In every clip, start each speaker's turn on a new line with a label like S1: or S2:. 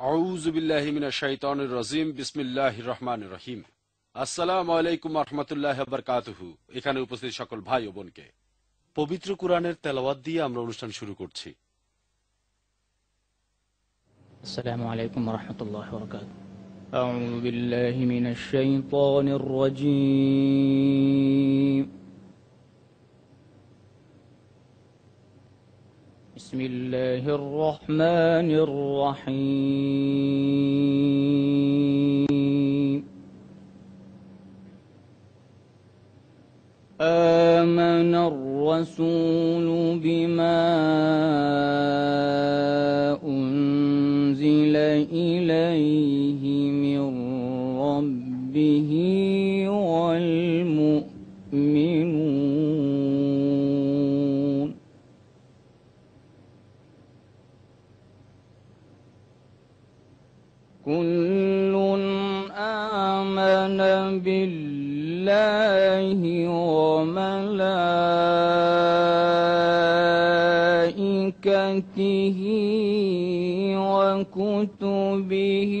S1: এখানে উপস্থিত সকল ভাই ও বোনকে পবিত্র কোরআনের তেলাওয়াত দিয়ে আমরা অনুষ্ঠান শুরু করছি
S2: আসসালামু আলাইকুম রহমতুল্লাহ بسم الله الرحمن الرحيم آمن الرسول بما أنزل إليه من ربه والمؤمن الله وملائكته وكتبه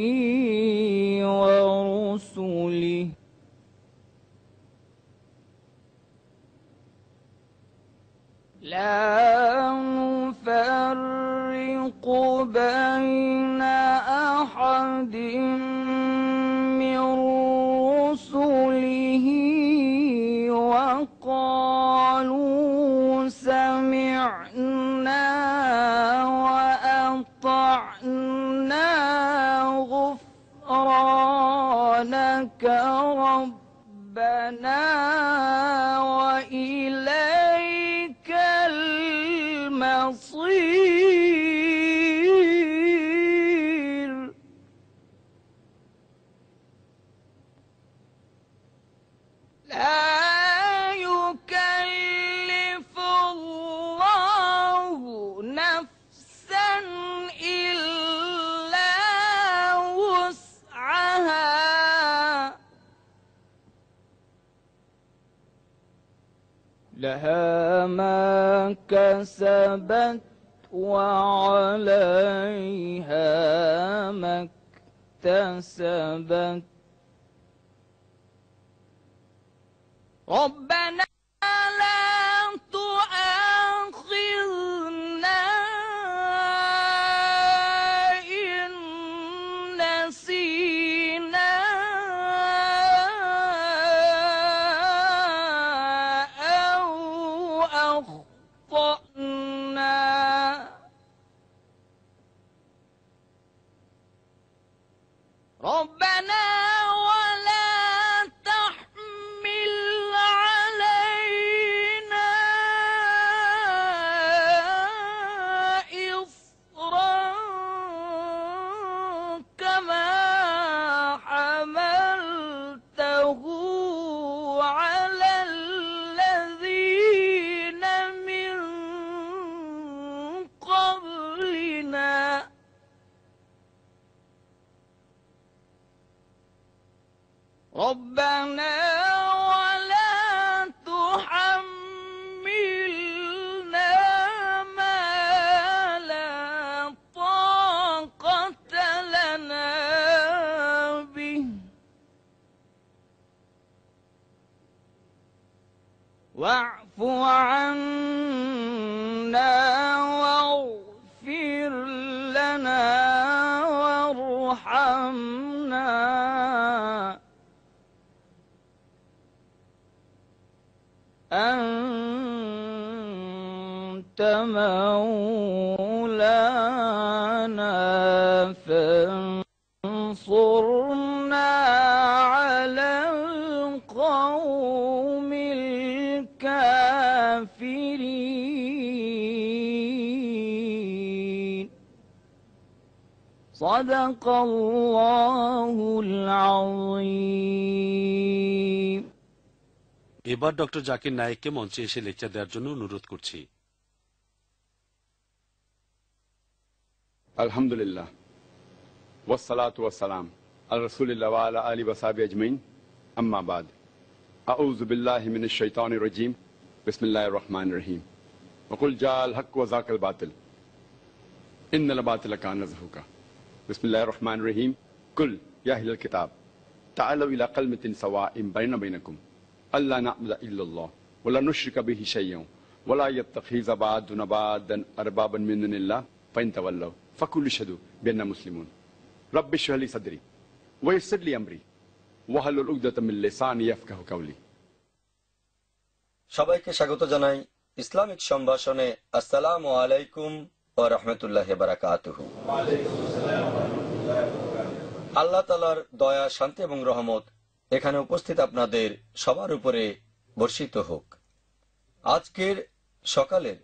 S2: ورسله لا نفرق بين أحد ربنا كسبت وعليها ما اكتسبت ربنا صدق الله العظيم
S1: এবার ডক্টর জাকির নায়েককে মঞ্চে এসে লেকচার
S3: দেওয়ার জন্য অনুরোধ করছি আলহামদুলিল্লাহ والصلاة والسلام على رسول الله وعلى آله وصحبه أجمعين أما بعد أعوذ بالله من الشيطان الرجيم بسم الله الرحمن الرحيم وقل جاء الحق وذاك الباطل إن الباطل كان زهوكا بسم اللہ الرحمن الرحیم کل یا اہل الكتاب تعالوا الى قلمة سواء بین بینکم الا نعبد الا الله ولا نشرک به شیئا ولا يتخذ بعضنا بعضا اربابا من دون الله فان تولوا فكل شهدوا باننا مسلمون رب اشرح لي صدري ويسر لي امري واحلل عقدة من لساني يفقهوا قولي সবাইকে স্বাগত জানাই
S4: ইসলামিক সম্ভাষণে আসসালামু আলাইকুম ওয়া রাহমাতুল্লাহি ওয়া বারাকাতুহু আল্লাহ তালার দয়া শান্তি এবং রহমত এখানে উপস্থিত আপনাদের সবার উপরে বর্ষিত হোক আজকের সকালের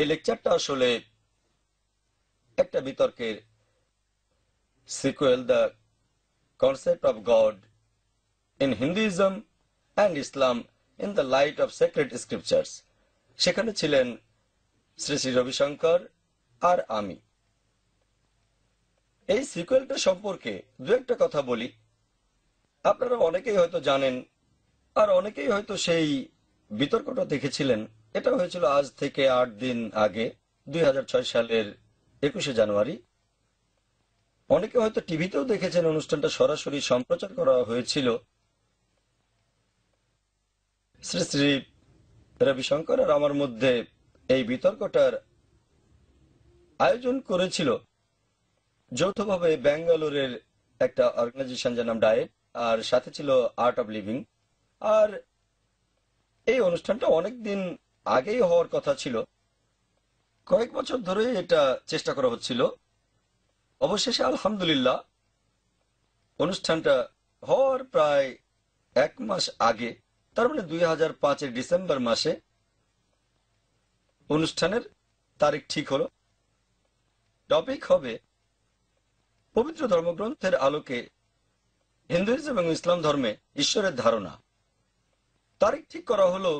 S4: এই লেকচারটা আসলে একটা বিতর্কের sequel the concept of God in Hinduism and Islam in the light of sacred scriptures সেখানে ছিলেন শ্রী শ্রী রবিশঙ্কর আর আমি এই সিকুয়েলটা সম্পর্কে দু একটা কথা বলি আপনারা অনেকেই হয়তো জানেন আর অনেকেই হয়তো সেই বিতর্কটা দেখেছিলেন এটা হয়েছিল আজ থেকে আট দিন আগে দুই সালের একুশে জানুয়ারি অনেকে হয়তো টিভিতেও দেখেছেন অনুষ্ঠানটা সরাসরি সম্প্রচার করা হয়েছিল শ্রী শ্রী রবিশঙ্কর আর আমার মধ্যে এই বিতর্কটার আয়োজন করেছিল যৌথভাবে ব্যাঙ্গালোরের একটা অর্গানাইজেশন যার নাম ডায়েট আর সাথে ছিল আর্ট অব লিভিং আর এই অনুষ্ঠানটা অনেক দিন আগেই হওয়ার কথা ছিল কয়েক বছর ধরে এটা চেষ্টা করা হচ্ছিল অবশেষে আলহামদুলিল্লাহ অনুষ্ঠানটা হওয়ার প্রায় এক মাস আগে তার মানে দুই হাজার পাঁচের ডিসেম্বর মাসে অনুষ্ঠানের তারিখ ঠিক হলো টপিক হবে পবিত্র ধর্মগ্রন্থের আলোকে হিন্দুইজম এবং ইসলাম ধর্মে ঈশ্বরের ধারণা তারিখ ঠিক করা হলো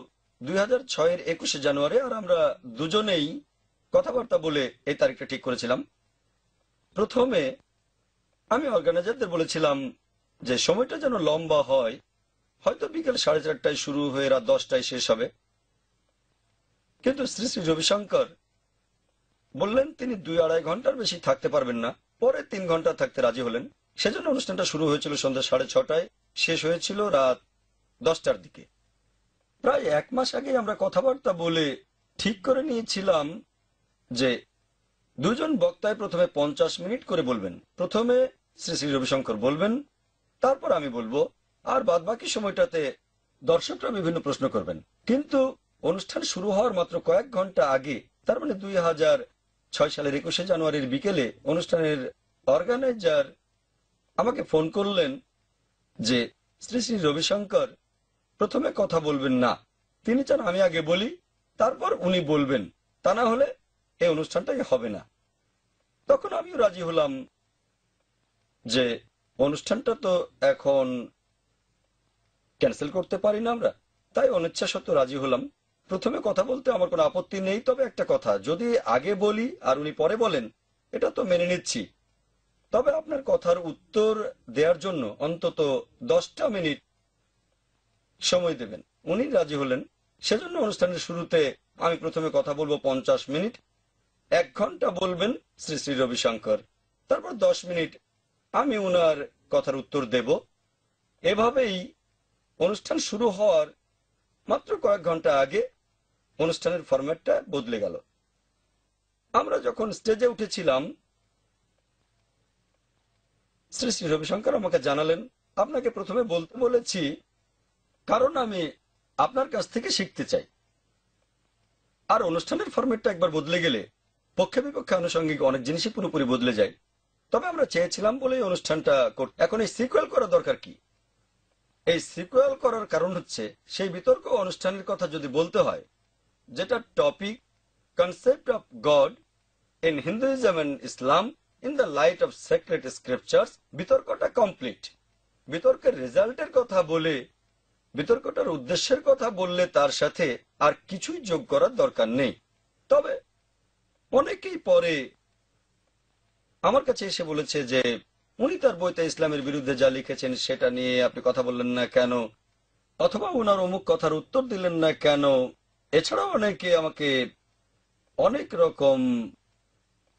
S4: দুই হাজার ছয়ের একুশে জানুয়ারি আর আমরা দুজনেই কথাবার্তা বলে এই তারিখটা ঠিক করেছিলাম প্রথমে আমি অর্গানাইজারদের বলেছিলাম যে সময়টা যেন লম্বা হয় হয়তো বিকেল সাড়ে চারটায় শুরু হয়ে রাত দশটায় শেষ হবে কিন্তু শ্রী শ্রী রবিশঙ্কর বললেন তিনি দুই আড়াই ঘন্টার বেশি থাকতে পারবেন না পরে তিন ঘন্টা থাকতে রাজি হলেন সেজন্য অনুষ্ঠানটা শুরু হয়েছিল সন্ধ্যা সাড়ে ছটায় শেষ হয়েছিল রাত দশটার দিকে প্রায় এক মাস আগে আমরা কথাবার্তা বলে ঠিক করে নিয়েছিলাম যে দুজন বক্তায় প্রথমে পঞ্চাশ মিনিট করে বলবেন প্রথমে শ্রী শ্রী রবিশঙ্কর বলবেন তারপর আমি বলবো আর বাদ বাকি সময়টাতে দর্শকরা বিভিন্ন প্রশ্ন করবেন কিন্তু অনুষ্ঠান শুরু হওয়ার মাত্র কয়েক ঘন্টা আগে তার মানে দুই হাজার ছয় সালের একুশে জানুয়ারির বিকেলে অনুষ্ঠানের অর্গানাইজার আমাকে ফোন করলেন যে শ্রী শ্রী রবিশঙ্কর প্রথমে কথা বলবেন না তিনি চান আমি আগে বলি তারপর উনি বলবেন তা না হলে এই অনুষ্ঠানটাই হবে না তখন আমিও রাজি হলাম যে অনুষ্ঠানটা তো এখন ক্যান্সেল করতে পারি না আমরা তাই অনিচ্ছা সত্ত্বেও রাজি হলাম প্রথমে কথা বলতে আমার কোনো আপত্তি নেই তবে একটা কথা যদি আগে বলি আর উনি পরে বলেন এটা তো মেনে নিচ্ছি তবে আপনার কথার উত্তর দেওয়ার জন্য অন্তত দশটা মিনিট সময় দেবেন উনি রাজি হলেন সেজন্য অনুষ্ঠানের শুরুতে আমি প্রথমে কথা বলবো পঞ্চাশ মিনিট এক ঘন্টা বলবেন শ্রী শ্রী রবিশঙ্কর তারপর দশ মিনিট আমি উনার কথার উত্তর দেব এভাবেই অনুষ্ঠান শুরু হওয়ার মাত্র কয়েক ঘন্টা আগে অনুষ্ঠানের ফরম্যাটটা বদলে গেল আমরা যখন স্টেজে উঠেছিলাম শ্রী শ্রী রবিশঙ্কর আমাকে জানালেন আপনাকে প্রথমে বলতে বলেছি কারণ আমি আপনার কাছ থেকে শিখতে চাই আর অনুষ্ঠানের ফরম্যাটটা একবার বদলে গেলে পক্ষে বিপক্ষে আনুষঙ্গিক অনেক জিনিসই পুরোপুরি বদলে যায় তবে আমরা চেয়েছিলাম বলে অনুষ্ঠানটা এখন এই সিকুয়েল করা দরকার কি এই সিকুয়েল করার কারণ হচ্ছে সেই বিতর্ক অনুষ্ঠানের কথা যদি বলতে হয় যেটা topic concept of God in Hinduism and Islam in the light of sacred scriptures বিতর্কটা কমপ্লিট বিতর্কের রেজাল্টের কথা বলে বিতর্কটার উদ্দেশ্যের কথা বললে তার সাথে আর কিছুই যোগ করার দরকার নেই তবে অনেকেই পরে আমার কাছে এসে বলেছে যে উনি তার বইতে ইসলামের বিরুদ্ধে যা লিখেছেন সেটা নিয়ে আপনি কথা বললেন না কেন অথবা ওনার অমুক কথার উত্তর দিলেন না কেন এছাড়াও অনেকে আমাকে অনেক রকম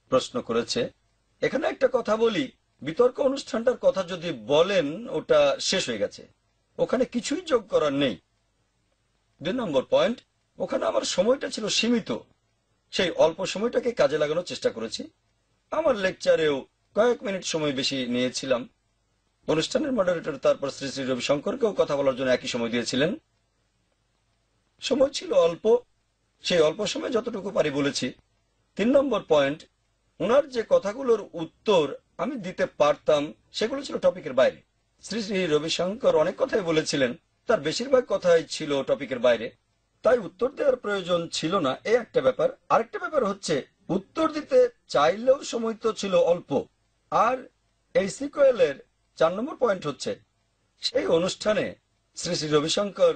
S4: প্রশ্ন করেছে এখানে একটা কথা বলি বিতর্ক অনুষ্ঠানটার কথা যদি বলেন ওটা শেষ হয়ে গেছে ওখানে কিছুই যোগ করার নেই দুই নম্বর পয়েন্ট ওখানে আমার সময়টা ছিল সীমিত সেই অল্প সময়টাকে কাজে লাগানোর চেষ্টা করেছি আমার লেকচারেও কয়েক মিনিট সময় বেশি নিয়েছিলাম অনুষ্ঠানের মডারেটর তারপর শ্রী শ্রী রবি শঙ্করকেও কথা বলার জন্য একই সময় দিয়েছিলেন সময় ছিল অল্প সেই অল্প সময় যতটুকু পারি বলেছি তিন নম্বর পয়েন্ট ওনার যে কথাগুলোর উত্তর আমি দিতে পারতাম সেগুলো ছিল টপিকের বাইরে শ্রী শ্রী রবিশঙ্কর অনেক কথাই বলেছিলেন তার বেশিরভাগ কথাই ছিল টপিকের বাইরে তাই উত্তর দেওয়ার প্রয়োজন ছিল না এ একটা ব্যাপার আরেকটা ব্যাপার হচ্ছে উত্তর দিতে চাইলেও সময় তো ছিল অল্প আর এই সিকোয়েলের চার নম্বর পয়েন্ট হচ্ছে সেই অনুষ্ঠানে শ্রী শ্রী রবিশঙ্কর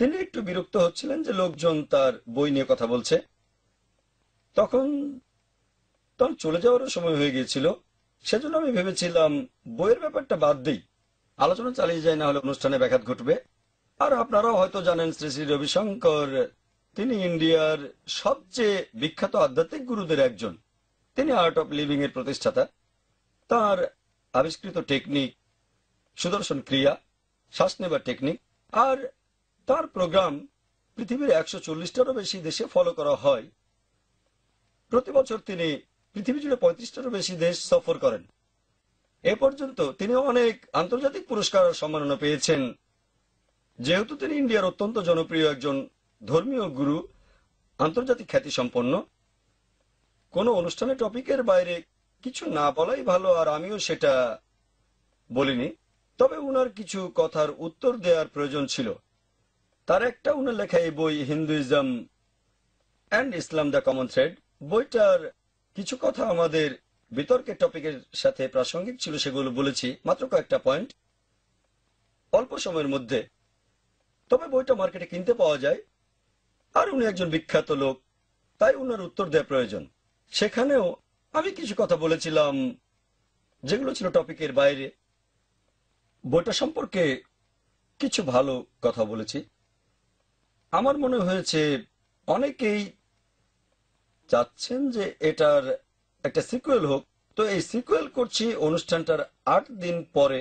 S4: তিনি একটু বিরক্ত হচ্ছিলেন যে লোকজন তার বই নিয়ে কথা বলছে তখন তখন চলে যাওয়ারও সময় হয়ে গিয়েছিল সেজন্য আমি ভেবেছিলাম বইয়ের ব্যাপারটা বাদ দিই আলোচনা চালিয়ে যায় না হলে অনুষ্ঠানে ব্যাঘাত ঘটবে আর আপনারাও হয়তো জানেন শ্রী শ্রী রবিশঙ্কর তিনি ইন্ডিয়ার সবচেয়ে বিখ্যাত আধ্যাত্মিক গুরুদের একজন তিনি আর্ট অফ লিভিং এর প্রতিষ্ঠাতা তার আবিষ্কৃত টেকনিক সুদর্শন ক্রিয়া শ্বাস নেবার টেকনিক আর তার প্রোগ্রাম পৃথিবীর একশো চল্লিশটারও বেশি দেশে ফলো করা হয় প্রতি বছর তিনি পৃথিবী জুড়ে পঁয়ত্রিশটারও বেশি দেশ সফর করেন এ পর্যন্ত তিনি অনেক আন্তর্জাতিক পুরস্কার সম্মাননা পেয়েছেন যেহেতু তিনি ইন্ডিয়ার অত্যন্ত জনপ্রিয় একজন ধর্মীয় গুরু আন্তর্জাতিক খ্যাতি সম্পন্ন কোনো অনুষ্ঠানে টপিকের বাইরে কিছু না বলাই ভালো আর আমিও সেটা বলিনি তবে উনার কিছু কথার উত্তর দেওয়ার প্রয়োজন ছিল তার একটা উনি লেখা এই বই Hinduism and Islam the common thread বইটার কিছু কথা আমাদের বিতর্কের টপিকের সাথে প্রাসঙ্গিক ছিল সেগুলো বলেছি মাত্র কয়েকটা পয়েন্ট অল্প সময়ের মধ্যে তবে বইটা মার্কেটে কিনতে পাওয়া যায় আর উনি একজন বিখ্যাত লোক তাই উনার উত্তর দেওয়া প্রয়োজন সেখানেও আমি কিছু কথা বলেছিলাম যেগুলো ছিল টপিকের বাইরে বইটা সম্পর্কে কিছু ভালো কথা বলেছি আমার মনে হয়েছে অনেকেই চাচ্ছেন যে এটার একটা সিকুয়েল হোক তো এই সিকুয়েল করছি অনুষ্ঠানটার আট দিন পরে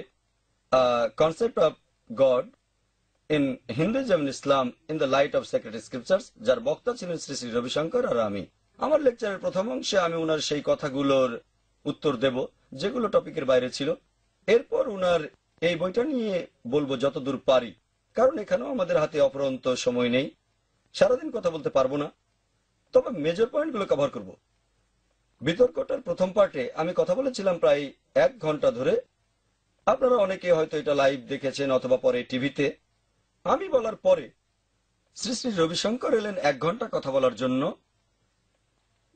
S4: concept of God in Hinduism Islam in the light of sacred scriptures যার বক্তা ছিলেন শ্রী শ্রী রবিশঙ্কর আর আমি আমার লেকচারের প্রথম অংশে আমি ওনার সেই কথাগুলোর উত্তর দেব যেগুলো টপিকের বাইরে ছিল এরপর ওনার এই বইটা নিয়ে বলবো যতদূর পারি কারণ এখানেও আমাদের হাতে অপরন্ত সময় নেই সারাদিন কথা বলতে পারবো না তবে মেজর পয়েন্টগুলো কভার করব বিতর্কটার প্রথম পার্টে আমি কথা বলেছিলাম প্রায় এক ঘন্টা ধরে আপনারা অনেকে হয়তো এটা লাইভ দেখেছেন অথবা পরে টিভিতে আমি বলার পরে শ্রী শ্রী রবিশঙ্কর এলেন এক ঘন্টা কথা বলার জন্য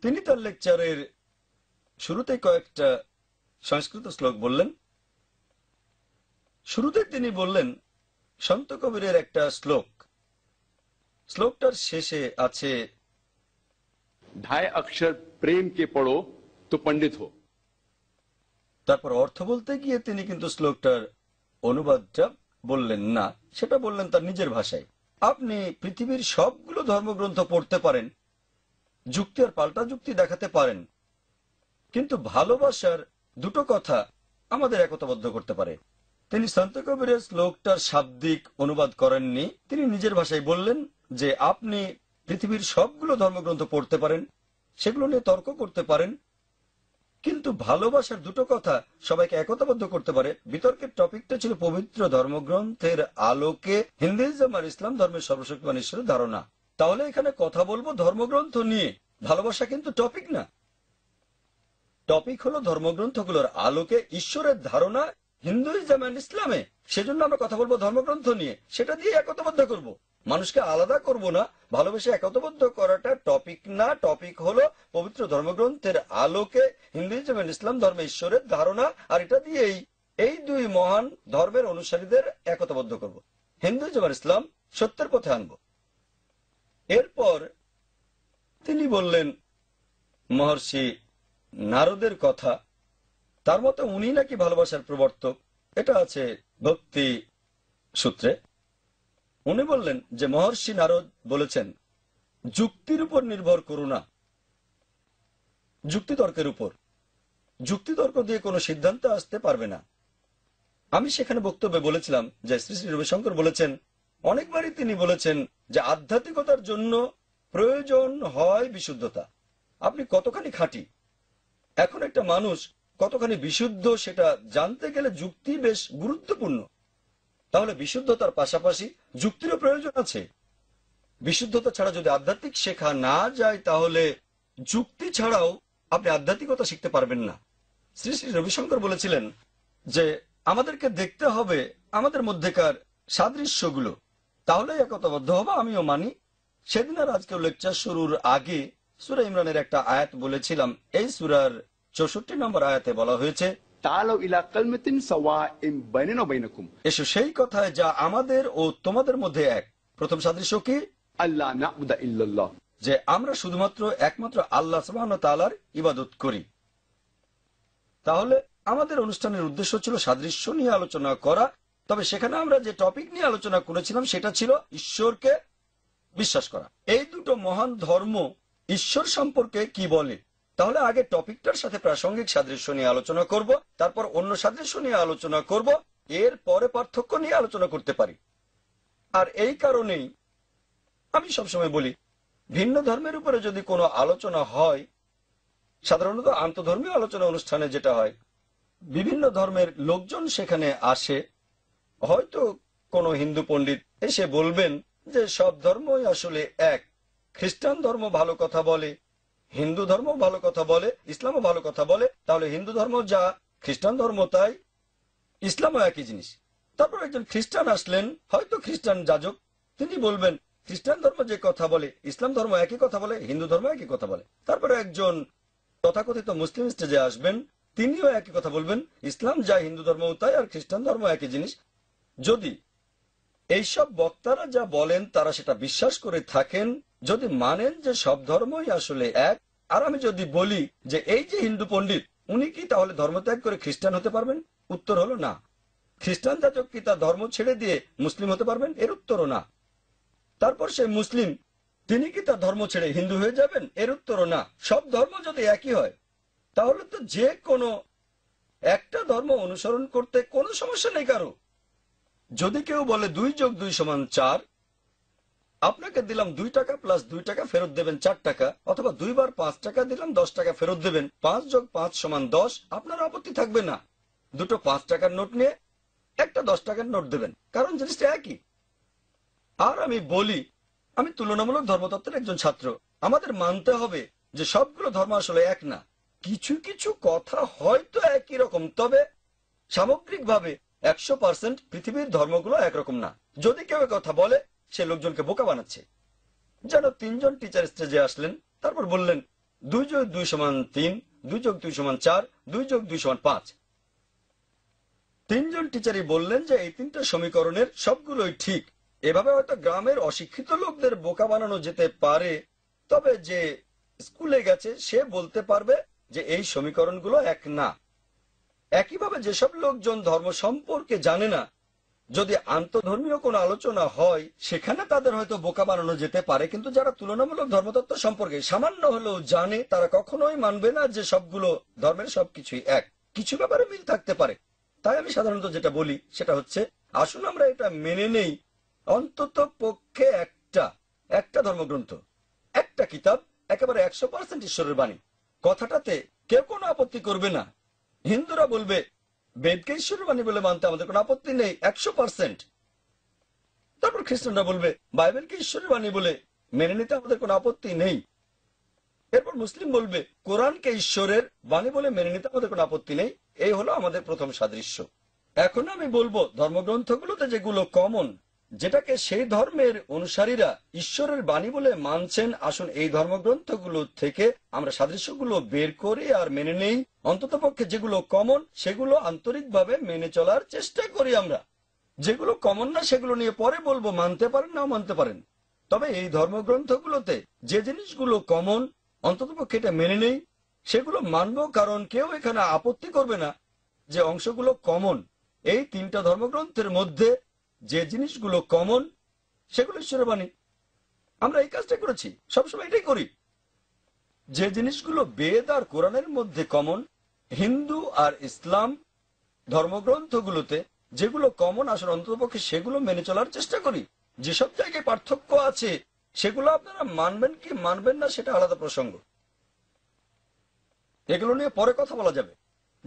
S4: তিনি তার লেকচারের শুরুতে কয়েকটা সংস্কৃত শ্লোক বললেন শুরুতে তিনি বললেন সন্ত কবিরের একটা শ্লোক শ্লোকটার শেষে আছে ঢায় অক্ষর প্রেম কে পড়ো তো পণ্ডিত হো তারপর অর্থ বলতে গিয়ে তিনি কিন্তু শ্লোকটার অনুবাদটা বললেন না সেটা বললেন তার নিজের ভাষায় আপনি পৃথিবীর সবগুলো ধর্মগ্রন্থ পড়তে পারেন যুক্তি আর পাল্টা যুক্তি দেখাতে পারেন কিন্তু ভালোবাসার দুটো কথা আমাদের একতাবদ্ধ করতে পারে তিনি সন্ত কবিরের শ্লোকটার শাব্দিক অনুবাদ করেননি তিনি নিজের ভাষায় বললেন যে আপনি পৃথিবীর সবগুলো ধর্মগ্রন্থ পড়তে পারেন সেগুলো নিয়ে তর্ক করতে পারেন কিন্তু ভালোবাসার দুটো কথা সবাইকে একতাবদ্ধ করতে পারে বিতর্কের টপিকটা ছিল পবিত্র ধর্মগ্রন্থের আলোকে হিন্দুইজম আর ইসলাম ধর্মের সর্বশক্তিমান ঈশ্বরের ধারণা তাহলে এখানে কথা বলবো ধর্মগ্রন্থ নিয়ে ভালোবাসা কিন্তু টপিক না টপিক হলো ধর্মগ্রন্থগুলোর আলোকে ঈশ্বরের ধারণা হিন্দুইজম অ্যান্ড ইসলামে সেজন্য আমরা কথা বলবো ধর্মগ্রন্থ নিয়ে সেটা দিয়ে একতবদ্ধ করব। মানুষকে আলাদা করব না ভালোবেসে একতবদ্ধ করাটা টপিক না টপিক হলো পবিত্র ধর্মগ্রন্থের আলোকে হিন্দুইজম অ্যান্ড ইসলাম ধর্মে ঈশ্বরের ধারণা আর এটা দিয়েই এই দুই মহান ধর্মের অনুসারীদের একতাবদ্ধ করব। হিন্দুইজম আর ইসলাম সত্যের পথে আনব এরপর তিনি বললেন মহর্ষি নারদের কথা তার মতো উনি নাকি ভালোবাসার প্রবর্তক এটা আছে ভক্তি সূত্রে উনি বললেন যে মহর্ষি নারদ বলেছেন যুক্তির উপর নির্ভর করু না যুক্তিতর্কের উপর যুক্তিতর্ক দিয়ে কোনো সিদ্ধান্ত আসতে পারবে না আমি সেখানে বক্তব্যে বলেছিলাম যে শ্রী শ্রী রবিশঙ্কর বলেছেন অনেকবারই তিনি বলেছেন যে আধ্যাত্মিকতার জন্য প্রয়োজন হয় বিশুদ্ধতা আপনি কতখানি খাঁটি এখন একটা মানুষ কতখানি বিশুদ্ধ সেটা জানতে গেলে যুক্তি বেশ গুরুত্বপূর্ণ তাহলে বিশুদ্ধতার পাশাপাশি যুক্তিরও প্রয়োজন আছে বিশুদ্ধতা ছাড়া যদি আধ্যাত্মিক শেখা না যায় তাহলে যুক্তি ছাড়াও আপনি আধ্যাত্মিকতা শিখতে পারবেন না শ্রী শ্রী রবিশঙ্কর বলেছিলেন যে আমাদেরকে দেখতে হবে আমাদের মধ্যেকার সাদৃশ্যগুলো তাহলে একতাবদ্ধ হবো আমিও মানি সেদিন আর আজকে লেকচার শুরুর আগে সুরা ইমরানের একটা আয়াত বলেছিলাম এই সুরার চৌষট্টি নম্বর আয়াতে বলা হয়েছে এসো সেই কথায় যা আমাদের ও তোমাদের মধ্যে এক প্রথম সাদৃশ্য কি আল্লাহ যে আমরা শুধুমাত্র একমাত্র আল্লাহ তালার ইবাদত করি তাহলে আমাদের অনুষ্ঠানের উদ্দেশ্য ছিল সাদৃশ্য নিয়ে আলোচনা করা তবে সেখানে আমরা যে টপিক নিয়ে আলোচনা করেছিলাম সেটা ছিল ঈশ্বরকে বিশ্বাস করা এই দুটো মহান ধর্ম ঈশ্বর সম্পর্কে কি বলে তাহলে আগে টপিকটার সাথে প্রাসঙ্গিক সাদৃশ্য নিয়ে আলোচনা করব তারপর অন্য সাদৃশ্য নিয়ে আলোচনা করব এর পরে পার্থক্য নিয়ে আলোচনা করতে পারি আর এই কারণেই আমি সবসময় বলি ভিন্ন ধর্মের উপরে যদি কোনো আলোচনা হয় সাধারণত আন্তধর্মীয় আলোচনা অনুষ্ঠানে যেটা হয় বিভিন্ন ধর্মের লোকজন সেখানে আসে হয়তো কোনো হিন্দু পণ্ডিত এসে বলবেন যে সব ধর্মই আসলে এক খ্রিস্টান ধর্ম ভালো কথা বলে হিন্দু ধর্ম ভালো কথা বলে ইসলামও ভালো কথা বলে তাহলে হিন্দু ধর্ম যা খ্রিস্টান ধর্ম তাই ইসলামও একই জিনিস তারপর একজন খ্রিস্টান আসলেন হয়তো খ্রিস্টান যাজক তিনি বলবেন খ্রিস্টান ধর্ম যে কথা বলে ইসলাম ধর্ম একই কথা বলে হিন্দু ধর্ম একই কথা বলে তারপরে একজন তথাকথিত মুসলিম স্টেজে আসবেন তিনিও একই কথা বলবেন ইসলাম যা হিন্দু ধর্ম তাই আর খ্রিস্টান ধর্ম একই জিনিস যদি এইসব বক্তারা যা বলেন তারা সেটা বিশ্বাস করে থাকেন যদি মানেন যে সব ধর্মই আসলে এক আর আমি যদি বলি যে এই যে হিন্দু পণ্ডিত উনি কি তাহলে ধর্মত্যাগ করে খ্রিস্টান হতে পারবেন উত্তর হলো না খ্রিস্টান যাজক কি তার ধর্ম ছেড়ে দিয়ে মুসলিম হতে পারবেন এর উত্তরও না তারপর সেই মুসলিম তিনি কি তার ধর্ম ছেড়ে হিন্দু হয়ে যাবেন এর উত্তরও না সব ধর্ম যদি একই হয় তাহলে তো যে কোনো একটা ধর্ম অনুসরণ করতে কোনো সমস্যা নেই কারো যদি কেউ বলে দুই যোগ দুই সমান চার আপনাকে দিলাম দুই টাকা প্লাস দুই টাকা ফেরত দেবেন চার টাকা অথবা দুইবার পাঁচ টাকা দিলাম দশ টাকা ফেরত দেবেন পাঁচ যোগ পাঁচ সমান দশ আপনার আপত্তি থাকবে না দুটো পাঁচ টাকার নোট নিয়ে একটা দশ টাকার নোট দেবেন কারণ জিনিসটা একই আর আমি বলি আমি তুলনামূলক ধর্মতত্ত্বের একজন ছাত্র আমাদের মানতে হবে যে সবগুলো ধর্ম আসলে এক না কিছু কিছু কথা হয়তো একই রকম তবে সামগ্রিকভাবে একশো পার্সেন্ট পৃথিবীর ধর্মগুলো একরকম না যদি কেউ কথা বলে সে লোকজনকে বোকা বানাচ্ছে যেন তিনজন টিচার স্টেজে আসলেন তারপর বললেন দুই যোগ দুই সমান তিন দুই যোগ দুই সমান চার দুই যোগ দুই সমান পাঁচ তিনজন টিচারই বললেন যে এই তিনটা সমীকরণের সবগুলোই ঠিক এভাবে হয়তো গ্রামের অশিক্ষিত লোকদের বোকা বানানো যেতে পারে তবে যে স্কুলে গেছে সে বলতে পারবে যে এই সমীকরণগুলো এক না একইভাবে যেসব লোকজন ধর্ম সম্পর্কে জানে না যদি আন্তধর্মীয় কোনো আলোচনা হয় সেখানে তাদের হয়তো বোকা বানানো যেতে পারে কিন্তু যারা তুলনামূলক ধর্মতত্ত্ব সম্পর্কে সামান্য হলেও জানে তারা কখনোই মানবে না যে সবগুলো ধর্মের সবকিছুই এক কিছু ব্যাপারে মিল থাকতে পারে তাই আমি সাধারণত যেটা বলি সেটা হচ্ছে আসুন আমরা এটা মেনে নেই অন্তত পক্ষে একটা একটা ধর্মগ্রন্থ একটা কিতাব একেবারে একশো পার্সেন্ট ঈশ্বরের বাণী কথাটাতে কেউ কোনো আপত্তি করবে না হিন্দুরা বলবে বেদকে ঈশ্বরবাণী বলে মানতে আমাদের কোনো আপত্তি নেই একশো পার্সেন্ট তারপর খ্রিস্টানরা বলবে বাইবেলকে ঈশ্বরের বাণী বলে মেনে নিতে আমাদের কোনো আপত্তি নেই এরপর মুসলিম বলবে কোরআনকে ঈশ্বরের বাণী বলে মেনে নিতে আমাদের কোনো আপত্তি নেই এই হলো আমাদের প্রথম সাদৃশ্য এখন আমি বলবো ধর্মগ্রন্থগুলোতে যেগুলো কমন যেটাকে সেই ধর্মের অনুসারীরা ঈশ্বরের বাণী বলে মানছেন আসুন এই ধর্মগ্রন্থগুলো থেকে আমরা সাদৃশ্যগুলো বের করে আর মেনে নেই পক্ষে যেগুলো কমন সেগুলো আন্তরিকভাবে মেনে চলার চেষ্টা করি আমরা যেগুলো কমন না সেগুলো নিয়ে পরে বলবো মানতে পারেন না মানতে পারেন তবে এই ধর্মগ্রন্থগুলোতে যে জিনিসগুলো কমন অন্ততপক্ষে এটা মেনে নেই সেগুলো মানব কারণ কেউ এখানে আপত্তি করবে না যে অংশগুলো কমন এই তিনটা ধর্মগ্রন্থের মধ্যে যে জিনিসগুলো কমন সেগুলো ঈশ্বরের বাণী আমরা এই কাজটাই করেছি সবসময় এটাই করি যে জিনিসগুলো বেদ আর কোরআনের মধ্যে কমন হিন্দু আর ইসলাম ধর্মগ্রন্থগুলোতে যেগুলো কমন আসলে অন্ততপক্ষে সেগুলো মেনে চলার চেষ্টা করি যেসব জায়গায় পার্থক্য আছে সেগুলো আপনারা মানবেন কি মানবেন না সেটা আলাদা প্রসঙ্গ এগুলো নিয়ে পরে কথা বলা যাবে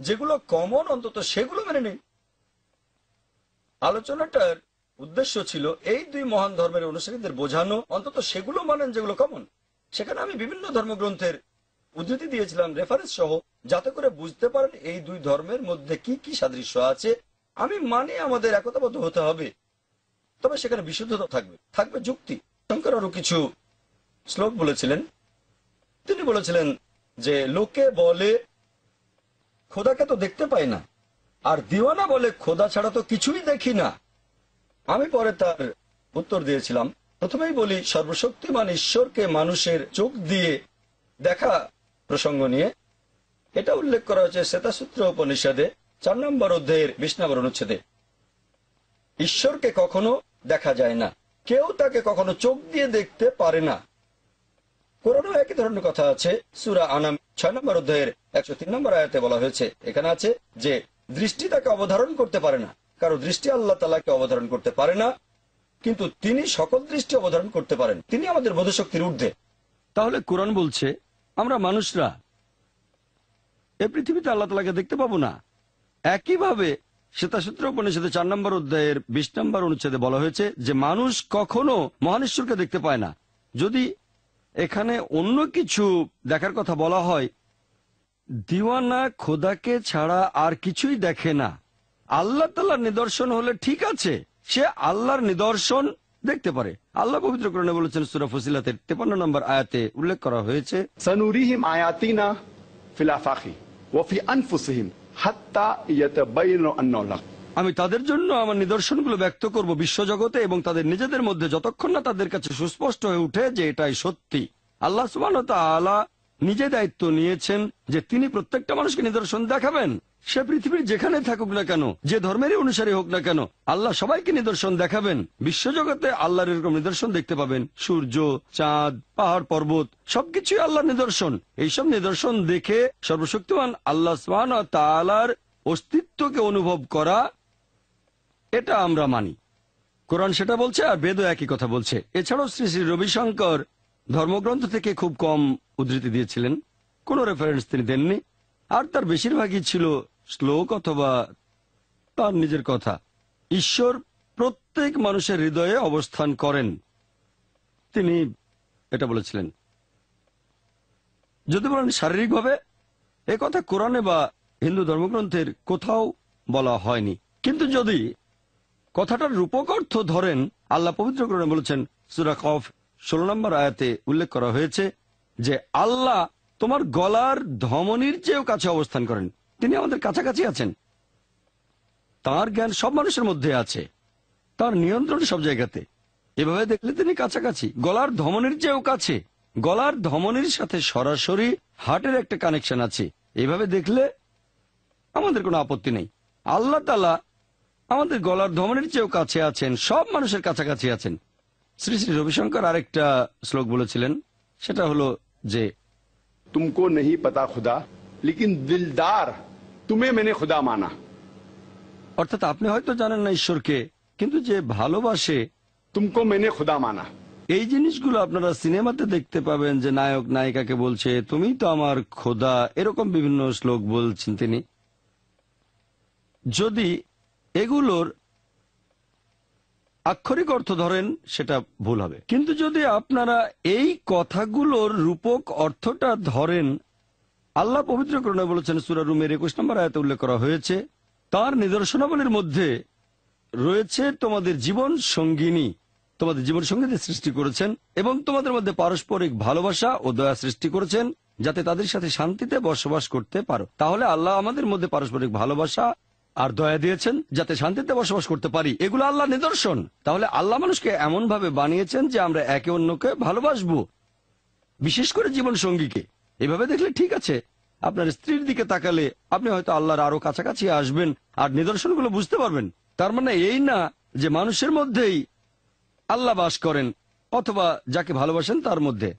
S4: যেগুলো কমন অন্তত সেগুলো মেনে নিন আলোচনাটার উদ্দেশ্য ছিল এই দুই মহান ধর্মের অনুসারীদের বোঝানো অন্তত সেগুলো মানেন যেগুলো কমন সেখানে আমি বিভিন্ন ধর্মগ্রন্থের উদ্ধৃতি দিয়েছিলাম রেফারেন্স সহ যাতে করে বুঝতে পারেন এই দুই ধর্মের মধ্যে কি কি সাদৃশ্য আছে আমি মানে আমাদের একতাবদ্ধ হতে হবে তবে সেখানে বিশুদ্ধতা থাকবে থাকবে যুক্তি শঙ্কর আরো কিছু শ্লোক বলেছিলেন তিনি বলেছিলেন যে লোকে বলে খোদাকে তো দেখতে পাই না আর দিওয়ানা বলে খোদা ছাড়া তো কিছুই দেখি না আমি পরে তার উত্তর দিয়েছিলাম প্রথমেই বলি সর্বশক্তিমান ঈশ্বরকে মানুষের চোখ দিয়ে দেখা প্রসঙ্গ নিয়ে এটা উল্লেখ করা হয়েছে শ্বেতাসূত্র উপনিষদে চার নম্বর অধ্যায়ের বিষ্ণাবর অনুচ্ছেদে ঈশ্বরকে কখনো দেখা যায় না কেউ তাকে কখনো চোখ দিয়ে দেখতে পারে না করোনা একই ধরনের কথা আছে সুরা আনাম ছয় নম্বর অধ্যায়ের একশো তিন নম্বর আয়াতে বলা হয়েছে এখানে আছে যে দৃষ্টি তাকে অবধারণ করতে পারে না কারো দৃষ্টি আল্লাহ তালাকে অবধারণ করতে পারে না কিন্তু তিনি সকল দৃষ্টি অবধারণ করতে পারেন তিনি আমাদের বোধশক্তির ঊর্ধ্বে তাহলে কোরআন বলছে আমরা মানুষরা এ পৃথিবীতে আল্লাহ তালাকে দেখতে পাবো না একইভাবে শ্বেতাসূত্র উপনিষদে চার নম্বর অধ্যায়ের বিশ নম্বর অনুচ্ছেদে বলা হয়েছে যে মানুষ কখনো মহানেশ্বরকে দেখতে পায় না যদি এখানে অন্য কিছু দেখার কথা বলা হয় দিওয়ানা খোদাকে ছাড়া আর কিছুই দেখে না আল্লাহ তাল্লাহ নিদর্শন হলে ঠিক আছে সে আল্লাহর নিদর্শন দেখতে পারে আল্লাহ পবিত্র করণে বলেছেন
S3: সুরা ফসিলাতের তেপান্ন নম্বর আয়াতে উল্লেখ করা হয়েছে আয়াতিনা ওফি আমি তাদের
S4: জন্য আমার নিদর্শনগুলো ব্যক্ত করব বিশ্বজগতে এবং তাদের নিজেদের মধ্যে যতক্ষণ না তাদের কাছে সুস্পষ্ট হয়ে উঠে যে এটাই সত্যি আল্লাহ সুবান নিজে দায়িত্ব নিয়েছেন যে তিনি প্রত্যেকটা মানুষকে নিদর্শন দেখাবেন সে পৃথিবীর যেখানে থাকুক না কেন যে ধর্মেরই অনুসারী হোক না কেন আল্লাহ সবাইকে নিদর্শন দেখাবেন বিশ্বজগতে আল্লাহর এরকম নিদর্শন দেখতে পাবেন সূর্য চাঁদ পাহাড় পর্বত সবকিছুই আল্লাহ নিদর্শন এইসব নিদর্শন দেখে সর্বশক্তিমান আল্লাহ স্মান তালার অস্তিত্বকে অনুভব করা এটা আমরা মানি কোরআন সেটা বলছে আর বেদ একই কথা বলছে এছাড়াও শ্রী শ্রী রবিশঙ্কর ধর্মগ্রন্থ থেকে খুব কম উদ্ধৃতি দিয়েছিলেন কোনো রেফারেন্স তিনি দেননি আর তার বেশিরভাগই ছিল শ্লোক অথবা তার নিজের কথা ঈশ্বর প্রত্যেক মানুষের হৃদয়ে অবস্থান করেন তিনি এটা বলেছিলেন যদি বলেন শারীরিকভাবে এ কথা কোরআনে বা হিন্দু ধর্মগ্রন্থের কোথাও বলা হয়নি কিন্তু যদি কথাটার রূপক অর্থ ধরেন আল্লাহ পবিত্র কোরআনে বলেছেন সুরা কফ ষোলো নম্বর আয়াতে উল্লেখ করা হয়েছে যে আল্লাহ তোমার গলার ধমনির চেয়েও কাছে অবস্থান করেন তিনি আমাদের কাছাকাছি আছেন তার জ্ঞান সব মানুষের মধ্যে আছে তার নিয়ন্ত্রণ সব জায়গাতে এভাবে দেখলে তিনি কাছাকাছি গলার ধমনির চেয়েও কাছে গলার ধমনির সাথে সরাসরি হার্টের একটা কানেকশন আছে এভাবে দেখলে আমাদের কোনো আপত্তি নেই আল্লাহ তালা আমাদের গলার ধমনির চেয়েও কাছে আছেন সব মানুষের কাছাকাছি আছেন শ্রী শ্রী রবিশঙ্কর আরেকটা
S3: শ্লোক বলেছিলেন সেটা হলো যে তুমকো নেই পাতা খুদা লিকিন দিলদার তুমি মেনে খুদা মানা অর্থাৎ আপনি হয়তো জানেন না ঈশ্বরকে কিন্তু যে ভালোবাসে তুমকো মেনে খুদা মানা এই
S4: জিনিসগুলো আপনারা সিনেমাতে দেখতে পাবেন যে নায়ক নায়িকাকে বলছে তুমি তো আমার খোদা এরকম বিভিন্ন শ্লোক বলছেন তিনি যদি এগুলোর আক্ষরিক অর্থ ধরেন সেটা ভুল হবে কিন্তু যদি আপনারা এই কথাগুলোর রূপক অর্থটা ধরেন আল্লাহ পবিত্র করণে বলেছেন সুরা রুমের একুশ নম্বর আয়তে উল্লেখ করা হয়েছে তার নিদর্শনাবলীর মধ্যে রয়েছে তোমাদের জীবন সঙ্গিনী তোমাদের জীবন সঙ্গীদের সৃষ্টি করেছেন এবং তোমাদের মধ্যে পারস্পরিক ভালোবাসা ও দয়া সৃষ্টি করেছেন যাতে তাদের সাথে শান্তিতে বসবাস করতে পারো তাহলে আল্লাহ আমাদের মধ্যে পারস্পরিক ভালোবাসা আর দয়া দিয়েছেন যাতে শান্তিতে বসবাস করতে পারি এগুলো আল্লাহ নিদর্শন তাহলে আল্লাহ মানুষকে এমন ভাবে বানিয়েছেন যে আমরা একে অন্যকে ভালোবাসবো বিশেষ করে জীবন সঙ্গীকে এভাবে দেখলে ঠিক আছে আপনার স্ত্রীর দিকে তাকালে আপনি হয়তো আল্লাহর আরো কাছাকাছি আসবেন আর নিদর্শনগুলো বুঝতে পারবেন তার মানে এই না যে মানুষের মধ্যেই আল্লাহ বাস করেন অথবা যাকে ভালোবাসেন তার মধ্যে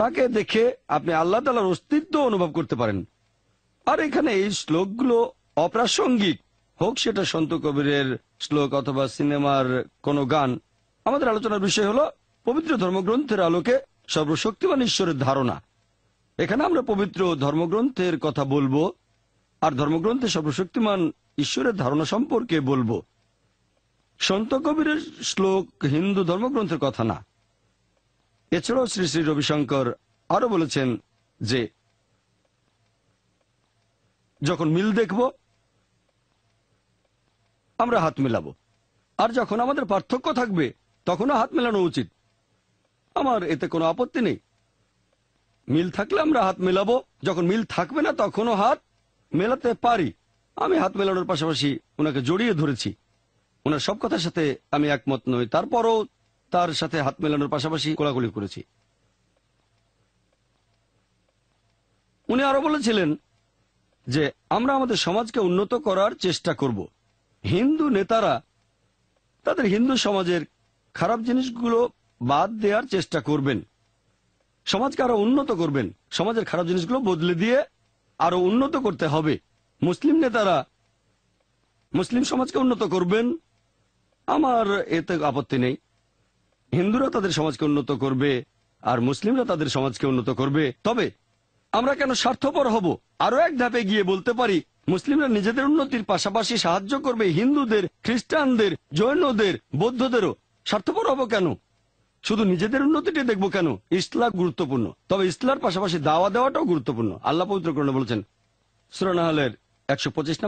S4: তাকে দেখে আপনি আল্লাহ তালার অস্তিত্ব অনুভব করতে পারেন আর এখানে এই শ্লোকগুলো অপ্রাসঙ্গিক হোক সেটা সন্ত কবিরের শ্লোক অথবা সিনেমার কোনো গান আমাদের আলোচনার বিষয় হলো পবিত্র ধর্মগ্রন্থের আলোকে সর্বশক্তিমান ঈশ্বরের ধারণা এখানে আমরা পবিত্র ধর্মগ্রন্থের কথা বলবো আর ধর্মগ্রন্থে সর্বশক্তিমান ঈশ্বরের ধারণা সম্পর্কে বলবো সন্ত কবিরের শ্লোক হিন্দু ধর্মগ্রন্থের কথা না এছাড়াও শ্রী শ্রী রবিশঙ্কর আরো বলেছেন যে যখন মিল দেখব আমরা হাত মেলাবো আর যখন আমাদের পার্থক্য থাকবে তখনও হাত মেলানো উচিত আমার এতে কোনো আপত্তি নেই মিল থাকলে আমরা হাত মেলাবো যখন মিল থাকবে না তখনও হাত মেলাতে পারি আমি হাত মেলানোর পাশাপাশি ওনাকে জড়িয়ে ধরেছি ওনার সব কথার সাথে আমি একমত নই তারপরও তার সাথে হাত মেলানোর পাশাপাশি কোলাকুলি করেছি উনি আরো বলেছিলেন যে আমরা আমাদের সমাজকে উন্নত করার চেষ্টা করব হিন্দু নেতারা তাদের হিন্দু সমাজের খারাপ জিনিসগুলো বাদ দেওয়ার চেষ্টা করবেন সমাজকে আরো উন্নত করবেন সমাজের খারাপ জিনিসগুলো বদলে দিয়ে আরো উন্নত করতে হবে মুসলিম নেতারা মুসলিম সমাজকে উন্নত করবেন আমার এতে আপত্তি নেই হিন্দুরা তাদের সমাজকে উন্নত করবে আর মুসলিমরা তাদের সমাজকে উন্নত করবে তবে আমরা কেন স্বার্থপর হব আরো এক ধাপে গিয়ে বলতে পারি মুসলিমরা নিজেদের উন্নতির পাশাপাশি সাহায্য করবে হিন্দুদের খ্রিস্টানদের জৈনদের বৌদ্ধদেরও স্বার্থপর হবো কেন শুধু নিজেদের উন্নতিটি দেখবো কেন ইসলাম গুরুত্বপূর্ণ তবে ইসলার পাশাপাশি দাওয়া দেওয়াটাও গুরুত্বপূর্ণ আল্লাহ পবিত্র করলে বলেছেন সুরানাহালের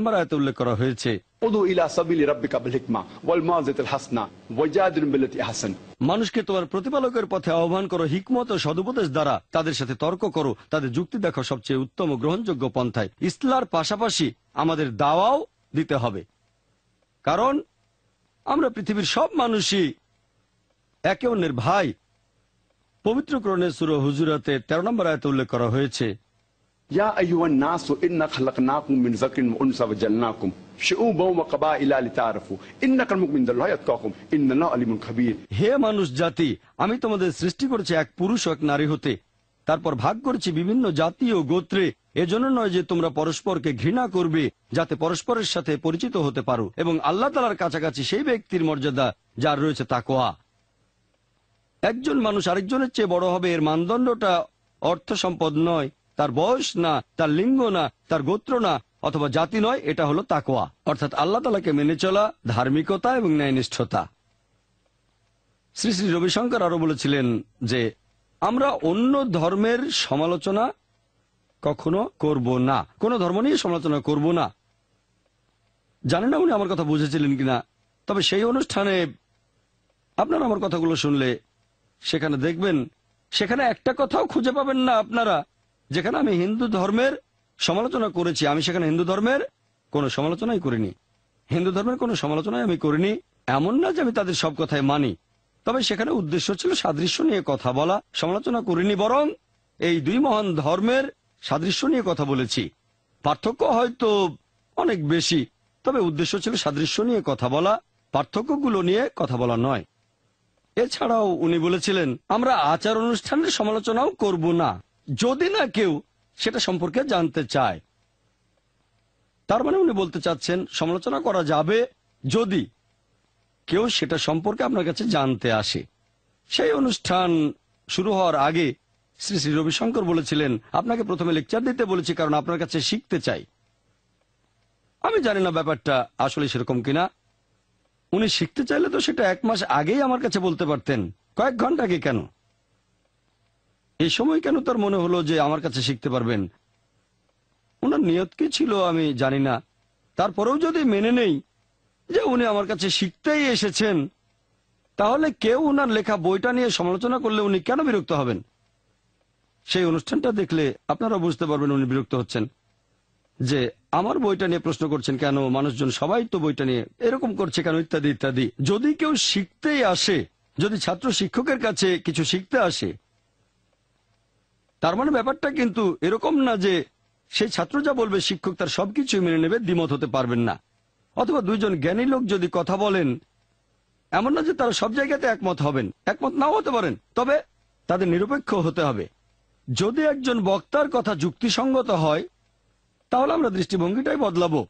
S3: মানুষকে
S4: তোমার প্রতিপালকের পথে আহ্বান করো হিকমত ও সদুপদেশ দ্বারা তাদের সাথে তর্ক করো তাদের যুক্তি দেখো সবচেয়ে উত্তম গ্রহণযোগ্য পন্থায় ইসলার পাশাপাশি আমাদের দাওয়াও দিতে হবে কারণ আমরা পৃথিবীর সব মানুষই একে অন্যের ভাই পবিত্রকরণের সুর হুজুরাতে তেরো নম্বর আয়তে উল্লেখ করা হয়েছে
S3: يا أيها الناس إنا خلقناكم من ذكر وأنثى وجعلناكم شعوبا وقبائل لتعارفوا إن أكرمكم الله يتقاكم إن الله عليم خبير হে মানুষ জাতি আমি তোমাদের সৃষ্টি
S4: করেছি এক পুরুষ ও এক নারী হতে তারপর ভাগ করেছি বিভিন্ন জাতি ও গোত্রে এজন্য নয় যে তোমরা পরস্পরকে ঘৃণা করবে যাতে পরস্পরের সাথে পরিচিত হতে পারো এবং আল্লাহ তালার কাছাকাছি সেই ব্যক্তির মর্যাদা যার রয়েছে তাকোয়া একজন মানুষ আরেকজনের চেয়ে বড় হবে এর মানদণ্ডটা অর্থ সম্পদ নয় তার বয়স না তার লিঙ্গ না তার গোত্র না অথবা জাতি নয় এটা হলো তাকোয়া অর্থাৎ আল্লাহ তালাকে মেনে চলা ধার্মিকতা এবং ন্যায়নিষ্ঠতা শ্রী শ্রী রবিশঙ্কর আরো বলেছিলেন যে আমরা অন্য ধর্মের সমালোচনা কখনো করব না কোনো ধর্ম নিয়ে সমালোচনা করব না জানেন না উনি আমার কথা বুঝেছিলেন কিনা তবে সেই অনুষ্ঠানে আপনারা আমার কথাগুলো শুনলে সেখানে দেখবেন সেখানে একটা কথাও খুঁজে পাবেন না আপনারা যেখানে আমি হিন্দু ধর্মের সমালোচনা করেছি আমি সেখানে হিন্দু ধর্মের কোনো সমালোচনাই করিনি হিন্দু ধর্মের কোনো সমালোচনাই আমি করিনি এমন না যে আমি তাদের সব কথায় মানি তবে সেখানে উদ্দেশ্য ছিল সাদৃশ্য নিয়ে কথা বলা সমালোচনা করিনি বরং এই দুই মহান ধর্মের সাদৃশ্য নিয়ে কথা বলেছি পার্থক্য হয়তো অনেক বেশি তবে উদ্দেশ্য ছিল সাদৃশ্য নিয়ে কথা বলা পার্থক্যগুলো নিয়ে কথা বলা নয় এছাড়াও উনি বলেছিলেন আমরা আচার অনুষ্ঠানের সমালোচনাও করব না যদি না কেউ সেটা সম্পর্কে জানতে চায় তার মানে উনি বলতে চাচ্ছেন সমালোচনা করা যাবে যদি কেউ সেটা সম্পর্কে আপনার কাছে জানতে আসে সেই অনুষ্ঠান শুরু হওয়ার আগে শ্রী শ্রী রবিশঙ্কর বলেছিলেন আপনাকে প্রথমে লেকচার দিতে বলেছি কারণ আপনার কাছে শিখতে চাই আমি জানি না ব্যাপারটা আসলে সেরকম কিনা উনি শিখতে চাইলে তো সেটা এক মাস আগেই আমার কাছে বলতে পারতেন কয়েক ঘন্টা আগে কেন এই সময় কেন তার মনে হলো যে আমার কাছে শিখতে পারবেন ওনার নিয়ত কি ছিল আমি জানি না তারপরেও যদি মেনে নেই যে উনি আমার কাছে শিখতেই এসেছেন তাহলে কেউ ওনার লেখা বইটা নিয়ে সমালোচনা করলে উনি কেন বিরক্ত হবেন সেই অনুষ্ঠানটা দেখলে আপনারা বুঝতে পারবেন উনি বিরক্ত হচ্ছেন যে আমার বইটা নিয়ে প্রশ্ন করছেন কেন মানুষজন সবাই তো বইটা নিয়ে এরকম করছে কেন ইত্যাদি ইত্যাদি যদি কেউ শিখতেই আসে যদি ছাত্র শিক্ষকের কাছে কিছু শিখতে আসে তার মানে ব্যাপারটা কিন্তু এরকম না যে সেই ছাত্র যা বলবে শিক্ষক তার সবকিছু মেনে নেবে দ্বিমত হতে পারবেন না অথবা দুইজন জ্ঞানী লোক যদি কথা বলেন এমন না যে তারা সব জায়গাতে একমত হবেন একমত নাও হতে পারেন তবে তাদের নিরপেক্ষ হতে হবে যদি একজন বক্তার কথা যুক্তিসঙ্গত হয় তাহলে আমরা দৃষ্টিভঙ্গিটাই বদলাবো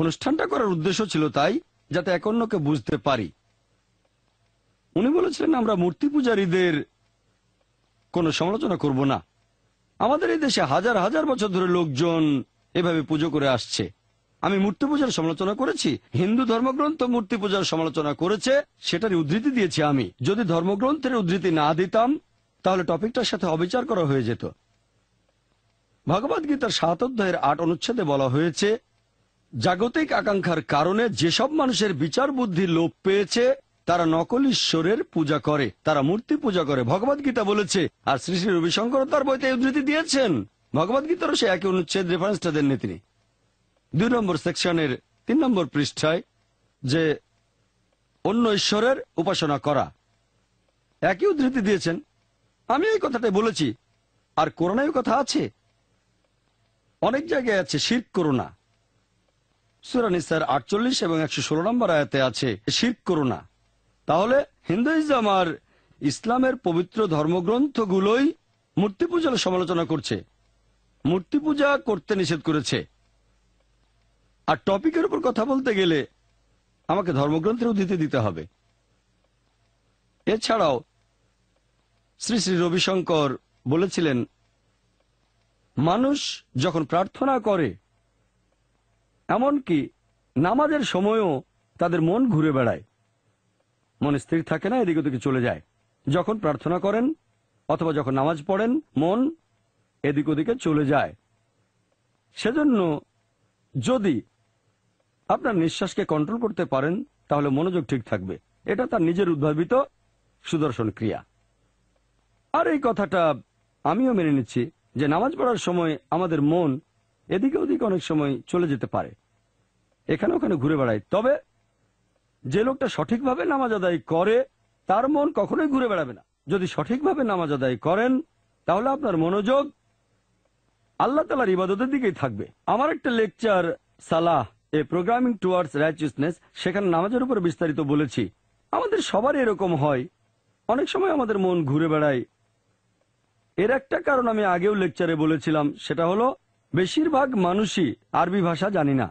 S4: অনুষ্ঠানটা করার উদ্দেশ্য ছিল তাই যাতে এক অন্যকে বুঝতে পারি উনি বলেছিলেন আমরা মূর্তি পূজারীদের কোনো সমালোচনা করব না আমাদের এই দেশে হাজার হাজার বছর ধরে লোকজন এভাবে পুজো করে আসছে আমি মূর্তি পূজার সমালোচনা করেছি হিন্দু ধর্মগ্রন্থ মূর্তি পূজার সমালোচনা করেছে সেটার উদ্ধৃতি দিয়েছি আমি যদি ধর্মগ্রন্থের উদ্ধৃতি না দিতাম তাহলে টপিকটার সাথে অবিচার করা হয়ে যেত ভগবদ গীতার সাত অধ্যায়ের আট অনুচ্ছেদে বলা হয়েছে জাগতিক আকাঙ্ক্ষার কারণে যেসব মানুষের বিচার বুদ্ধি লোপ পেয়েছে তারা নকল ঈশ্বরের পূজা করে তারা মূর্তি পূজা করে ভগবত গীতা বলেছে আর শ্রী শ্রী রবিশঙ্কর তার বইতে উদ্ধৃতি দিয়েছেন ভগবত গীতারও সে একই অনুচ্ছেদ রেফারেন্সটা দেননি তিনি দুই নম্বর সেকশনের তিন নম্বর পৃষ্ঠায় যে অন্য ঈশ্বরের উপাসনা করা একই উদ্ধৃতি দিয়েছেন আমি এই কথাটাই বলেছি আর করোনায় কথা আছে অনেক জায়গায় আছে শির করোনা সুরানিসার আটচল্লিশ এবং একশো ষোলো নম্বর আয়াতে আছে শির করোনা তাহলে হিন্দুইজম আর ইসলামের পবিত্র ধর্মগ্রন্থগুলোই মূর্তি পূজার সমালোচনা করছে মূর্তি পূজা করতে নিষেধ করেছে আর টপিকের উপর কথা বলতে গেলে আমাকে ধর্মগ্রন্থেরও দিতে দিতে হবে এছাড়াও শ্রী শ্রী রবিশঙ্কর বলেছিলেন মানুষ যখন প্রার্থনা করে এমনকি নামাজের সময়ও তাদের মন ঘুরে বেড়ায় মন স্থির থাকে না এদিক ওদিকে চলে যায় যখন প্রার্থনা করেন অথবা যখন নামাজ পড়েন মন এদিক ওদিকে চলে যায় সেজন্য যদি আপনার নিঃশ্বাসকে কন্ট্রোল করতে পারেন তাহলে মনোযোগ ঠিক থাকবে এটা তার নিজের উদ্ভাবিত সুদর্শন ক্রিয়া আর এই কথাটা আমিও মেনে নিচ্ছি যে নামাজ পড়ার সময় আমাদের মন এদিকে ওদিকে অনেক সময় চলে যেতে পারে এখানে ওখানে ঘুরে বেড়ায় তবে যে লোকটা সঠিকভাবে নামাজ আদায় করে তার মন কখনোই ঘুরে বেড়াবে না যদি সঠিকভাবে নামাজ আদায় করেন তাহলে আপনার মনোযোগ আল্লাহ তালার ইবাদতের দিকেই থাকবে আমার একটা lecture salah a programming towards righteousness সেখানে নামাজের উপর বিস্তারিত বলেছি আমাদের সবার এরকম হয় অনেক সময় আমাদের মন ঘুরে বেড়ায় এর একটা কারণ আমি আগেও লেকচারে বলেছিলাম সেটা হলো বেশিরভাগ মানুষই আরবি ভাষা জানি না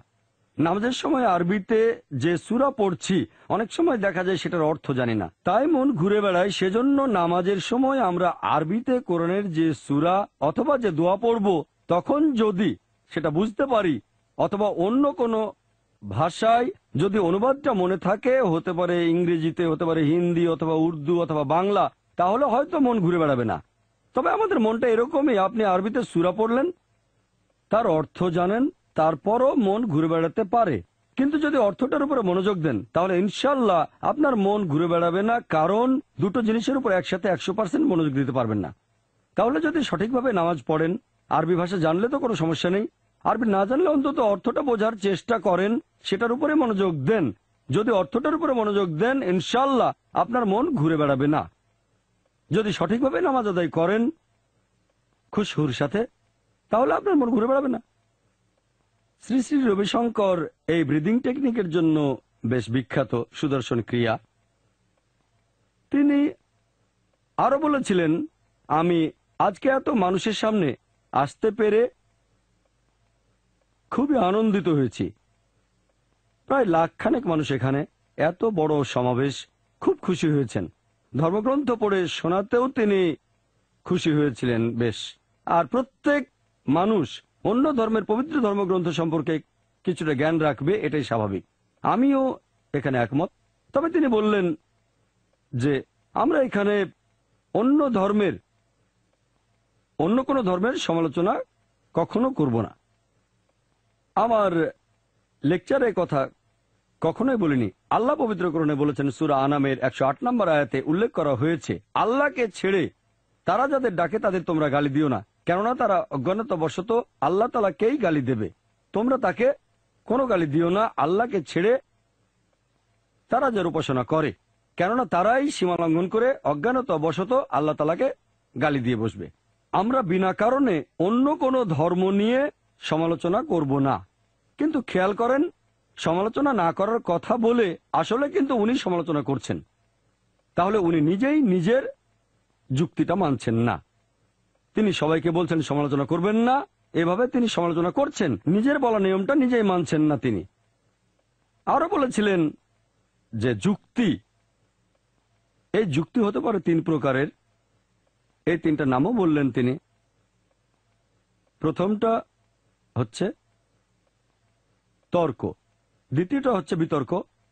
S4: নামাজের সময় আরবিতে যে সুরা পড়ছি অনেক সময় দেখা যায় সেটার অর্থ জানি না তাই মন ঘুরে বেড়ায় সেজন্য নামাজের সময় আমরা আরবিতে কোরনের যে সুরা অথবা যে দোয়া পড়ব তখন যদি সেটা বুঝতে পারি অথবা অন্য কোনো ভাষায় যদি অনুবাদটা মনে থাকে হতে পারে ইংরেজিতে হতে পারে হিন্দি অথবা উর্দু অথবা বাংলা তাহলে হয়তো মন ঘুরে বেড়াবে না তবে আমাদের মনটা এরকমই আপনি আরবিতে সুরা পড়লেন তার অর্থ জানেন তারপরও মন ঘুরে বেড়াতে পারে কিন্তু যদি অর্থটার উপরে মনোযোগ দেন তাহলে ইনশাল্লাহ আপনার মন ঘুরে বেড়াবে না কারণ দুটো জিনিসের উপর একসাথে একশো পার্সেন্ট মনোযোগ দিতে পারবেন না তাহলে যদি সঠিকভাবে নামাজ পড়েন আরবি ভাষা জানলে তো কোনো সমস্যা নেই আরবি না জানলে অন্তত অর্থটা বোঝার চেষ্টা করেন সেটার উপরে মনোযোগ দেন যদি অর্থটার উপরে মনোযোগ দেন ইনশাল্লাহ আপনার মন ঘুরে বেড়াবে না যদি সঠিকভাবে নামাজ আদায় করেন খুশহুর সাথে তাহলে আপনার মন ঘুরে বেড়াবে না শ্রী শ্রী রবিশঙ্কর এই ব্রিদিং টেকনিকের জন্য বেশ বিখ্যাত সুদর্শন ক্রিয়া তিনি আরো বলেছিলেন আমি আজকে এত মানুষের সামনে আসতে পেরে খুবই আনন্দিত হয়েছি প্রায় লাখখানেক মানুষ এখানে এত বড় সমাবেশ খুব খুশি হয়েছেন ধর্মগ্রন্থ পড়ে শোনাতেও তিনি খুশি হয়েছিলেন বেশ আর প্রত্যেক মানুষ অন্য ধর্মের পবিত্র ধর্মগ্রন্থ সম্পর্কে কিছুটা জ্ঞান রাখবে এটাই স্বাভাবিক আমিও এখানে একমত তবে তিনি বললেন যে আমরা এখানে অন্য ধর্মের অন্য কোনো ধর্মের সমালোচনা কখনো করব না আমার লেকচারে কথা কখনোই বলিনি আল্লাহ পবিত্রকরণে বলেছেন সুরা আনামের একশো আট নম্বর আয়াতে উল্লেখ করা হয়েছে আল্লাহকে ছেড়ে তারা যাদের ডাকে তাদের তোমরা গালি দিও না কেননা তারা অজ্ঞানত বশত আল্লাহ তালাকেই গালি দেবে তোমরা তাকে কোনো গালি দিও না আল্লাহকে ছেড়ে তারা যার উপাসনা করে কেননা তারাই সীমা লঙ্ঘন করে বশত আল্লাহ তালাকে গালি দিয়ে বসবে আমরা বিনা কারণে অন্য কোনো ধর্ম নিয়ে সমালোচনা করব না কিন্তু খেয়াল করেন সমালোচনা না করার কথা বলে আসলে কিন্তু উনি সমালোচনা করছেন তাহলে উনি নিজেই নিজের যুক্তিটা মানছেন না তিনি সবাইকে বলছেন সমালোচনা করবেন না এভাবে তিনি সমালোচনা করছেন নিজের বলা নিয়মটা নিজেই মানছেন না তিনি আরো বলেছিলেন যে যুক্তি এই যুক্তি হতে পারে তিন প্রকারের এই তিনটা নামও বললেন তিনি প্রথমটা হচ্ছে তর্ক দ্বিতীয়টা হচ্ছে বিতর্ক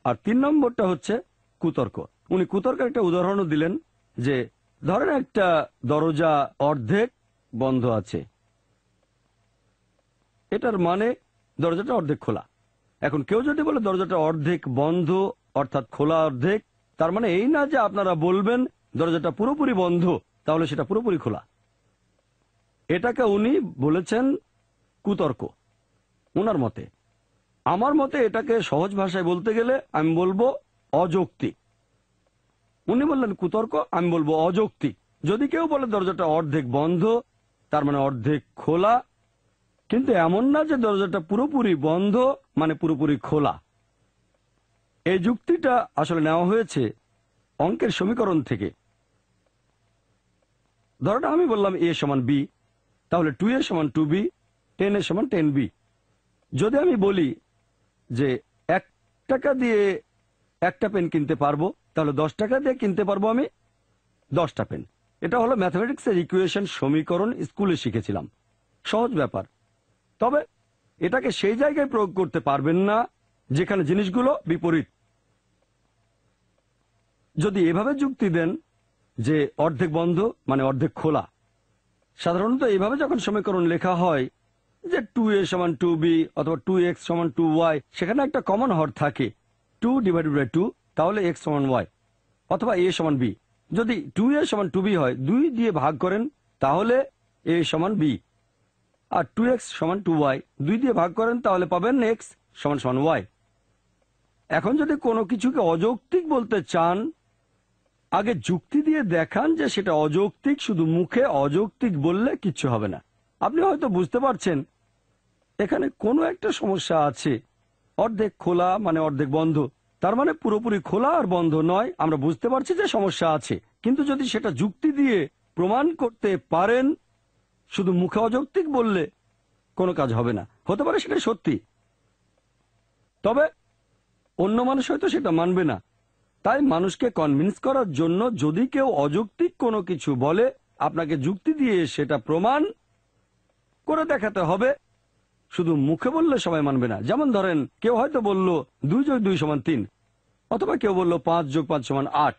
S4: আর তিন নম্বরটা হচ্ছে কুতর্ক উনি কুতর্কের একটা উদাহরণও দিলেন যে ধরেন একটা দরজা অর্ধেক বন্ধ আছে এটার মানে দরজাটা অর্ধেক খোলা এখন কেউ যদি বলে দরজাটা অর্ধেক বন্ধ অর্থাৎ খোলা অর্ধেক তার মানে এই না যে আপনারা বলবেন দরজাটা পুরোপুরি বন্ধ তাহলে সেটা পুরোপুরি খোলা এটাকে উনি বলেছেন কুতর্ক ওনার মতে আমার মতে এটাকে সহজ ভাষায় বলতে গেলে আমি বলবো অযৌক্তিক উনি বললেন কুতর্ক আমি বলবো অযৌক্তিক যদি কেউ বলে দরজাটা অর্ধেক বন্ধ তার মানে অর্ধেক খোলা কিন্তু এমন না যে দরজাটা পুরোপুরি বন্ধ মানে পুরোপুরি খোলা এই যুক্তিটা আসলে নেওয়া হয়েছে অঙ্কের সমীকরণ থেকে ধরোটা আমি বললাম এ সমান বি তাহলে টু এ সমান টু বি টেন এ সমান টেন বি যদি আমি বলি যে এক টাকা দিয়ে একটা পেন কিনতে পারবো তাহলে দশ টাকা দিয়ে কিনতে পারবো আমি দশটা পেন এটা হলো এর ইকুয়েশন সমীকরণ স্কুলে শিখেছিলাম সহজ ব্যাপার তবে এটাকে সেই জায়গায় প্রয়োগ করতে পারবেন না যেখানে জিনিসগুলো বিপরীত যদি এভাবে যুক্তি দেন যে অর্ধেক বন্ধ মানে অর্ধেক খোলা সাধারণত এভাবে যখন সমীকরণ লেখা হয় যে টু এ সমান টু বি অথবা টু এক্স সমান টু ওয়াই সেখানে একটা কমন হর থাকে টু ডিভাইডেড বাই টু তাহলে এক্স সমান ওয়াই অথবা এ সমান বি যদি টু এ সমান টু বি হয় দুই দিয়ে ভাগ করেন তাহলে এ সমান বি আর টু এক্স সমান টু ওয়াই দুই দিয়ে ভাগ করেন তাহলে পাবেন এক্স সমান সমান ওয়াই এখন যদি কোনো কিছুকে অযৌক্তিক বলতে চান আগে যুক্তি দিয়ে দেখান যে সেটা অযৌক্তিক শুধু মুখে অযৌক্তিক বললে কিছু হবে না আপনি হয়তো বুঝতে পারছেন এখানে কোনো একটা সমস্যা আছে অর্ধেক খোলা মানে অর্ধেক বন্ধ তার মানে পুরোপুরি খোলা আর বন্ধ নয় আমরা বুঝতে পারছি যে সমস্যা আছে কিন্তু যদি সেটা যুক্তি দিয়ে প্রমাণ করতে পারেন শুধু মুখে অযৌক্তিক বললে কোনো কাজ হবে না হতে পারে সেটা সত্যি তবে অন্য মানুষ হয়তো সেটা মানবে না তাই মানুষকে কনভিন্স করার জন্য যদি কেউ অযৌক্তিক কোনো কিছু বলে আপনাকে যুক্তি দিয়ে সেটা প্রমাণ করে দেখাতে হবে শুধু মুখে বললে সবাই মানবে না যেমন ধরেন কেউ হয়তো বলল দুই যোগ দুই সমান তিন অথবা কেউ বলল পাঁচ যোগ পাঁচ সমান আট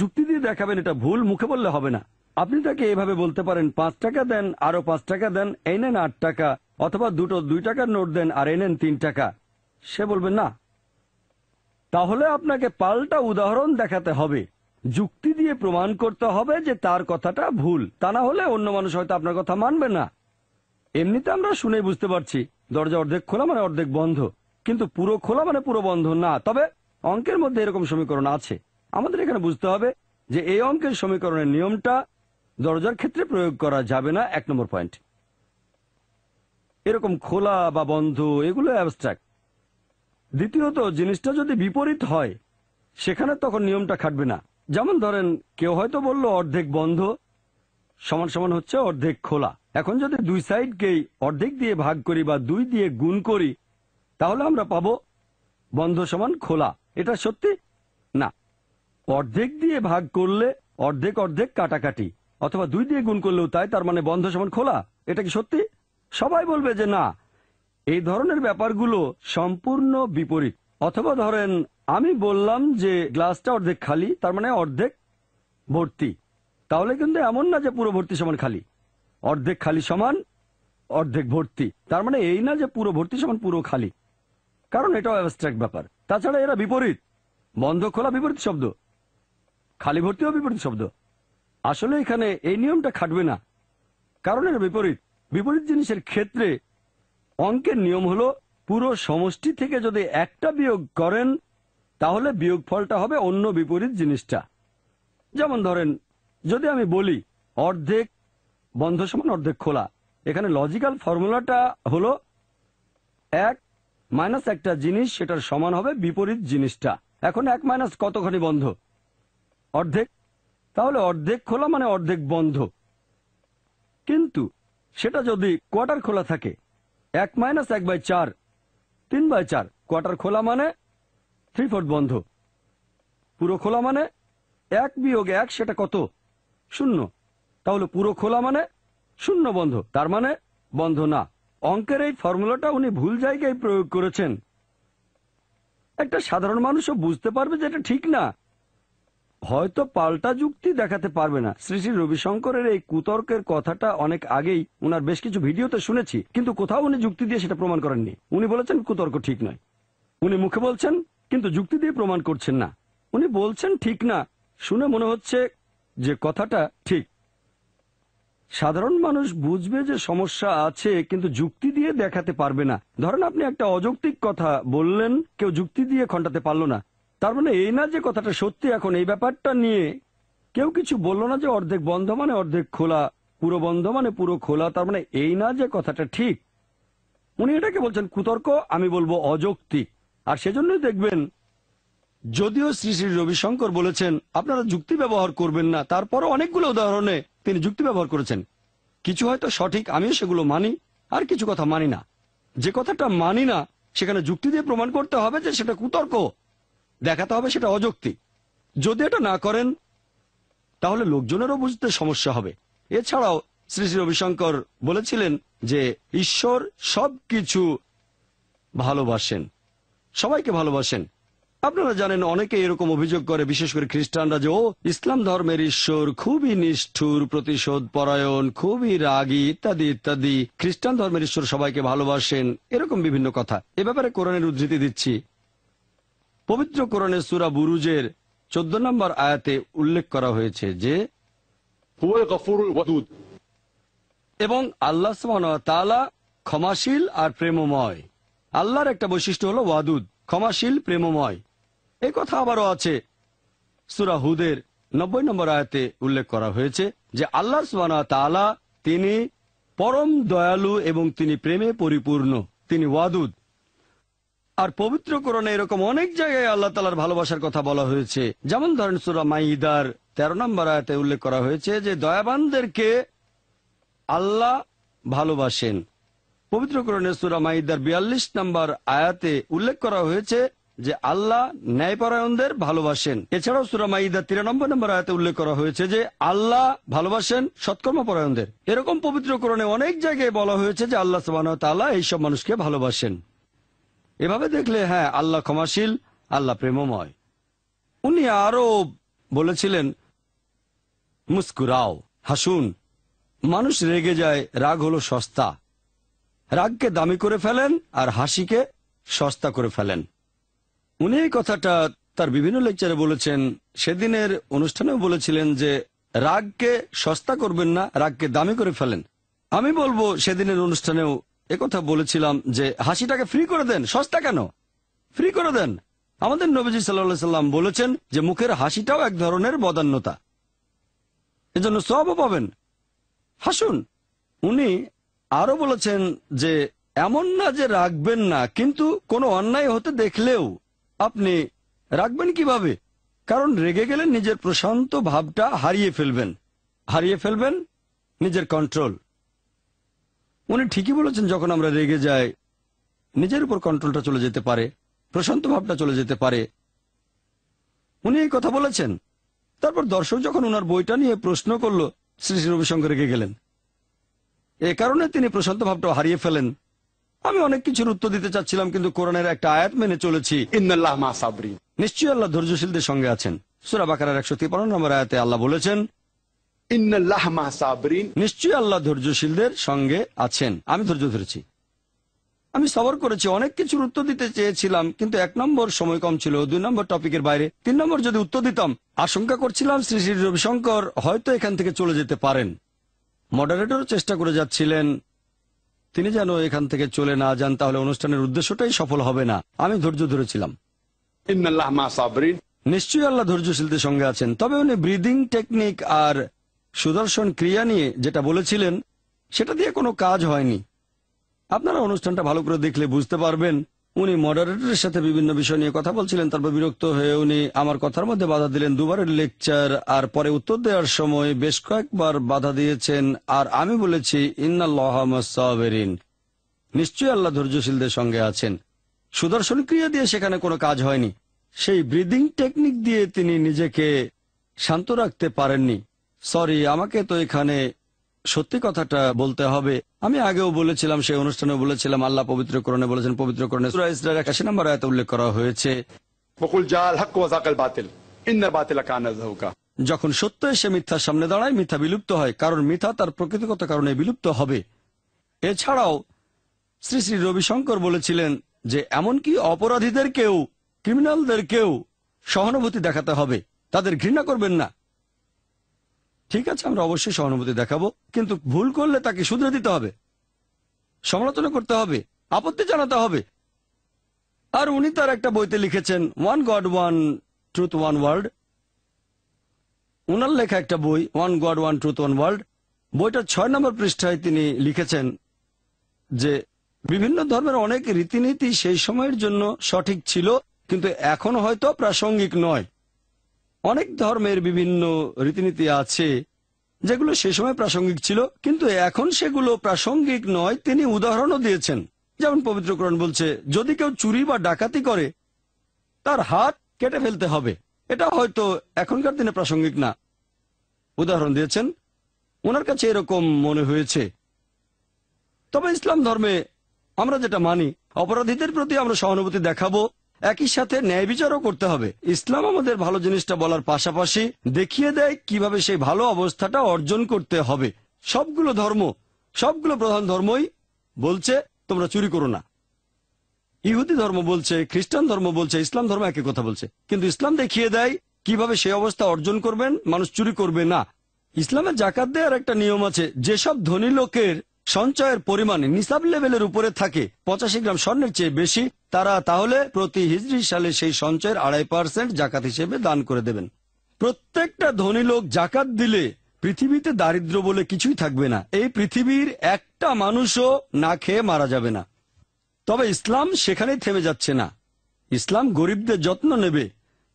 S4: যুক্তি দিয়ে দেখাবেন এটা ভুল মুখে বললে হবে না আপনি তাকে এভাবে বলতে পারেন পাঁচ টাকা দেন আরো পাঁচ টাকা দেন এই নেন আট টাকা অথবা দুটো দুই টাকার নোট দেন আর এই নেন তিন টাকা সে বলবে না তাহলে আপনাকে পাল্টা উদাহরণ দেখাতে হবে যুক্তি দিয়ে প্রমাণ করতে হবে যে তার কথাটা ভুল তা না হলে অন্য মানুষ হয়তো আপনার কথা মানবে না এমনিতে আমরা শুনে বুঝতে পারছি দরজা অর্ধেক খোলা মানে অর্ধেক বন্ধ কিন্তু পুরো খোলা মানে পুরো বন্ধ না তবে অঙ্কের মধ্যে এরকম সমীকরণ আছে আমাদের এখানে বুঝতে হবে যে এই অঙ্কের সমীকরণের নিয়মটা দরজার ক্ষেত্রে প্রয়োগ করা যাবে না এক নম্বর পয়েন্ট এরকম খোলা বা বন্ধ এগুলো অ্যাবস্ট্রাক্ট দ্বিতীয়ত জিনিসটা যদি বিপরীত হয় সেখানে তখন নিয়মটা খাটবে না যেমন ধরেন কেউ হয়তো বলল অর্ধেক বন্ধ সমান সমান হচ্ছে অর্ধেক খোলা এখন যদি দুই সাইডকেই অর্ধেক দিয়ে ভাগ করি বা দুই দিয়ে গুণ করি তাহলে আমরা পাবো বন্ধ সমান খোলা এটা সত্যি না অর্ধেক দিয়ে ভাগ করলে অর্ধেক অর্ধেক কাটাকাটি অথবা দুই দিয়ে গুণ করলেও তাই তার মানে বন্ধ সমান খোলা এটা কি সত্যি সবাই বলবে যে না এই ধরনের ব্যাপারগুলো সম্পূর্ণ বিপরীত অথবা ধরেন আমি বললাম যে গ্লাসটা অর্ধেক খালি তার মানে অর্ধেক ভর্তি তাহলে কিন্তু এমন না যে পুরো ভর্তি সমান খালি অর্ধেক খালি সমান অর্ধেক ভর্তি তার মানে এই না যে পুরো ভর্তি সমান পুরো খালি কারণ এটাও অ্যাবস্ট্রাক্ট ব্যাপার তাছাড়া এরা বিপরীত বন্ধ খোলা বিপরীত শব্দ খালি ভর্তিও বিপরীত শব্দ আসলে এখানে এই নিয়মটা খাটবে না কারণ এটা বিপরীত বিপরীত জিনিসের ক্ষেত্রে অঙ্কের নিয়ম হলো পুরো সমষ্টি থেকে যদি একটা বিয়োগ করেন তাহলে বিয়োগ ফলটা হবে অন্য বিপরীত জিনিসটা যেমন ধরেন যদি আমি বলি অর্ধেক বন্ধ সমান অর্ধেক খোলা এখানে লজিক্যাল ফর্মুলাটা হলো এক মাইনাস একটা জিনিস সেটার সমান হবে বিপরীত জিনিসটা এখন এক মাইনাস কতখানি বন্ধ অর্ধেক তাহলে অর্ধেক খোলা মানে অর্ধেক বন্ধ কিন্তু সেটা যদি কোয়ার্টার খোলা থাকে এক মাইনাস এক বাই চার তিন বাই চার কোয়ার্টার খোলা মানে থ্রি ফোর্থ বন্ধ পুরো খোলা মানে এক বিয়োগ এক সেটা কত শূন্য তাহলে পুরো খোলা মানে শূন্য বন্ধ তার মানে বন্ধ না অঙ্কের এই ফর্মুলাটা উনি ভুল জায়গায় প্রয়োগ করেছেন একটা সাধারণ মানুষও বুঝতে পারবে যে এটা ঠিক না হয়তো পাল্টা যুক্তি দেখাতে পারবে না শ্রী শ্রী রবিশঙ্করের এই কুতর্কের কথাটা অনেক আগেই উনার বেশ কিছু ভিডিওতে শুনেছি কিন্তু কোথাও উনি যুক্তি দিয়ে সেটা প্রমাণ করেননি উনি বলেছেন কুতর্ক ঠিক নয় উনি মুখে বলছেন কিন্তু যুক্তি দিয়ে প্রমাণ করছেন না উনি বলছেন ঠিক না শুনে মনে হচ্ছে যে কথাটা ঠিক সাধারণ মানুষ বুঝবে যে সমস্যা আছে কিন্তু যুক্তি দিয়ে দেখাতে পারবে না ধরেন আপনি একটা অযৌক্তিক কথা বললেন কেউ যুক্তি দিয়ে খণ্ডাতে পারলো না তার মানে এই না যে কথাটা সত্যি এখন এই ব্যাপারটা নিয়ে কেউ কিছু বলল না যে অর্ধেক বন্ধ মানে অর্ধেক খোলা পুরো বন্ধ মানে পুরো খোলা তার মানে এই না যে কথাটা ঠিক উনি এটাকে বলছেন কুতর্ক আমি বলবো অযৌক্তিক আর সেজন্যই দেখবেন যদিও শ্রী শ্রী রবিশঙ্কর বলেছেন আপনারা যুক্তি ব্যবহার করবেন না তারপরও অনেকগুলো উদাহরণে তিনি যুক্তি ব্যবহার করেছেন কিছু হয়তো সঠিক আমিও সেগুলো মানি আর কিছু কথা মানি না যে কথাটা মানি না সেখানে যুক্তি দিয়ে প্রমাণ করতে হবে যে সেটা কুতর্ক দেখাতে হবে সেটা অযুক্তি যদি এটা না করেন তাহলে লোকজনেরও বুঝতে সমস্যা হবে এছাড়াও শ্রী শ্রী রবিশঙ্কর বলেছিলেন যে ঈশ্বর সব কিছু ভালোবাসেন সবাইকে ভালোবাসেন আপনারা জানেন অনেকে এরকম অভিযোগ করে বিশেষ করে খ্রিস্টানরা যে ও ইসলাম ধর্মের ঈশ্বর খুবই নিষ্ঠুর প্রতিশোধ পরায়ণ খুবই রাগী ইত্যাদি ইত্যাদি খ্রিস্টান ধর্মের ঈশ্বর সবাইকে ভালোবাসেন এরকম বিভিন্ন কথা এ ব্যাপারে কোরআনের উদ্ধৃতি দিচ্ছি পবিত্র কোরআনের সুরা বুরুজের চোদ্দ নম্বর আয়াতে উল্লেখ করা হয়েছে যে এবং আল্লাহ তালা ক্ষমাশীল আর প্রেমময় আল্লাহর একটা বৈশিষ্ট্য হলো ওয়াদুদ ক্ষমাশীল প্রেমময় এই কথা আবারও আছে সুরা হুদের নব্বই নম্বর আয়তে উল্লেখ করা হয়েছে যে আল্লাহ সুবানা তালা তিনি পরম দয়ালু এবং তিনি প্রেমে পরিপূর্ণ তিনি ওয়াদুদ আর পবিত্র কোরণে এরকম অনেক জায়গায় আল্লাহ তালার ভালোবাসার কথা বলা হয়েছে যেমন ধরেন সুরা মাইদার তেরো নম্বর আয়তে উল্লেখ করা হয়েছে যে দয়াবানদেরকে আল্লাহ ভালোবাসেন পবিত্র কোরণে সুরা মাইদার বিয়াল্লিশ নম্বর আয়াতে উল্লেখ করা হয়েছে যে আল্লাহ ন্যায়পরায়ণদের ভালোবাসেন এছাড়াও সুরামাইদা তিরানব্বই নম্বর আয়তে উল্লেখ করা হয়েছে যে আল্লাহ ভালোবাসেন সৎকর্মপরায়ণদের এরকম পবিত্র কোরণে অনেক জায়গায় বলা হয়েছে যে আল্লাহ সুবাহ এইসব মানুষকে ভালোবাসেন এভাবে দেখলে হ্যাঁ আল্লাহ ক্ষমাশীল আল্লাহ প্রেমময় উনি আরো বলেছিলেন মুস্কুরাও হাসুন মানুষ রেগে যায় রাগ হলো সস্তা রাগকে দামি করে ফেলেন আর হাসিকে সস্তা করে ফেলেন উনি এই কথাটা তার বিভিন্ন লেকচারে বলেছেন সেদিনের অনুষ্ঠানেও বলেছিলেন যে রাগকে সস্তা করবেন না রাগকে দামি করে ফেলেন আমি বলবো সেদিনের অনুষ্ঠানেও কথা বলেছিলাম যে হাসিটাকে ফ্রি করে দেন সস্তা কেন ফ্রি করে দেন আমাদের নবীজি সাল্লা সাল্লাম বলেছেন যে মুখের হাসিটাও এক ধরনের বদান্যতা এজন্য সবও পাবেন হাসুন উনি আরো বলেছেন যে এমন না যে রাখবেন না কিন্তু কোনো অন্যায় হতে দেখলেও আপনি রাখবেন কিভাবে কারণ রেগে গেলে নিজের প্রশান্ত ভাবটা হারিয়ে ফেলবেন হারিয়ে ফেলবেন নিজের কন্ট্রোল উনি ঠিকই বলেছেন যখন আমরা রেগে যাই নিজের উপর কন্ট্রোলটা চলে যেতে পারে প্রশান্ত ভাবটা চলে যেতে পারে উনি এই কথা বলেছেন তারপর দর্শক যখন ওনার বইটা নিয়ে প্রশ্ন করল শ্রী শ্রী রবিশঙ্কর রেগে গেলেন এ কারণে তিনি প্রশান্ত ভাবটা হারিয়ে ফেলেন আমি অনেক কিছুর উত্তর দিতে চাচ্ছিলাম কিন্তু কোরআনের একটা আয়াত মেনে চলেছি মা সাবরি নিশ্চয়ই আল্লাহ ধৈর্যশীলদের সঙ্গে আছেন সুরা একশো তিপান্ন নম্বর আয়াতে আল্লাহ বলেছেন মা সাবরিন নিশ্চয়ই আল্লাহ ধৈর্যশীলদের সঙ্গে আছেন আমি ধৈর্য ধরেছি আমি সবর করেছি অনেক কিছুর উত্তর দিতে চেয়েছিলাম কিন্তু এক নম্বর সময় কম ছিল দুই নম্বর টপিকের বাইরে তিন নম্বর যদি উত্তর দিতাম আশঙ্কা করছিলাম শ্রী শ্রী রবিশঙ্কর হয়তো এখান থেকে চলে যেতে পারেন মডারেটর চেষ্টা করে যাচ্ছিলেন তিনি যেন এখান থেকে চলে না যান তাহলে অনুষ্ঠানের উদ্দেশ্যটাই সফল হবে না আমি ধৈর্য ধরেছিলাম নিশ্চয়ই আল্লাহ ধৈর্যশীলদের সঙ্গে আছেন তবে উনি ব্রিদিং টেকনিক আর সুদর্শন ক্রিয়া নিয়ে যেটা বলেছিলেন সেটা দিয়ে কোনো কাজ হয়নি আপনারা অনুষ্ঠানটা ভালো করে দেখলে বুঝতে পারবেন উনি মডারেটরের সাথে বিভিন্ন বিষয় নিয়ে কথা বলছিলেন তারপর বিরক্ত হয়ে উনি আমার কথার মধ্যে বাধা দিলেন দুবারের লেকচার আর পরে উত্তর দেওয়ার সময় বেশ কয়েকবার বাধা দিয়েছেন আর আমি বলেছি ইন্নাল্লাহরিন নিশ্চয়ই আল্লাহ ধৈর্যশীলদের সঙ্গে আছেন সুদর্শন ক্রিয়া দিয়ে সেখানে কোনো কাজ হয়নি সেই ব্রিদিং টেকনিক দিয়ে তিনি নিজেকে শান্ত রাখতে পারেননি সরি আমাকে তো এখানে সত্যি কথাটা বলতে হবে আমি আগেও বলেছিলাম সেই অনুষ্ঠানে বলেছিলাম আল্লাহ পবিত্র করণে বলেছেন পবিত্র করণে একাশি নম্বর আয়াত উল্লেখ করা হয়েছে যখন সত্য এসে মিথ্যার সামনে দাঁড়ায় মিথ্যা বিলুপ্ত হয় কারণ মিথ্যা তার প্রকৃতিগত কারণে বিলুপ্ত হবে এছাড়াও শ্রী শ্রী রবিশঙ্কর বলেছিলেন যে এমনকি অপরাধীদেরকেও ক্রিমিনালদেরকেও সহানুভূতি দেখাতে হবে তাদের ঘৃণা করবেন না ঠিক আছে আমরা অবশ্যই সহানুভূতি দেখাবো কিন্তু ভুল করলে তাকে শুধরে দিতে হবে সমালোচনা করতে হবে আপত্তি জানাতে হবে আর উনি তার একটা বইতে লিখেছেন one God one truth one world ওনার লেখা একটা বই one God one truth one world বইটার ছয় নম্বর পৃষ্ঠায় তিনি লিখেছেন যে বিভিন্ন ধর্মের অনেক রীতিনীতি সেই সময়ের জন্য সঠিক ছিল কিন্তু এখন হয়তো প্রাসঙ্গিক নয় অনেক ধর্মের বিভিন্ন রীতিনীতি আছে যেগুলো সে সময় প্রাসঙ্গিক ছিল কিন্তু এখন সেগুলো প্রাসঙ্গিক নয় তিনি উদাহরণও দিয়েছেন যেমন পবিত্রকরণ বলছে যদি কেউ চুরি বা ডাকাতি করে তার হাত কেটে ফেলতে হবে এটা হয়তো এখনকার দিনে প্রাসঙ্গিক না উদাহরণ দিয়েছেন ওনার কাছে এরকম মনে হয়েছে তবে ইসলাম ধর্মে আমরা যেটা মানি অপরাধীদের প্রতি আমরা সহানুভূতি দেখাবো একই সাথে ন্যায় বিচারও করতে হবে ইসলাম আমাদের ভালো জিনিসটা বলার পাশাপাশি দেখিয়ে দেয় কিভাবে সেই ভালো অবস্থাটা অর্জন করতে হবে সবগুলো ধর্ম সবগুলো প্রধান ধর্মই বলছে তোমরা চুরি করো না ইহুদি ধর্ম বলছে খ্রিস্টান ধর্ম বলছে ইসলাম ধর্ম একই কথা বলছে কিন্তু ইসলাম দেখিয়ে দেয় কিভাবে সেই অবস্থা অর্জন করবেন মানুষ চুরি করবে না ইসলামের জাকাত দেওয়ার একটা নিয়ম আছে যেসব ধনী লোকের সঞ্চয়ের পরিমাণ নিসাব লেভেলের উপরে থাকে পঁচাশি গ্রাম স্বর্ণের চেয়ে বেশি তারা তাহলে প্রতি হিজড়ি সালে সেই সঞ্চয়ের আড়াই পার্সেন্ট জাকাত হিসেবে দান করে দেবেন প্রত্যেকটা ধনী লোক জাকাত দিলে পৃথিবীতে দারিদ্র বলে কিছুই থাকবে না এই পৃথিবীর একটা মানুষও না খেয়ে মারা যাবে না তবে ইসলাম সেখানেই থেমে যাচ্ছে না ইসলাম গরিবদের যত্ন নেবে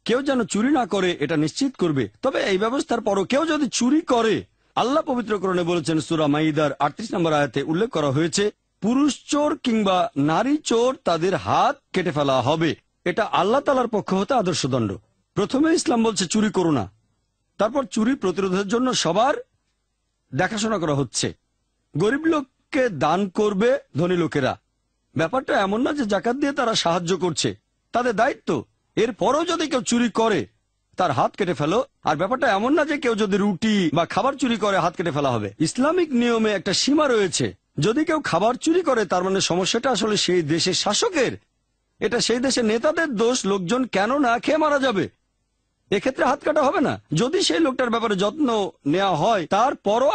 S4: কেউ যেন চুরি না করে এটা নিশ্চিত করবে তবে এই ব্যবস্থার পরও কেউ যদি চুরি করে আল্লাহ পবিত্রকরণে বলেছেন সুরা মাইদার আটত্রিশ নম্বর আয়াতে উল্লেখ করা হয়েছে পুরুষ চোর কিংবা নারী চোর তাদের হাত কেটে ফেলা হবে এটা আল্লাহ তালার পক্ষ হতে আদর্শ দণ্ড প্রথমে ইসলাম বলছে চুরি করো না তারপর চুরি প্রতিরোধের জন্য সবার দেখাশোনা করা হচ্ছে গরিব লোককে দান করবে ধনী লোকেরা ব্যাপারটা এমন না যে জাকাত দিয়ে তারা সাহায্য করছে তাদের দায়িত্ব এরপরও যদি কেউ চুরি করে তার হাত কেটে ফেলো আর ব্যাপারটা এমন না যে কেউ যদি রুটি বা খাবার চুরি করে হাত কেটে ফেলা হবে ইসলামিক নিয়মে একটা সীমা রয়েছে যদি কেউ খাবার চুরি করে তার মানে সমস্যাটা আসলে সেই দেশের শাসকের এটা সেই দেশের নেতাদের দোষ লোকজন কেন না খেয়ে মারা যাবে এক্ষেত্রে হাত কাটা হবে না যদি সেই লোকটার ব্যাপারে যত্ন নেওয়া হয় তারপরও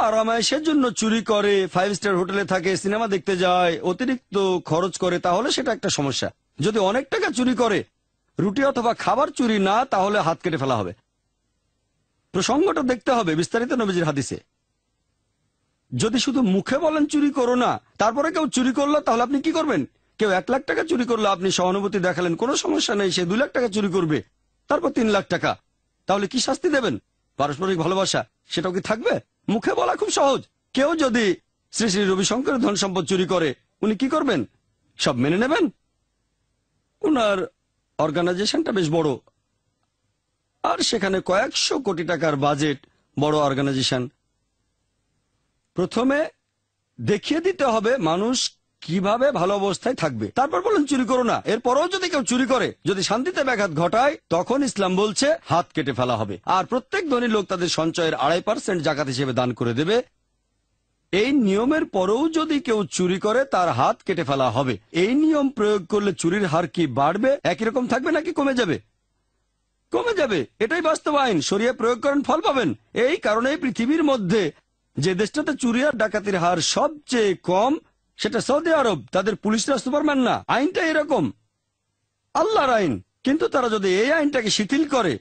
S4: সে জন্য চুরি করে ফাইভ স্টার হোটেলে থাকে সিনেমা দেখতে যায় অতিরিক্ত খরচ করে তাহলে সেটা একটা সমস্যা যদি অনেক টাকা চুরি করে রুটি অথবা খাবার চুরি না তাহলে হাত কেটে ফেলা হবে প্রসঙ্গটা দেখতে হবে বিস্তারিত নবীজির হাদিসে যদি শুধু মুখে বলেন চুরি করো না তারপরে কেউ চুরি করলো তাহলে আপনি কি করবেন কেউ এক লাখ টাকা চুরি করলো আপনি সহানুভূতি দেখালেন কোনো সমস্যা নেই সে দুই লাখ টাকা চুরি করবে তারপর তিন লাখ টাকা তাহলে কি শাস্তি দেবেন পারস্পরিক ভালোবাসা সেটাও কি থাকবে মুখে বলা খুব সহজ কেউ যদি শ্রী শ্রী রবিশঙ্করের ধন সম্পদ চুরি করে উনি কি করবেন সব মেনে নেবেন ওনার অর্গানাইজেশনটা বেশ বড় আর সেখানে কয়েকশো কোটি টাকার বাজেট বড় অর্গানাইজেশন প্রথমে দেখিয়ে দিতে হবে মানুষ কিভাবে ভালো অবস্থায় থাকবে তারপর বলেন চুরি করো না এরপরও যদি কেউ চুরি করে যদি শান্তিতে ব্যাঘাত ঘটায় তখন ইসলাম বলছে হাত কেটে ফেলা হবে আর প্রত্যেক ধনী লোক তাদের সঞ্চয়ের আড়াই পার্সেন্ট জাকাত হিসেবে দান করে দেবে এই নিয়মের পরেও যদি কেউ চুরি করে তার হাত কেটে ফেলা হবে এই নিয়ম প্রয়োগ করলে চুরির হার কি বাড়বে একই রকম থাকবে নাকি কমে যাবে কমে যাবে এটাই বাস্তব আইন সরিয়ে প্রয়োগ করেন ফল পাবেন এই কারণে পৃথিবীর মধ্যে যে দেশটাতে চুরি আর ডাকাতির হার সবচেয়ে কম সেটা সৌদি আরব তাদের পুলিশরা সুপারম্যান না আইনটা এরকম আল্লাহর আইন কিন্তু তারা যদি এই আইনটাকে শিথিল করে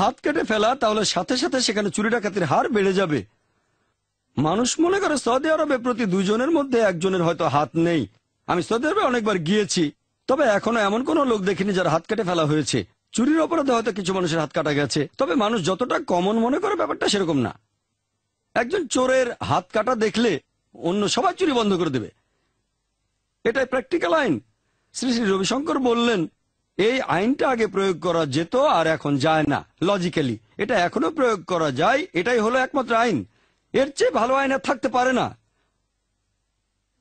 S4: হাত কেটে ফেলা তাহলে সাথে সাথে সেখানে চুরি ডাকাতির হার বেড়ে যাবে মানুষ মনে করে সৌদি আরবে প্রতি দুজনের মধ্যে একজনের হয়তো হাত নেই আমি সৌদি আরবে অনেকবার গিয়েছি তবে এখনো এমন কোনো লোক দেখিনি যার হাত কেটে ফেলা হয়েছে চুরির অপরাধে হয়তো কিছু মানুষের হাত কাটা গেছে তবে মানুষ যতটা কমন মনে করে ব্যাপারটা সেরকম না একজন চোরের হাত কাটা দেখলে অন্য সবাই চুরি বন্ধ করে দেবে এটাই প্র্যাকটিক্যাল আইন শ্রী শ্রী রবিশঙ্কর বললেন এই আইনটা আগে প্রয়োগ করা যেত আর এখন যায় না লজিক্যালি এটা এখনো প্রয়োগ করা যায় এটাই হলো একমাত্র আইন এর চেয়ে ভালো আইন থাকতে পারে না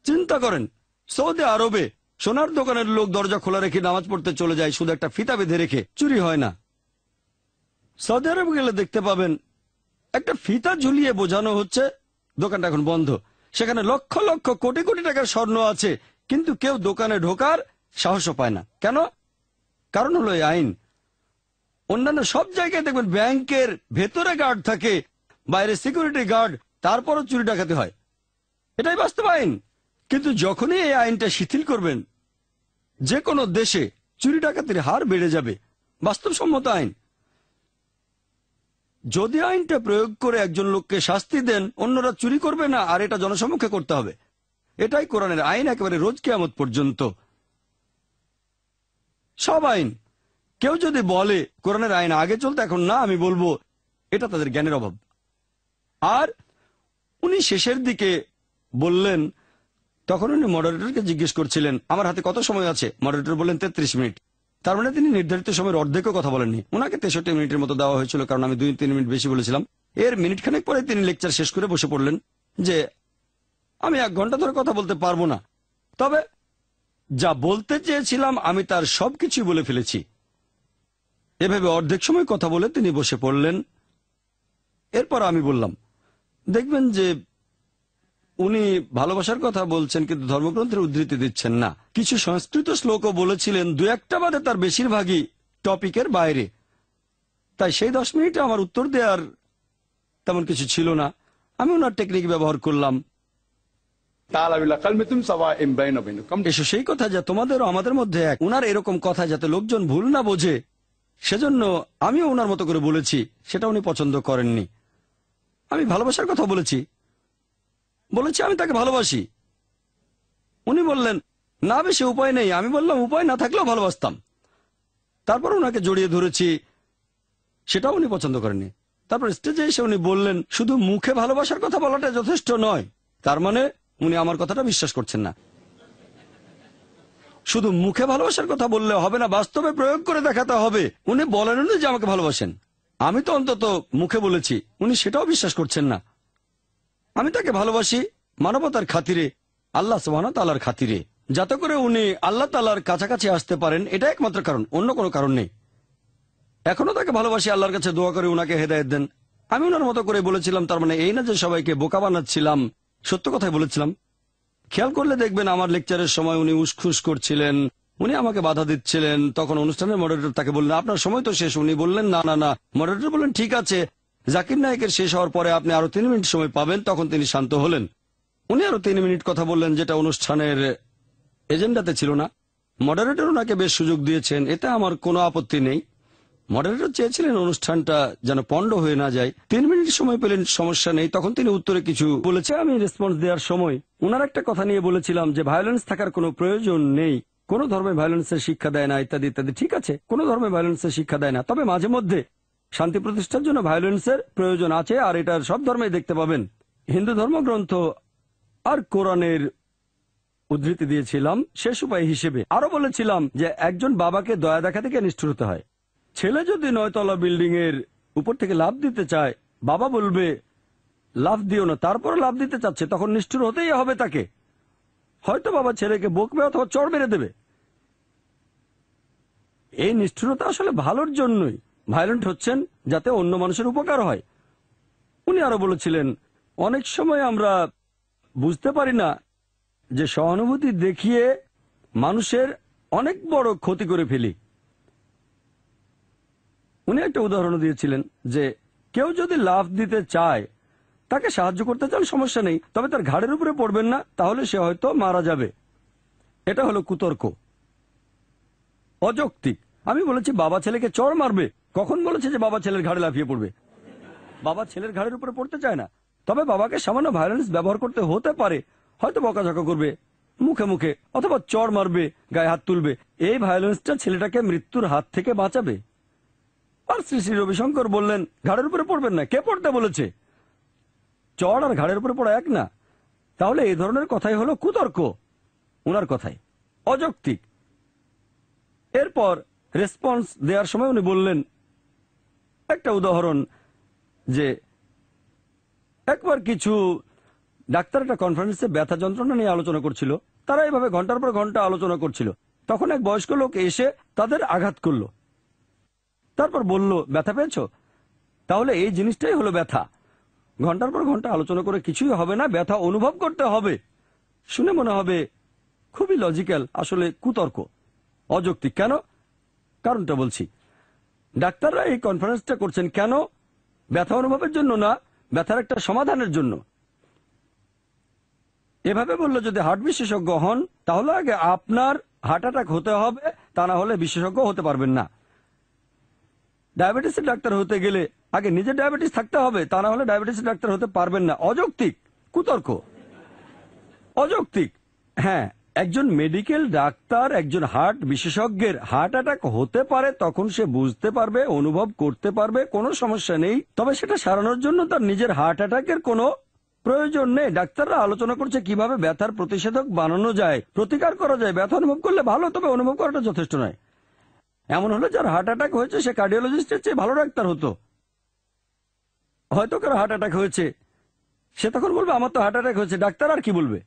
S4: চিন্তা করেন সৌদি আরবে সোনার দোকানের লোক দরজা খোলা রেখে নামাজ পড়তে চলে যায় শুধু একটা ফিতা বেঁধে রেখে চুরি হয় না সৌদি আরব গেলে দেখতে পাবেন একটা ফিতা ঝুলিয়ে বোঝানো হচ্ছে দোকানটা এখন বন্ধ সেখানে লক্ষ লক্ষ কোটি কোটি টাকার স্বর্ণ আছে কিন্তু কেউ দোকানে ঢোকার সাহসও পায় না কেন কারণ হলো এই আইন অন্যান্য সব জায়গায় দেখবেন ব্যাংকের ভেতরে গার্ড থাকে বাইরে সিকিউরিটি গার্ড তারপরও চুরি ডাকাতি হয় এটাই বাস্তব আইন কিন্তু যখনই এই আইনটা শিথিল করবেন যে কোনো দেশে চুরি ডাকাতির হার বেড়ে যাবে বাস্তবসম্মত আইন যদি আইনটা প্রয়োগ করে একজন লোককে শাস্তি দেন অন্যরা চুরি করবে না আর এটা জনসম্মুখে করতে হবে এটাই কোরআনের আইন একেবারে রোজ কেয়ামত পর্যন্ত সব আইন কেউ যদি বলে কোরআনের আইন আগে চলতে এখন না আমি বলবো এটা তাদের জ্ঞানের অভাব আর উনি শেষের দিকে বললেন তখন উনি মডারেটরকে জিজ্ঞেস করছিলেন আমার হাতে কত সময় আছে মডারেটর বললেন তেত্রিশ মিনিট তার মানে তিনি নির্ধারিত সময়ের অর্ধেকও কথা বলেননি ওনাকে তেষট্টি মিনিটের মতো দেওয়া হয়েছিল কারণ আমি দুই তিন মিনিট বেশি বলেছিলাম এর মিনিট খানেক পরে তিনি লেকচার শেষ করে বসে পড়লেন যে আমি এক ঘন্টা ধরে কথা বলতে পারবো না তবে যা বলতে চেয়েছিলাম আমি তার কিছুই বলে ফেলেছি এভাবে অর্ধেক সময় কথা বলে তিনি বসে পড়লেন এরপর আমি বললাম দেখবেন যে উনি ভালোবাসার কথা বলছেন কিন্তু ধর্মগ্রন্থের উদ্ধৃতি দিচ্ছেন না কিছু সংস্কৃত শ্লোকও বলেছিলেন দু একটা বাদে তার বেশিরভাগই টপিকের বাইরে তাই সেই দশ মিনিটে আমার উত্তর দেওয়ার তেমন কিছু ছিল না আমি ওনার টেকনিক ব্যবহার করলাম এসো সেই কথা যা তোমাদের আমাদের মধ্যে এক ওনার এরকম কথা যাতে লোকজন ভুল না বোঝে সেজন্য আমিও ওনার মতো করে বলেছি সেটা উনি পছন্দ করেননি আমি ভালোবাসার কথা বলেছি বলেছি আমি তাকে ভালোবাসি উনি বললেন না বেশি উপায় নেই আমি বললাম উপায় না থাকলেও ভালোবাসতাম তারপর ওনাকে জড়িয়ে ধরেছি সেটাও উনি পছন্দ করেনি তারপর স্টেজে এসে উনি বললেন শুধু মুখে ভালোবাসার কথা বলাটা যথেষ্ট নয় তার মানে উনি আমার কথাটা বিশ্বাস করছেন না শুধু মুখে ভালোবাসার কথা বললে হবে না বাস্তবে প্রয়োগ করে দেখাতে হবে উনি বলেন যে আমাকে ভালোবাসেন আমি তো অন্তত মুখে বলেছি উনি সেটাও বিশ্বাস করছেন না আমি তাকে ভালোবাসি মানবতার খাতিরে আল্লাহ সোহানতালার খাতিরে যাতে করে উনি আল্লাহ তালার কাছাকাছি আসতে পারেন এটা একমাত্র কারণ অন্য কোনো কারণ নেই এখনো তাকে ভালোবাসি আল্লাহর কাছে দোয়া করে উনাকে হেদায়ত দেন আমি ওনার মতো করে বলেছিলাম তার মানে এই না যে সবাইকে বোকা বানাচ্ছিলাম সত্য কথাই বলেছিলাম খেয়াল করলে দেখবেন আমার লেকচারের সময় উনি উসখুস করছিলেন উনি আমাকে বাধা দিচ্ছিলেন তখন অনুষ্ঠানের মডারেটর তাকে বললেন আপনার সময় তো শেষ উনি বললেন না না না মডারেটর বললেন ঠিক আছে জাকির নায়কের শেষ হওয়ার পরে আপনি আরো তিন মিনিট সময় পাবেন তখন তিনি শান্ত হলেন উনি আরো তিন মিনিট কথা বললেন যেটা অনুষ্ঠানের এজেন্ডাতে ছিল না মডারেটর ওনাকে বেশ সুযোগ দিয়েছেন এতে আমার কোনো আপত্তি নেই মডারেটর চেয়েছিলেন অনুষ্ঠানটা যেন পণ্ড হয়ে না যায় তিন মিনিট সময় পেলেন সমস্যা নেই তখন তিনি উত্তরে কিছু বলেছে আমি রেসপন্স দেওয়ার সময় ওনার একটা কথা নিয়ে বলেছিলাম যে ভায়োলেন্স থাকার কোনো প্রয়োজন নেই কোনো ধর্মে ভায়োলেন্সের শিক্ষা দেয় না ইত্যাদি ইত্যাদি ঠিক আছে কোনো ধর্মে ভায়োলেন্সের শিক্ষা দেয় না তবে মাঝে মধ্যে শান্তি প্রতিষ্ঠার জন্য ভায়োলেন্সের প্রয়োজন আছে আর এটা সব ধর্মেই দেখতে পাবেন হিন্দু ধর্মগ্রন্থ আর কোরআনের উদ্ধৃতি দিয়েছিলাম শেষ উপায় হিসেবে আরো বলেছিলাম যে একজন বাবাকে দয়া দেখা থেকে নিষ্ঠুর হতে হয় ছেলে যদি নয়তলা বিল্ডিং এর উপর থেকে লাভ দিতে চায় বাবা বলবে লাভ দিও না তারপর লাভ দিতে চাচ্ছে তখন নিষ্ঠুর হতেই হবে তাকে হয়তো বাবা ছেলেকে বকবে অথবা চড় মেরে দেবে এই নিষ্ঠুরতা আসলে ভালোর জন্যই ভায়োলেন্ট হচ্ছেন যাতে অন্য মানুষের উপকার হয় উনি আরো বলেছিলেন অনেক সময় আমরা বুঝতে পারি না যে সহানুভূতি দেখিয়ে মানুষের অনেক বড় ক্ষতি করে ফেলি উনি একটা উদাহরণ দিয়েছিলেন যে কেউ যদি লাভ দিতে চায় তাকে সাহায্য করতে চান সমস্যা নেই তবে তার ঘাড়ের উপরে পড়বেন না তাহলে সে হয়তো মারা যাবে এটা হলো কুতর্ক অযৌক্তিক আমি বলেছি বাবা ছেলেকে চড় মারবে কখন বলেছে যে বাবা ছেলের ঘাড়ে লাফিয়ে পড়বে বাবা ছেলের ঘাড়ের উপরে পড়তে চায় না তবে বাবাকে সামান্য ভায়োলেন্স ব্যবহার করতে হতে পারে হয়তো বকাঝকা করবে মুখে মুখে অথবা চড় মারবে গায়ে হাত তুলবে এই ভায়োলেন্সটা ছেলেটাকে মৃত্যুর হাত থেকে বাঁচাবে আর শ্রী শ্রী রবিশঙ্কর বললেন ঘাড়ের উপরে পড়বেন না কে পড়তে বলেছে চড় আর ঘাড়ের উপরে পড়া এক না তাহলে এই ধরনের কথাই হলো কুতর্ক ওনার কথাই অযৌক্তিক এরপর রেসপন্স দেওয়ার সময় উনি বললেন একটা উদাহরণ যে একবার কিছু ডাক্তার একটা কনফারেন্সে ব্যথা যন্ত্রণা নিয়ে আলোচনা করছিল তারা এইভাবে ঘন্টার পর ঘন্টা আলোচনা করছিল তখন এক বয়স্ক লোক এসে তাদের আঘাত করলো তারপর বলল ব্যথা পেয়েছ তাহলে এই জিনিসটাই হলো ব্যথা ঘন্টার পর ঘন্টা আলোচনা করে কিছুই হবে না ব্যথা অনুভব করতে হবে শুনে মনে হবে খুবই লজিক্যাল আসলে কুতর্ক অযৌক্তিক কেন কারণটা বলছি ডাক্তাররা এই কনফারেন্সটা করছেন কেন ব্যথা অনুভবের জন্য না ব্যথার একটা সমাধানের জন্য এভাবে বললো যদি হার্ট বিশেষজ্ঞ হন তাহলে আগে আপনার হার্ট অ্যাটাক হতে হবে তা না হলে বিশেষজ্ঞ হতে পারবেন না ডায়াবেটিসের ডাক্তার হতে গেলে আগে নিজে ডায়াবেটিস থাকতে হবে তা না হলে ডায়াবেটিসের ডাক্তার হতে পারবেন না অযৌক্তিক কুতর্ক অযৌক্তিক হ্যাঁ একজন মেডিকেল ডাক্তার একজন হার্ট বিশেষজ্ঞের হার্ট অ্যাটাক হতে পারে তখন সে বুঝতে পারবে অনুভব করতে পারবে কোনো সমস্যা নেই তবে সেটা সারানোর জন্য তার নিজের হার্ট অ্যাটাকের কোনো প্রয়োজন নেই ডাক্তাররা আলোচনা করছে কিভাবে ব্যথার প্রতিষেধক বানানো যায় প্রতিকার করা যায় ব্যথা অনুভব করলে ভালো তবে অনুভব করাটা যথেষ্ট নয় এমন হলো যার হার্ট অ্যাটাক হয়েছে সে কার্ডিওলজিস্টের চেয়ে ভালো ডাক্তার হতো হয়তো কারো হার্ট অ্যাটাক হয়েছে সে তখন বলবে আমার তো হার্ট অ্যাটাক হয়েছে ডাক্তার আর কি বলবে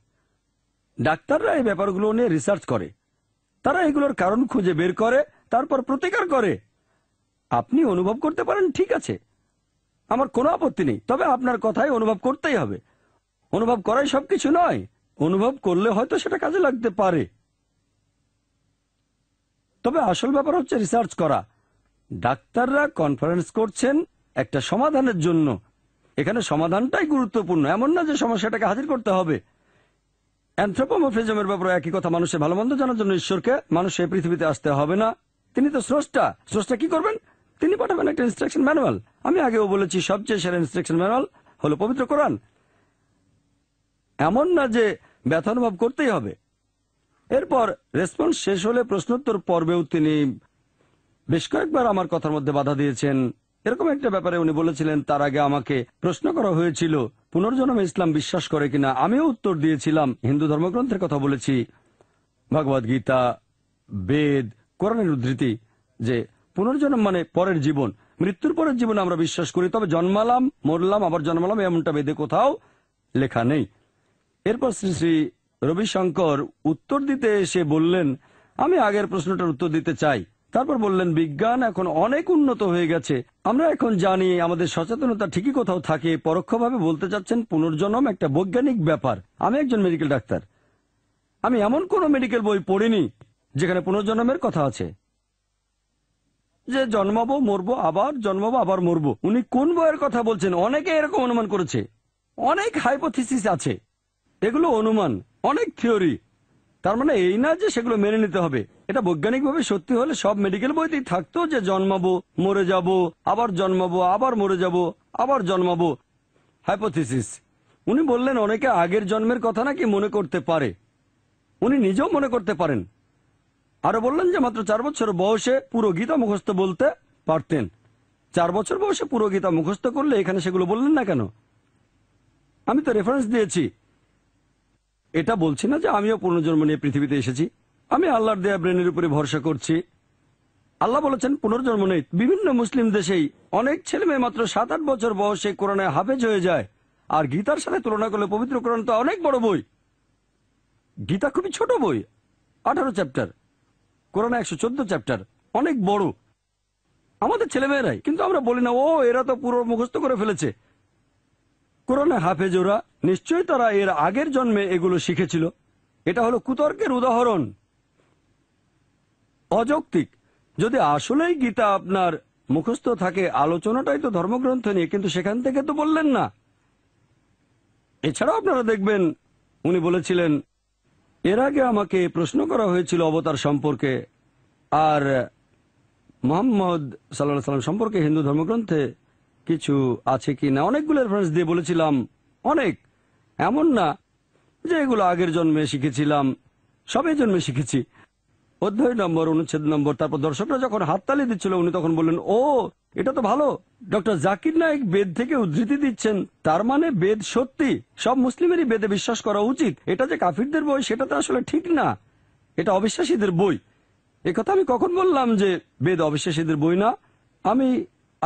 S4: ডাক্তাররা এই ব্যাপারগুলো নিয়ে রিসার্চ করে তারা এগুলোর কারণ খুঁজে বের করে তারপর প্রতিকার করে আপনি অনুভব করতে পারেন ঠিক আছে আমার কোনো আপত্তি নেই তবে আপনার কথাই অনুভব করতেই হবে অনুভব করাই সবকিছু নয় অনুভব করলে হয়তো সেটা কাজে লাগতে পারে তবে আসল ব্যাপার হচ্ছে রিসার্চ করা ডাক্তাররা কনফারেন্স করছেন একটা সমাধানের জন্য এখানে সমাধানটাই গুরুত্বপূর্ণ এমন না যে সমস্যাটাকে হাজির করতে হবে অ্যান্থ্রোপোমোফিজমের ব্যাপারে একই কথা মানুষের ভালো মন্দ জানার জন্য ঈশ্বরকে মানুষ এই পৃথিবীতে আসতে হবে না তিনি তো স্রষ্টা স্রষ্টা কি করবেন তিনি পাঠাবেন একটা ইনস্ট্রাকশন ম্যানুয়াল আমি আগেও বলেছি সবচেয়ে সেরা ইনস্ট্রাকশন ম্যানুয়াল হলো পবিত্র কোরআন এমন না যে ব্যথা অনুভব করতেই হবে এরপর রেসপন্স শেষ হলে প্রশ্নোত্তর পর্বেও তিনি বেশ কয়েকবার আমার কথার মধ্যে বাধা দিয়েছেন এরকম একটা ব্যাপারে উনি বলেছিলেন তার আগে আমাকে প্রশ্ন করা হয়েছিল পুনর্জন্মে ইসলাম বিশ্বাস করে কিনা আমিও উত্তর দিয়েছিলাম হিন্দু ধর্মগ্রন্থের কথা বলেছি ভগবদ গীতা বেদ কোরআনের উদ্ধৃতি যে পুনর্জন্ম মানে পরের জীবন মৃত্যুর পরের জীবন আমরা বিশ্বাস করি তবে জন্মালাম মরলাম আবার জন্মালাম এমনটা বেদে কোথাও লেখা নেই এরপর শ্রী শ্রী রবিশঙ্কর উত্তর দিতে এসে বললেন আমি আগের প্রশ্নটার উত্তর দিতে চাই তারপর বললেন বিজ্ঞান এখন অনেক উন্নত হয়ে গেছে আমরা এখন জানি আমাদের সচেতনতা ঠিকই কোথাও থাকে পরোক্ষভাবে বলতে চাচ্ছেন পুনর্জন্ম একটা বৈজ্ঞানিক ব্যাপার আমি একজন মেডিকেল ডাক্তার আমি এমন কোনো মেডিকেল বই পড়িনি যেখানে পুনর্জন্মের কথা আছে যে জন্মাবো মরবো আবার জন্মাবো আবার মরবো উনি কোন বইয়ের কথা বলছেন অনেকে এরকম অনুমান করেছে অনেক হাইপোথিস আছে এগুলো অনুমান অনেক থিওরি তার মানে এই না যে সেগুলো মেনে নিতে হবে এটা বৈজ্ঞানিকভাবে সত্যি হলে সব মেডিকেল বইতেই থাকতো যে জন্মাবো মরে যাব আবার জন্মাবো আবার মরে যাব আবার জন্মাবো হাইপোথিস উনি বললেন অনেকে আগের জন্মের কথা নাকি মনে করতে পারে উনি নিজেও মনে করতে পারেন আরো বললেন যে মাত্র চার বছর বয়সে পুরো গীতা মুখস্থ বলতে পারতেন চার বছর বয়সে পুরো গীতা মুখস্থ করলে এখানে সেগুলো বললেন না কেন আমি তো রেফারেন্স দিয়েছি এটা বলছি না যে আমিও পুনর্জন্ম নিয়ে পৃথিবীতে এসেছি আমি আল্লাহর দেয়া ব্রেনের উপরে ভরসা করছি আল্লাহ বলেছেন পুনর্জন্ম নেই বিভিন্ন মুসলিম দেশেই অনেক ছেলে মেয়ে মাত্র সাত আট বছর বয়সে কোরআনে হাফেজ হয়ে যায় আর গীতার সাথে তুলনা করলে পবিত্র কোরআন তো অনেক বড় বই গীতা খুবই ছোট বই আঠারো চ্যাপ্টার কোরআন একশো চোদ্দ চ্যাপ্টার অনেক বড় আমাদের ছেলেমেয়েরাই কিন্তু আমরা বলি না ও এরা তো পুরো মুখস্থ করে ফেলেছে কোরআনে হাফেজোরা নিশ্চয়ই তারা এর আগের জন্মে এগুলো শিখেছিল এটা হলো কুতর্কের উদাহরণ অযৌক্তিক যদি আসলেই গীতা আপনার মুখস্থ থাকে আলোচনাটাই তো ধর্মগ্রন্থ নিয়ে কিন্তু সেখান থেকে তো বললেন না এছাড়াও আপনারা দেখবেন উনি বলেছিলেন এর আগে আমাকে প্রশ্ন করা হয়েছিল অবতার সম্পর্কে আর মোহাম্মদ সাল্লাহ সাল্লাম সম্পর্কে হিন্দু ধর্মগ্রন্থে কিছু আছে কি না অনেকগুলো রেফারেন্স দিয়ে বলেছিলাম অনেক এমন না যে এগুলো আগের জন্মে শিখেছিলাম সবে জন্মে শিখেছি অধ্যায় নম্বর অনুচ্ছেদ নম্বর তারপর দর্শকরা যখন হাততালি দিচ্ছিল উনি তখন বললেন ও এটা তো ভালো ডক্টর জাকির নায়ক বেদ থেকে উদ্ধৃতি দিচ্ছেন তার মানে বেদ সত্যি সব মুসলিমেরই বেদে বিশ্বাস করা উচিত এটা যে কাফিরদের বই সেটা তো আসলে ঠিক না এটা অবিশ্বাসীদের বই একথা আমি কখন বললাম যে বেদ অবিশ্বাসীদের বই না আমি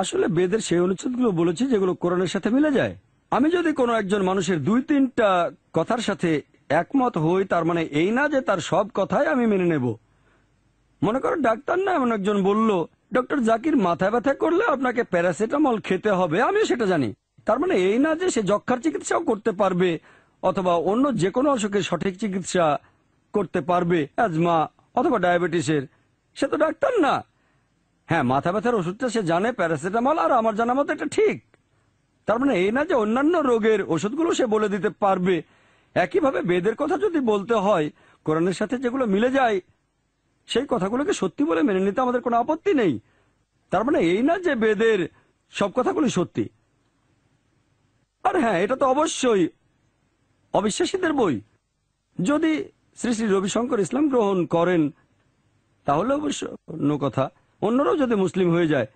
S4: আসলে বেদের সেই অনুচ্ছেদগুলো বলেছি যেগুলো কোরআনের সাথে মিলে যায় আমি যদি কোনো একজন মানুষের দুই তিনটা কথার সাথে একমত হই তার মানে এই না যে তার সব কথাই আমি মেনে নেব মনে করো ডাক্তার না এমন একজন বলল ডক্টর জাকির মাথায় ব্যথা করলে আপনাকে প্যারাসিটামল খেতে হবে আমিও সেটা জানি তার মানে এই না যে সে যক্ষার চিকিৎসাও করতে পারবে অথবা অন্য যে কোনো অসুখের সঠিক চিকিৎসা করতে পারবে অ্যাজমা অথবা ডায়াবেটিসের সে তো ডাক্তার না হ্যাঁ মাথা ব্যথার ওষুধটা সে জানে প্যারাসিটামল আর আমার জানা মতো এটা ঠিক তার মানে এই না যে অন্যান্য রোগের ওষুধগুলো সে বলে দিতে পারবে একইভাবে বেদের কথা যদি বলতে হয় কোরআনের সাথে যেগুলো মিলে যায় সেই কথাগুলোকে সত্যি বলে মেনে নিতে আমাদের কোনো আপত্তি নেই তার মানে এই না যে বেদের সব কথাগুলি সত্যি আর হ্যাঁ এটা তো অবশ্যই অবিশ্বাসীদের বই যদি শ্রী শ্রী রবিশঙ্কর ইসলাম গ্রহণ করেন তাহলে অবশ্য অন্য কথা অন্যরাও যাতে মুসলিম হয়ে যায়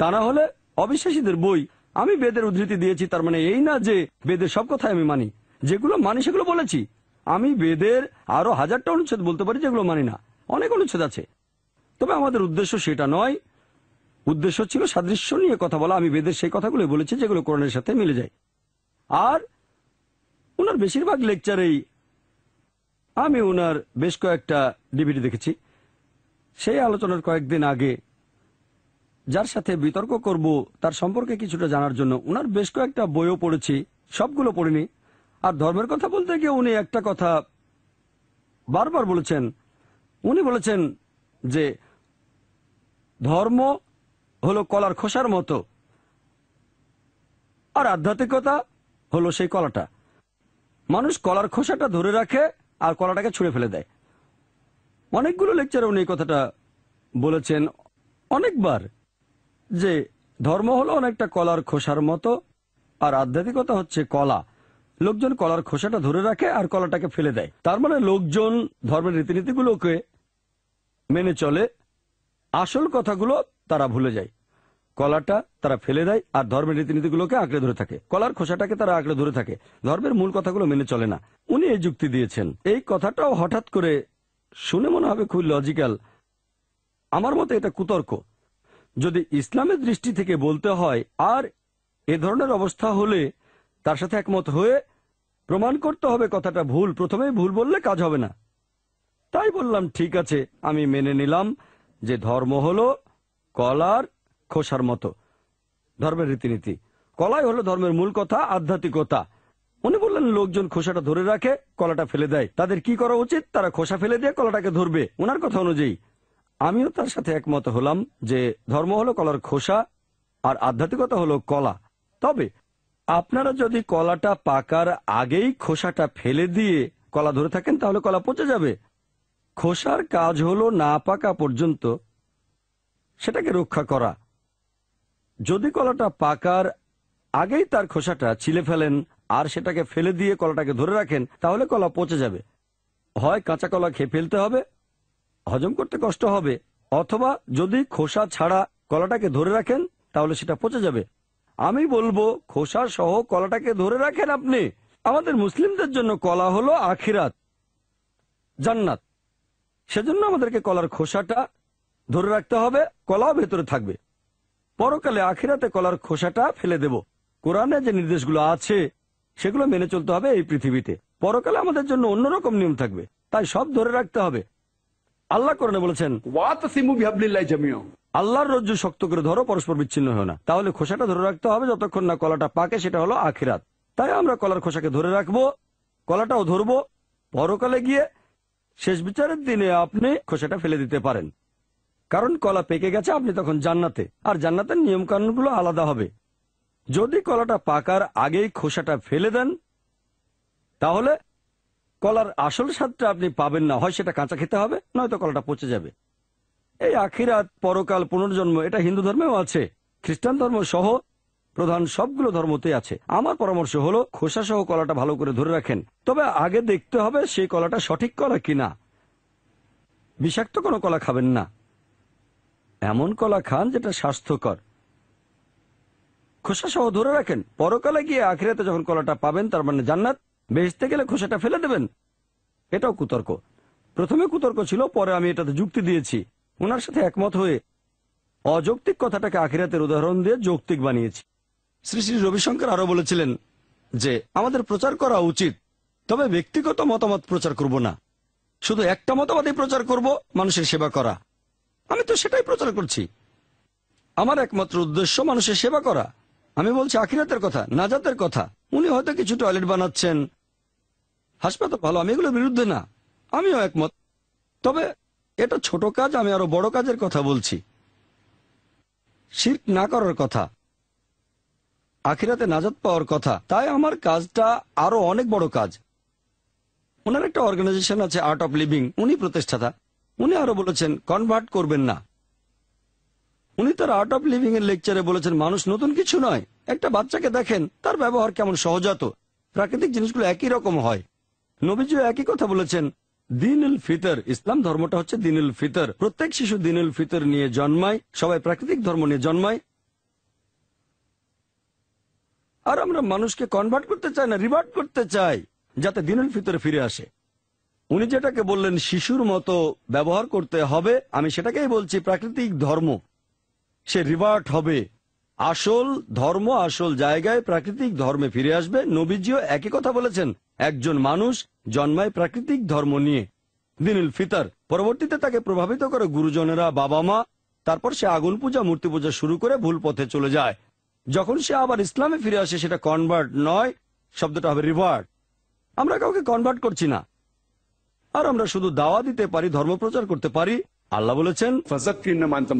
S4: তা না হলে অবিশ্বাসীদের বই আমি বেদের উদ্ধৃতি দিয়েছি তার মানে এই না যে বেদের সব কথাই আমি মানি যেগুলো মানি সেগুলো বলেছি আমি বেদের আরো হাজারটা অনুচ্ছেদ বলতে পারি যেগুলো মানি না অনেক অনুচ্ছেদ আছে তবে আমাদের উদ্দেশ্য সেটা নয় উদ্দেশ্য ছিল সাদৃশ্য নিয়ে কথা বলা আমি বেদের সেই কথাগুলো বলেছি যেগুলো কোরআনের সাথে মিলে যায় আর ওনার বেশিরভাগ লেকচারেই আমি ওনার বেশ কয়েকটা ডিভিডি দেখেছি সেই আলোচনার কয়েকদিন আগে যার সাথে বিতর্ক করব তার সম্পর্কে কিছুটা জানার জন্য উনার বেশ কয়েকটা বইও পড়েছি সবগুলো পড়িনি আর ধর্মের কথা বলতে গিয়ে উনি একটা কথা বারবার বলেছেন উনি বলেছেন যে ধর্ম হলো কলার খোসার মতো আর আধ্যাত্মিকতা হলো সেই কলাটা মানুষ কলার খোসাটা ধরে রাখে আর কলাটাকে ছুঁড়ে ফেলে দেয় অনেকগুলো লেকচারে উনি এই কথাটা বলেছেন অনেকবার যে ধর্ম হলো অনেকটা কলার খোসার মতো আর আধ্যাত্মিকতা হচ্ছে কলা লোকজন কলার খোসাটা ধরে রাখে আর কলাটাকে ফেলে দেয় তার মানে লোকজন ধর্মের রীতিনীতিগুলোকে মেনে চলে আসল কথাগুলো তারা ভুলে যায় কলাটা তারা ফেলে দেয় আর ধর্মের রীতিনীতিগুলোকে আঁকড়ে ধরে থাকে কলার খোসাটাকে তারা আঁকড়ে ধরে থাকে ধর্মের মূল কথাগুলো মেনে চলে না উনি এই যুক্তি দিয়েছেন এই কথাটাও হঠাৎ করে শুনে মনে হবে খুব লজিক্যাল আমার মতে এটা কুতর্ক যদি ইসলামের দৃষ্টি থেকে বলতে হয় আর এ ধরনের অবস্থা হলে তার সাথে একমত হয়ে প্রমাণ করতে হবে কথাটা ভুল প্রথমেই ভুল বললে কাজ হবে না তাই বললাম ঠিক আছে আমি মেনে নিলাম যে ধর্ম হলো কলার খোসার মতো ধর্মের রীতিনীতি কলাই হলো ধর্মের মূল কথা আধ্যাত্মিকতা উনি বললেন লোকজন খোসাটা ধরে রাখে কলাটা ফেলে দেয় তাদের কি করা উচিত তারা খোসা ফেলে দিয়ে কলাটাকে ধরবে ওনার কথা অনুযায়ী আমিও তার সাথে একমত হলাম যে ধর্ম হলো কলার খোসা আর আধ্যাত্মিকতা হলো কলা তবে আপনারা যদি কলাটা পাকার আগেই খোসাটা ফেলে দিয়ে কলা ধরে থাকেন তাহলে কলা পচে যাবে খোসার কাজ হলো না পাকা পর্যন্ত সেটাকে রক্ষা করা যদি কলাটা পাকার আগেই তার খোসাটা ছিলে ফেলেন আর সেটাকে ফেলে দিয়ে কলাটাকে ধরে রাখেন তাহলে কলা পচে যাবে হয় কাঁচা কলা খেয়ে ফেলতে হবে হজম করতে কষ্ট হবে অথবা যদি খোসা ছাড়া কলাটাকে ধরে রাখেন তাহলে সেটা পচে যাবে আমি বলবো খোসা সহ কলাটাকে ধরে রাখেন আপনি আমাদের মুসলিমদের জন্য কলা হলো আখিরাত জান্নাত সেজন্য আমাদেরকে কলার খোসাটা ধরে রাখতে হবে কলাও ভেতরে থাকবে পরকালে আখিরাতে কলার খোসাটা ফেলে দেব কোরআনে যে নির্দেশগুলো আছে সেগুলো মেনে চলতে হবে এই পৃথিবীতে পরকালে আমাদের জন্য অন্যরকম নিয়ম থাকবে তাই সব ধরে রাখতে হবে আল্লাহ করনে বলেছেন আল্লাহর রজ্জু শক্ত করে ধরো পরস্পর বিচ্ছিন্ন হয় না তাহলে খোসাটা ধরে রাখতে হবে যতক্ষণ না কলাটা পাকে সেটা হলো আখিরাত তাই আমরা কলার খোসাকে ধরে রাখবো কলাটাও ধরবো পরকালে গিয়ে শেষ বিচারের দিনে আপনি খোসাটা ফেলে দিতে পারেন কারণ কলা পেকে গেছে আপনি তখন জান্নাতে আর জান্নাতের নিয়মকানুনগুলো আলাদা হবে যদি কলাটা পাকার আগেই খোসাটা ফেলে দেন তাহলে কলার আসল স্বাদটা আপনি পাবেন না হয় সেটা কাঁচা খেতে হবে নয়তো কলাটা পচে যাবে এই আখিরাত পরকাল পুনর্জন্ম এটা হিন্দু ধর্মেও আছে খ্রিস্টান ধর্ম সহ প্রধান সবগুলো ধর্মতে আছে আমার পরামর্শ হলো খোসা সহ কলাটা ভালো করে ধরে রাখেন তবে আগে দেখতে হবে সেই কলাটা সঠিক কলা কিনা বিষাক্ত কোনো কলা খাবেন না এমন কলা খান যেটা স্বাস্থ্যকর খোসা সহ ধরে রাখেন পরকালে গিয়ে আখিরাতে যখন কলাটা পাবেন তার মানে জান্নাত বেহেসতে গেলে খোসাটা ফেলে দেবেন এটাও কুতর্ক প্রথমে কুতর্ক ছিল পরে আমি এটাতে যুক্তি দিয়েছি ওনার সাথে একমত হয়ে অযৌক্তিক কথাটাকে আখিরাতের উদাহরণ দিয়ে যৌক্তিক বানিয়েছি শ্রী শ্রী রবিশঙ্কর আরো বলেছিলেন যে আমাদের প্রচার করা উচিত তবে ব্যক্তিগত মতামত প্রচার করব না শুধু একটা মতামতই প্রচার করব মানুষের সেবা করা আমি তো সেটাই প্রচার করছি আমার একমাত্র উদ্দেশ্য মানুষের সেবা করা আমি বলছি আখিরাতের কথা নাজাতের কথা উনি হয়তো কিছু টয়লেট বানাচ্ছেন হাসপাতাল ভালো আমি এগুলোর বিরুদ্ধে না আমিও একমত তবে এটা ছোট কাজ আমি আরো বড় কাজের কথা বলছি শির্ক না করার কথা আখিরাতে নাজাত পাওয়ার কথা তাই আমার কাজটা আরো অনেক বড় কাজ ওনার একটা অর্গানাইজেশন আছে আর্ট অফ লিভিং উনি প্রতিষ্ঠাতা উনি আরো বলেছেন কনভার্ট করবেন না উনি তার আর্ট অফ লিভিং এর লেকচারে বলেছেন মানুষ নতুন কিছু নয় একটা বাচ্চাকে দেখেন তার ব্যবহার কেমন সহজাত প্রাকৃতিক জিনিসগুলো একই রকম হয় নবীজিও একই কথা বলেছেন দিন উল ফিতর ইসলাম ধর্মটা হচ্ছে দিন উল ফিতর প্রত্যেক শিশু দিন উল ফিতর নিয়ে জন্মায় সবাই প্রাকৃতিক ধর্ম নিয়ে জন্মায় আর আমরা মানুষকে কনভার্ট করতে চাই না রিভার্ট করতে চাই যাতে দিন উল ফিতরে ফিরে আসে উনি যেটাকে বললেন শিশুর মতো ব্যবহার করতে হবে আমি সেটাকেই বলছি প্রাকৃতিক ধর্ম সে রিভার্ট হবে আসল ধর্ম আসল জায়গায় প্রাকৃতিক ধর্মে ফিরে আসবে নবীজিও একই কথা বলেছেন একজন মানুষ জন্মায় প্রাকৃতিক ধর্ম নিয়ে দিনুল ফিতর পরবর্তীতে তাকে প্রভাবিত করে গুরুজনেরা বাবা মা তারপর সে আগুন পূজা মূর্তি পূজা শুরু করে ভুল পথে চলে যায় যখন সে আবার ইসলামে ফিরে আসে সেটা কনভার্ট নয় শব্দটা হবে রিভার্ট আমরা কাউকে কনভার্ট করছি না আর আমরা শুধু দাওয়া দিতে পারি ধর্ম প্রচার করতে পারি আল্লাহ বলেছেন ফজাক্কির না মানতা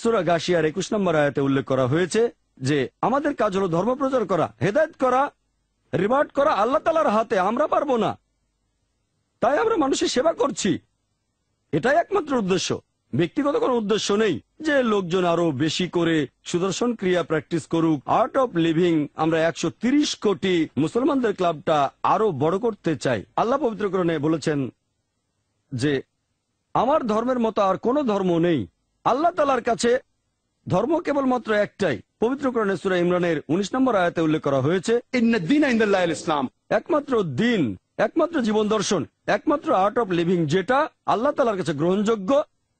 S4: সুরা গাশিয়ার একুশ নম্বর আয়াতে উল্লেখ করা হয়েছে যে আমাদের কাজ হলো ধর্ম প্রচার করা হেদায়ত করা রিমার্ট করা আল্লাহ তালার হাতে আমরা পারবো না তাই আমরা মানুষের সেবা করছি এটাই একমাত্র উদ্দেশ্য ব্যক্তিগত কোনো উদ্দেশ্য নেই যে লোকজন আরো বেশি করে সুদর্শন ক্রিয়া প্র্যাকটিস করুক আর্ট অফ লিভিং আমরা একশো তিরিশ কোটি মুসলমানদের ক্লাবটা আরো বড় করতে চাই আল্লাহ পবিত্রকরণে বলেছেন যে আমার ধর্মের মতো আর কোনো ধর্ম নেই আল্লাহ তালার কাছে ধর্ম কেবলমাত্র একটাই পবিত্র সুরা ইমরানের উনিশ নম্বর আয়াতে উল্লেখ করা হয়েছে ইসলাম একমাত্র দিন একমাত্র জীবন দর্শন একমাত্র আর্ট অফ লিভিং যেটা আল্লাহ তালার কাছে গ্রহণযোগ্য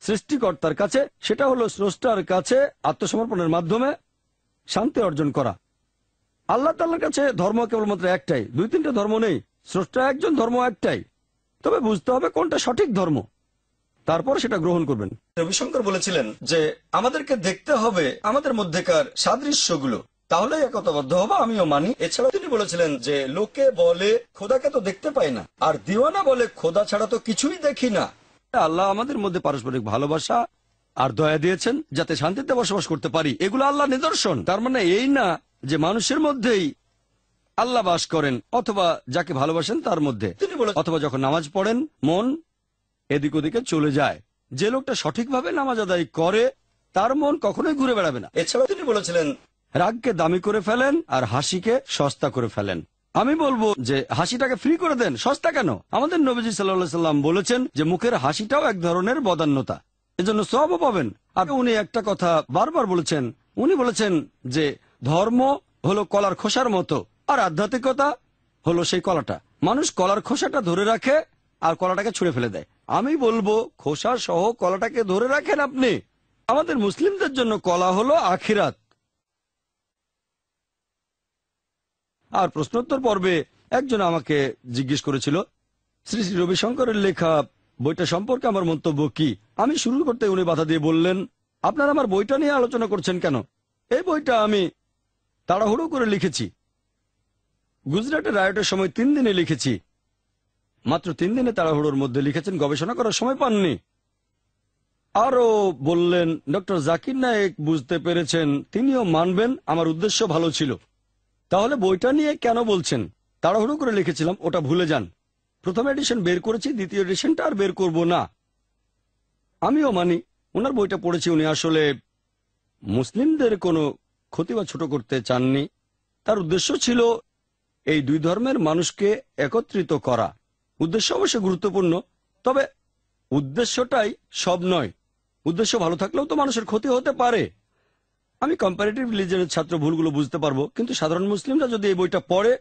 S4: সৃষ্টিকর্তার কাছে সেটা হলো স্রষ্টার কাছে আত্মসমর্পণের মাধ্যমে শান্তি অর্জন করা আল্লাহ তাল্লার কাছে ধর্ম কেবলমাত্র একটাই দুই তিনটে ধর্ম নেই স্রষ্টা একজন ধর্ম একটাই তবে বুঝতে হবে কোনটা সঠিক ধর্ম তারপর সেটা গ্রহণ করবেন রবিশঙ্কর বলেছিলেন যে আমাদেরকে দেখতে হবে আমাদের মধ্যেকার সাদৃশ্যগুলো তাহলে একতাবদ্ধ হবো আমিও মানি এছাড়া তিনি বলেছিলেন যে লোকে বলে খোদাকে তো দেখতে পাই না আর দিওয়ানা বলে খোদা ছাড়া তো কিছুই দেখি না আল্লাহ আমাদের মধ্যে পারস্পরিক ভালোবাসা আর দয়া দিয়েছেন যাতে শান্তিতে বসবাস করতে পারি এগুলো আল্লাহ নিদর্শন তার মানে এই না যে মানুষের মধ্যেই আল্লাহ বাস করেন অথবা যাকে ভালোবাসেন তার মধ্যে তিনি অথবা যখন নামাজ পড়েন মন এদিক ওদিকে চলে যায় যে লোকটা সঠিকভাবে নামাজ আদায় করে তার মন কখনোই ঘুরে বেড়াবে না এছাড়াও তিনি বলেছিলেন রাগকে দামি করে ফেলেন আর হাসিকে সস্তা করে ফেলেন আমি বলবো যে হাসিটাকে ফ্রি করে দেন সস্তা কেন আমাদের নবীজি সাল্লা সাল্লাম বলেছেন যে মুখের হাসিটাও এক ধরনের বদান্যতা এজন্য সবও পাবেন আর উনি একটা কথা বারবার বলেছেন উনি বলেছেন যে ধর্ম হলো কলার খোসার মতো আর আধ্যাত্মিকতা হলো সেই কলাটা মানুষ কলার খোসাটা ধরে রাখে আর কলাটাকে ছুঁড়ে ফেলে দেয় আমি বলবো খোসা সহ কলাটাকে ধরে রাখেন আপনি আমাদের মুসলিমদের জন্য কলা হলো আখিরাত আর প্রশ্নোত্তর পর্বে একজন আমাকে জিজ্ঞেস করেছিল শ্রী শ্রী রবিশঙ্করের লেখা বইটা সম্পর্কে আমার মন্তব্য কি আমি শুরু করতে উনি বাধা দিয়ে বললেন আপনার আমার বইটা নিয়ে আলোচনা করছেন কেন এই বইটা আমি তাড়াহুড়ো করে লিখেছি গুজরাটের রায়টের সময় তিন দিনে লিখেছি মাত্র তিন দিনে তাড়াহুড়োর মধ্যে লিখেছেন গবেষণা করার সময় পাননি আরও বললেন ডক্টর জাকির নায়েক বুঝতে পেরেছেন তিনিও মানবেন আমার উদ্দেশ্য ভালো ছিল তাহলে বইটা নিয়ে কেন বলছেন তাড়াহুড়ো করে লিখেছিলাম ওটা ভুলে যান প্রথম এডিশন বের করেছি দ্বিতীয় এডিশনটা আর বের করব না আমিও মানি ওনার বইটা পড়েছি উনি আসলে মুসলিমদের কোনো ক্ষতি বা ছোট করতে চাননি তার উদ্দেশ্য ছিল এই দুই ধর্মের মানুষকে একত্রিত করা উদ্দেশ্য অবশ্যই গুরুত্বপূর্ণ তবে উদ্দেশ্যটাই সব নয় উদ্দেশ্য ভালো থাকলেও তো মানুষের ক্ষতি হতে পারে আমি কম্পারেটিভ রিলিজনের ছাত্র ভুলগুলো বুঝতে পারবো কিন্তু সাধারণ মুসলিমরা যদি এই বইটা পড়ে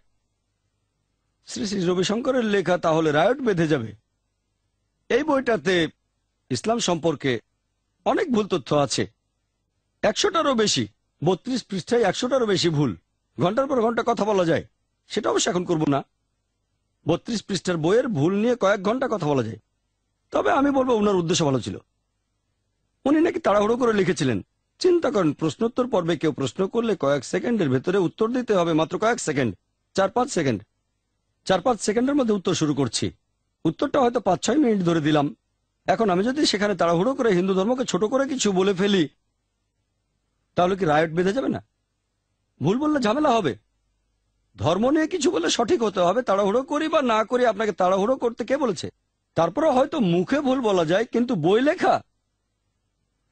S4: শ্রী শ্রী রবিশঙ্করের লেখা তাহলে রায়ট বেঁধে যাবে এই বইটাতে ইসলাম সম্পর্কে অনেক ভুল তথ্য আছে একশোটারও বেশি বত্রিশ পৃষ্ঠায় একশোটারও বেশি ভুল ঘন্টার পর ঘন্টা কথা বলা যায় সেটা অবশ্য এখন করব না বত্রিশ পৃষ্ঠার বইয়ের ভুল নিয়ে কয়েক ঘন্টা কথা বলা যায় তবে আমি বলবো ওনার উদ্দেশ্য ভালো ছিল উনি নাকি তাড়াহুড়ো করে লিখেছিলেন চিন্তা করেন প্রশ্নোত্তর পর্বে কেউ প্রশ্ন করলে কয়েক সেকেন্ডের ভেতরে উত্তর দিতে হবে মাত্র কয়েক সেকেন্ড চার পাঁচ সেকেন্ড চার পাঁচ সেকেন্ডের মধ্যে উত্তর শুরু করছি উত্তরটা হয়তো পাঁচ ছয় মিনিট ধরে দিলাম এখন আমি যদি সেখানে তাড়াহুড়ো করে হিন্দু ধর্মকে ছোট করে কিছু বলে ফেলি তাহলে কি রায়ট বেঁধে যাবে না ভুল বললে ঝামেলা হবে ধর্ম নিয়ে কিছু বলে সঠিক হতে হবে তাড়াহুড়ো করি বা না করি আপনাকে তাড়াহুড়ো করতে কে বলেছে তারপরে হয়তো মুখে ভুল বলা যায় কিন্তু বই লেখা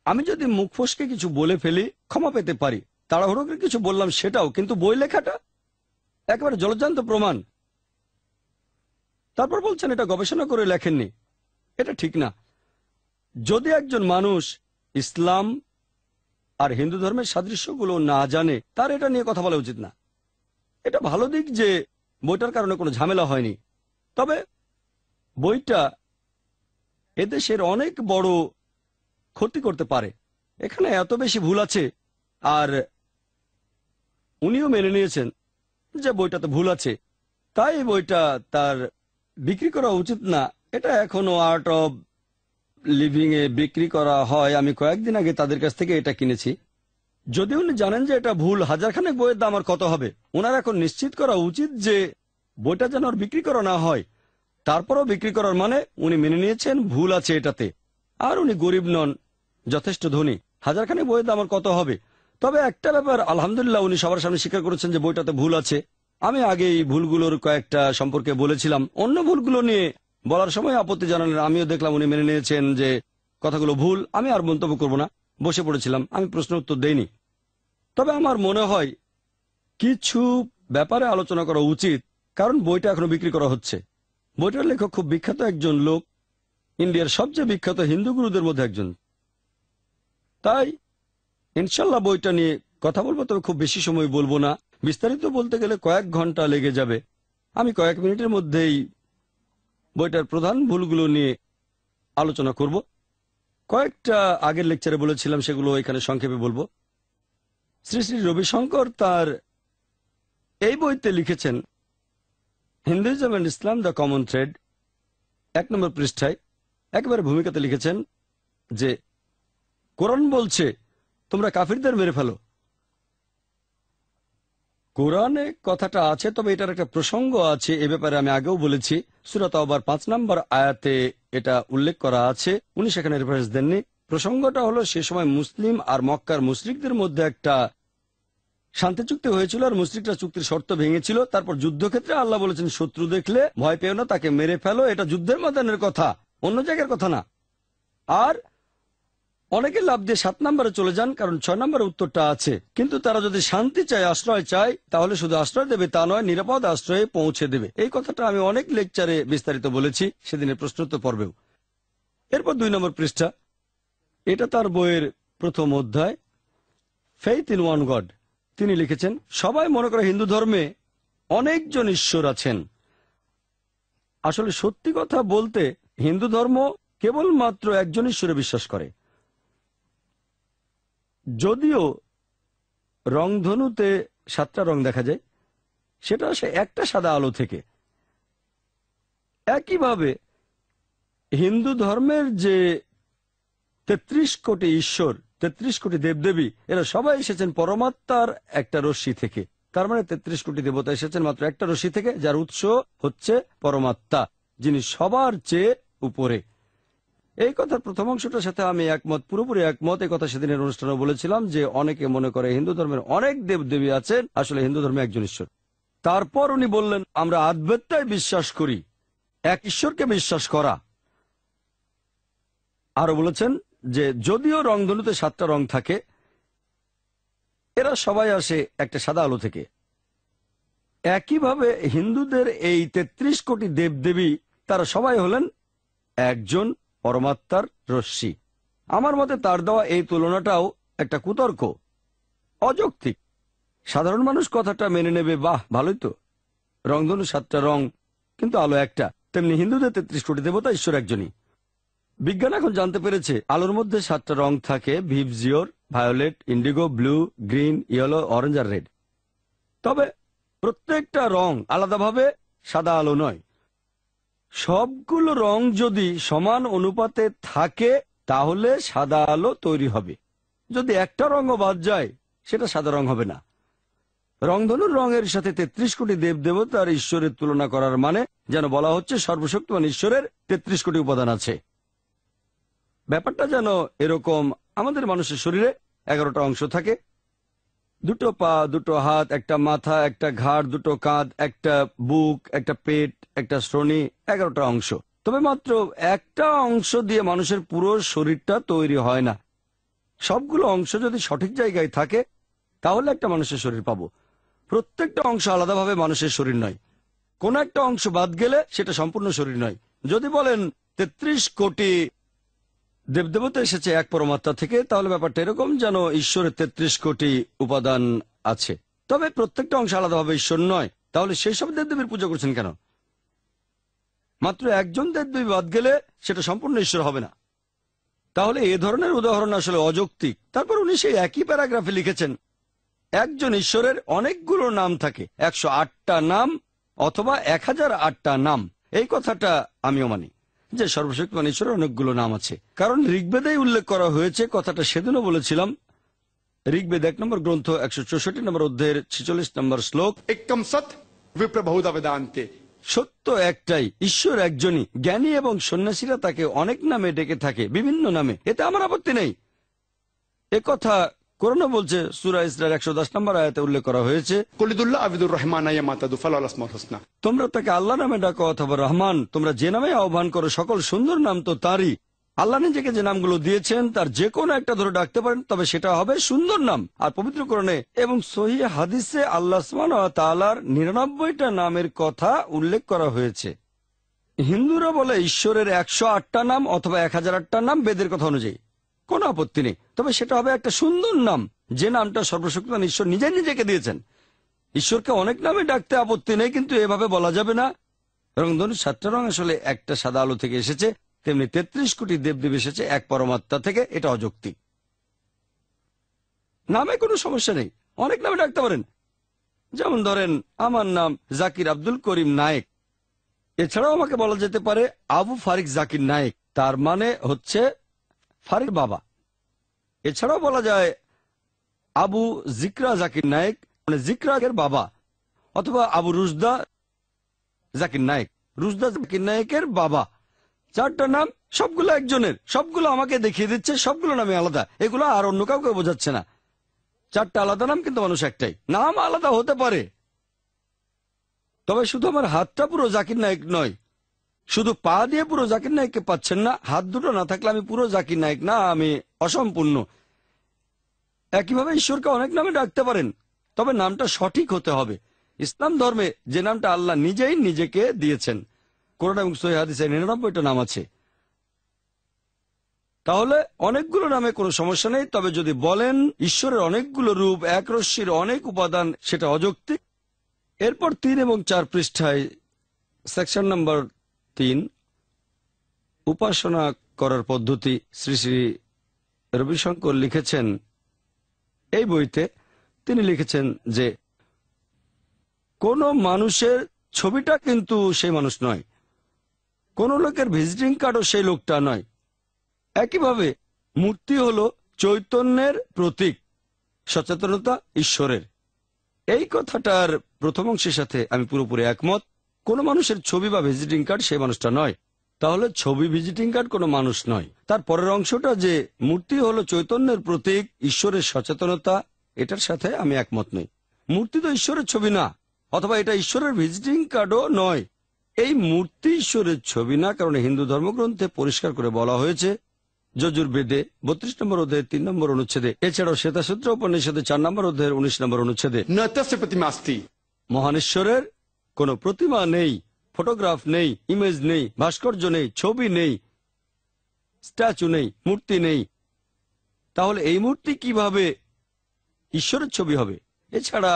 S4: আমি যদি মুখ ফসকে কিছু বলে ফেলি ক্ষমা পেতে পারি তাড়াহুড়ো করে কিছু বললাম সেটাও কিন্তু বই লেখাটা একেবারে জলজান্ত প্রমাণ তারপর বলছেন এটা গবেষণা করে লেখেননি এটা ঠিক না যদি একজন মানুষ ইসলাম আর হিন্দু ধর্মের সাদৃশ্যগুলো না জানে তার এটা নিয়ে কথা বলা উচিত না এটা ভালো দিক যে বইটার কারণে কোনো ঝামেলা হয়নি তবে বইটা এদেশের অনেক বড় ক্ষতি করতে পারে এখানে এত বেশি ভুল আছে আর উনিও মেনে নিয়েছেন যে বইটাতে ভুল আছে তাই বইটা তার বিক্রি করা উচিত না এটা এখনো আর্ট অব লিভিং এ বিক্রি করা হয় আমি কয়েকদিন আগে তাদের কাছ থেকে এটা কিনেছি যদি উনি জানেন যে এটা ভুল হাজারখানেক বইয়ের দাম আর কত হবে ওনার এখন নিশ্চিত করা উচিত যে বইটা যেন বিক্রি করা না হয় তারপরও বিক্রি করার মানে উনি মেনে নিয়েছেন ভুল আছে এটাতে আর উনি গরিব নন যথেষ্ট ধনী হাজারখানেক বইয়ের দাম আর কত হবে তবে একটা ব্যাপার আলহামদুলিল্লাহ উনি সবার সামনে স্বীকার করেছেন যে বইটাতে ভুল আছে আমি আগে এই ভুলগুলোর কয়েকটা সম্পর্কে বলেছিলাম অন্য ভুলগুলো নিয়ে বলার সময় আপত্তি জানালেন আমিও দেখলাম উনি মেনে নিয়েছেন যে কথাগুলো ভুল আমি আর মন্তব্য করব না বসে পড়েছিলাম আমি প্রশ্ন উত্তর দেইনি তবে আমার মনে হয় কিছু ব্যাপারে আলোচনা করা উচিত কারণ বইটা এখনো বিক্রি করা হচ্ছে বইটার লেখক খুব বিখ্যাত একজন লোক ইন্ডিয়ার সবচেয়ে বিখ্যাত হিন্দু গুরুদের মধ্যে একজন তাই ইনশাল্লাহ বইটা নিয়ে কথা বলবো তবে খুব বেশি সময় বলবো না বিস্তারিত বলতে গেলে কয়েক ঘন্টা লেগে যাবে আমি কয়েক মিনিটের মধ্যেই বইটার প্রধান ভুলগুলো নিয়ে আলোচনা করবো কয়েকটা আগের লেকচারে বলেছিলাম সেগুলো এখানে সংক্ষেপে বলবো শ্রী শ্রী রবিশঙ্কর তার এই বইতে লিখেছেন Hinduism and Islam the common thread এক নম্বর পৃষ্ঠায় একেবারে ভূমিকাতে লিখেছেন যে কোরআন বলছে তোমরা কাফিরদের মেরে ফেলো কোরআনে কথাটা আছে তবে এটার একটা প্রসঙ্গ আছে এ ব্যাপারে আমি আগেও বলেছি সুরাত আবার পাঁচ নম্বর আয়াতে এটা উল্লেখ করা আছে উনি সেখানে রেফারেন্স দেননি প্রসঙ্গটা হলো সে সময় মুসলিম আর মক্কার মুসলিকদের মধ্যে একটা শান্তি চুক্তি হয়েছিল আর মুসলিকরা চুক্তির শর্ত ভেঙেছিল তারপর যুদ্ধক্ষেত্রে আল্লাহ বলেছেন শত্রু দেখলে ভয় পেও না তাকে মেরে ফেলো এটা যুদ্ধের ময়দানের কথা অন্য জায়গার কথা না আর অনেকে লাভ দিয়ে সাত নম্বরে চলে যান কারণ ছয় নম্বরের উত্তরটা আছে কিন্তু তারা যদি শান্তি চায় আশ্রয় চায় তাহলে শুধু আশ্রয় দেবে তা নয় নিরাপদ আশ্রয়ে পৌঁছে দেবে এই কথাটা আমি অনেক লেকচারে বিস্তারিত বলেছি সেদিনের প্রশ্নোত্তর পর্বেও এরপর দুই নম্বর পৃষ্ঠা এটা তার বইয়ের প্রথম অধ্যায় ফেইথ ইন ওয়ান গড তিনি লিখেছেন সবাই মনে করে হিন্দু ধর্মে অনেকজন ঈশ্বর আছেন আসলে সত্যি কথা বলতে হিন্দু ধর্ম কেবলমাত্র একজন ঈশ্বরে বিশ্বাস করে যদিও রংধনুতে সাতটা রং দেখা যায় সেটা আসে একটা সাদা আলো থেকে একইভাবে হিন্দু ধর্মের যে তেত্রিশ কোটি ঈশ্বর তেত্রিশ কোটি দেবদেবী এরা সবাই এসেছেন পরমাত্মার একটা রশ্মি থেকে তার মানে তেত্রিশ কোটি দেবতা এসেছেন মাত্র একটা রশ্মি থেকে যার উৎস হচ্ছে পরমাত্মা যিনি সবার চেয়ে উপরে এই কথার প্রথম অংশটার সাথে আমি একমত পুরোপুরি একমত এই কথা সেদিনের অনুষ্ঠানে বলেছিলাম যে অনেকে মনে করে হিন্দু ধর্মের অনেক দেব দেবী আছেন আসলে হিন্দু ধর্মে একজন ঈশ্বর তারপর উনি বললেন আমরা আদবেত্তায় বিশ্বাস করি এক ঈশ্বরকে বিশ্বাস করা আরো বলেছেন যে যদিও রংধনুতে সাতটা রং থাকে এরা সবাই আসে একটা সাদা আলো থেকে একইভাবে হিন্দুদের এই ৩৩ কোটি দেব দেবী তারা সবাই হলেন একজন পরমাত্মার রশ্মি আমার মতে তার দেওয়া এই তুলনাটাও একটা কুতর্ক অযৌক্তিক সাধারণ মানুষ কথাটা মেনে নেবে বাহ ভালোই তো রংধনু সাতটা রং কিন্তু আলো একটা তেমনি হিন্দুদের তেত্রিশ কোটি দেবতা ঈশ্বর একজনই বিজ্ঞান এখন জানতে পেরেছে আলোর মধ্যে সাতটা রং থাকে VIBGYOR violet indigo blue green yellow orange আর রেড তবে প্রত্যেকটা রং আলাদাভাবে সাদা আলো নয় সবগুলো রং যদি সমান অনুপাতে থাকে তাহলে সাদা আলো তৈরি হবে যদি একটা রঙও বাদ যায় সেটা সাদা রং হবে না রংধনুর রঙের সাথে তেত্রিশ কোটি দেব দেবতার ঈশ্বরের তুলনা করার মানে যেন বলা হচ্ছে সর্বশক্তিমান ঈশ্বরের তেত্রিশ কোটি উপাদান আছে ব্যাপারটা যেন এরকম আমাদের মানুষের শরীরে এগারোটা অংশ থাকে দুটো পা দুটো হাত একটা মাথা একটা ঘাড় দুটো কাঁধ একটা বুক একটা পেট একটা শ্রেণী এগারোটা অংশ তবে মাত্র একটা অংশ দিয়ে মানুষের পুরো শরীরটা তৈরি হয় না সবগুলো অংশ যদি সঠিক জায়গায় থাকে তাহলে একটা মানুষের শরীর পাবো প্রত্যেকটা অংশ আলাদাভাবে মানুষের শরীর নয় কোন একটা অংশ বাদ গেলে সেটা সম্পূর্ণ শরীর নয় যদি বলেন ৩৩ কোটি দেবদেবতা এসেছে এক পরমাত্মা থেকে তাহলে ব্যাপারটা এরকম যেন ঈশ্বরের ৩৩ কোটি উপাদান আছে তবে প্রত্যেকটা অংশ আলাদাভাবে ঈশ্বর নয় তাহলে সেই সব দেবদেবীর পুজো করছেন কেন মাত্র একজন দেবদেবী বাদ গেলে সেটা সম্পূর্ণ ঈশ্বর হবে না তাহলে এ ধরনের উদাহরণ আসলে অযৌক্তিক তারপর উনি সেই একই প্যারাগ্রাফে লিখেছেন একজন ঈশ্বরের অনেকগুলো নাম থাকে একশো আটটা নাম অথবা এক হাজার আটটা নাম এই কথাটা আমিও মানি যে সর্বশক্তিমান ঈশ্বরের অনেকগুলো নাম আছে কারণ ঋগ্বেদেই উল্লেখ করা হয়েছে কথাটা সেদিনও বলেছিলাম ঋগ্বেদ এক নম্বর গ্রন্থ একশো চৌষট্টি নম্বর অধ্যায়ের ছিচল্লিশ নম্বর শ্লোক একম সৎ বিপ্রভৌদা বেদান্তে সত্য একটাই ঈশ্বর একজনই জ্ঞানী এবং সন্ন্যাসীরা তাকে অনেক নামে ডেকে থাকে বিভিন্ন নামে এতে আমার আপত্তি নেই এ কথা করোনা বলছে সুরা ইসরার একশো দশ নম্বর আয়তে উল্লেখ করা হয়েছে কলিদুল্লাহ আবিদুর রহমান তোমরা তাকে আল্লাহ নামে ডাকো অথবা রহমান তোমরা যে নামে আহ্বান করো সকল সুন্দর নাম তো তারই আল্লাহ নিজেকে যে নামগুলো দিয়েছেন তার যে কোনো একটা ধরে ডাকতে পারেন তবে সেটা হবে সুন্দর নাম আর পবিত্র করণে এবং সহি হাদিসে আল্লাহ সুমান তালার নিরানব্বইটা নামের কথা উল্লেখ করা হয়েছে হিন্দুরা বলে ঈশ্বরের একশো আটটা নাম অথবা এক হাজার আটটা নাম বেদের কথা অনুযায়ী কোনো আপত্তি নেই তবে সেটা হবে একটা সুন্দর নাম যে নামটা সর্বশক্তিমান ঈশ্বর নিজে নিজেকে দিয়েছেন ঈশ্বরকে অনেক নামে ডাকতে আপত্তি নেই কিন্তু এভাবে বলা যাবে না রংধনু সাতটা রং আসলে একটা সাদা আলো থেকে এসেছে তেমনি ৩৩ কোটি দেবদেব এসেছে এক পরমাত্মা থেকে এটা অযৌক্তিক নামে কোনো সমস্যা নেই অনেক নামে ডাকতে পারেন যেমন ধরেন আমার নাম জাকির আব্দুল করিম নায়েক এছাড়াও আমাকে বলা যেতে পারে আবু ফারিক জাকির নায়েক তার মানে হচ্ছে ফারিক বাবা এছাড়াও বলা যায় আবু জিকরা জাকির নায়েক মানে জিকরাগের বাবা অথবা আবু রুজদা জাকির নায়েক রুজদা জাকির নায়েকের বাবা চারটা নাম সবগুলো একজনের সবগুলো আমাকে দেখিয়ে দিচ্ছে সবগুলো নামে আলাদা এগুলো আর অন্য কাউকে বোঝাচ্ছে না চারটা আলাদা নাম কিন্তু মানুষ একটাই নাম আলাদা হতে পারে তবে শুধু আমার হাতটা পুরো জাকির নায়ক নয় শুধু পা দিয়ে পুরো জাকির নায়ককে পাচ্ছেন না হাত দুটো না থাকলে আমি পুরো জাকির নায়ক না আমি অসম্পূর্ণ একইভাবে ঈশ্বরকে অনেক নামে ডাকতে পারেন তবে নামটা সঠিক হতে হবে ইসলাম ধর্মে যে নামটা আল্লাহ নিজেই নিজেকে দিয়েছেন কোরআন এবং সহি হাদিসের নিরানব্বইটা নাম আছে তাহলে অনেকগুলো নামে কোনো সমস্যা নেই তবে যদি বলেন ঈশ্বরের অনেকগুলো রূপ এক রশ্মির অনেক উপাদান সেটা অযৌক্তিক এরপর তিন এবং চার পৃষ্ঠায় সেকশন নাম্বার তিন উপাসনা করার পদ্ধতি শ্রী শ্রী রবিশঙ্কর লিখেছেন এই বইতে তিনি লিখেছেন যে কোনো মানুষের ছবিটা কিন্তু সেই মানুষ নয় কোনো লোকের ভিজিটিং কার্ডও সেই লোকটা নয় একইভাবে মূর্তি হল চৈতন্যের প্রতীক সচেতনতা ঈশ্বরের এই কথাটার প্রথম অংশের সাথে আমি পুরোপুরি একমত কোনো মানুষের ছবি বা ভিজিটিং কার্ড সেই মানুষটা নয় তাহলে ছবি ভিজিটিং কার্ড কোনো মানুষ নয় তার পরের অংশটা যে মূর্তি হল চৈতন্যের প্রতীক ঈশ্বরের সচেতনতা এটার সাথে আমি একমত নই মূর্তি তো ঈশ্বরের ছবি না অথবা এটা ঈশ্বরের ভিজিটিং কার্ডও নয় এই মূর্তি ঈশ্বরের ছবি না কারণ হিন্দু ধর্মগ্রন্থে পরিষ্কার করে বলা হয়েছে যজুর বেদে বত্রিশ নম্বর অধ্যায়ের তিন নম্বর অনুচ্ছেদে এছাড়াও শ্বেতাসূত্র উপনিষদে চার নম্বর অধ্যায়ের উনিশ নম্বর অনুচ্ছেদে প্রতিমাস্তি মহানেশ্বরের কোন প্রতিমা নেই ফটোগ্রাফ নেই ইমেজ নেই ভাস্কর্য নেই ছবি নেই স্ট্যাচু নেই মূর্তি নেই তাহলে এই মূর্তি কিভাবে ঈশ্বরের ছবি হবে এছাড়া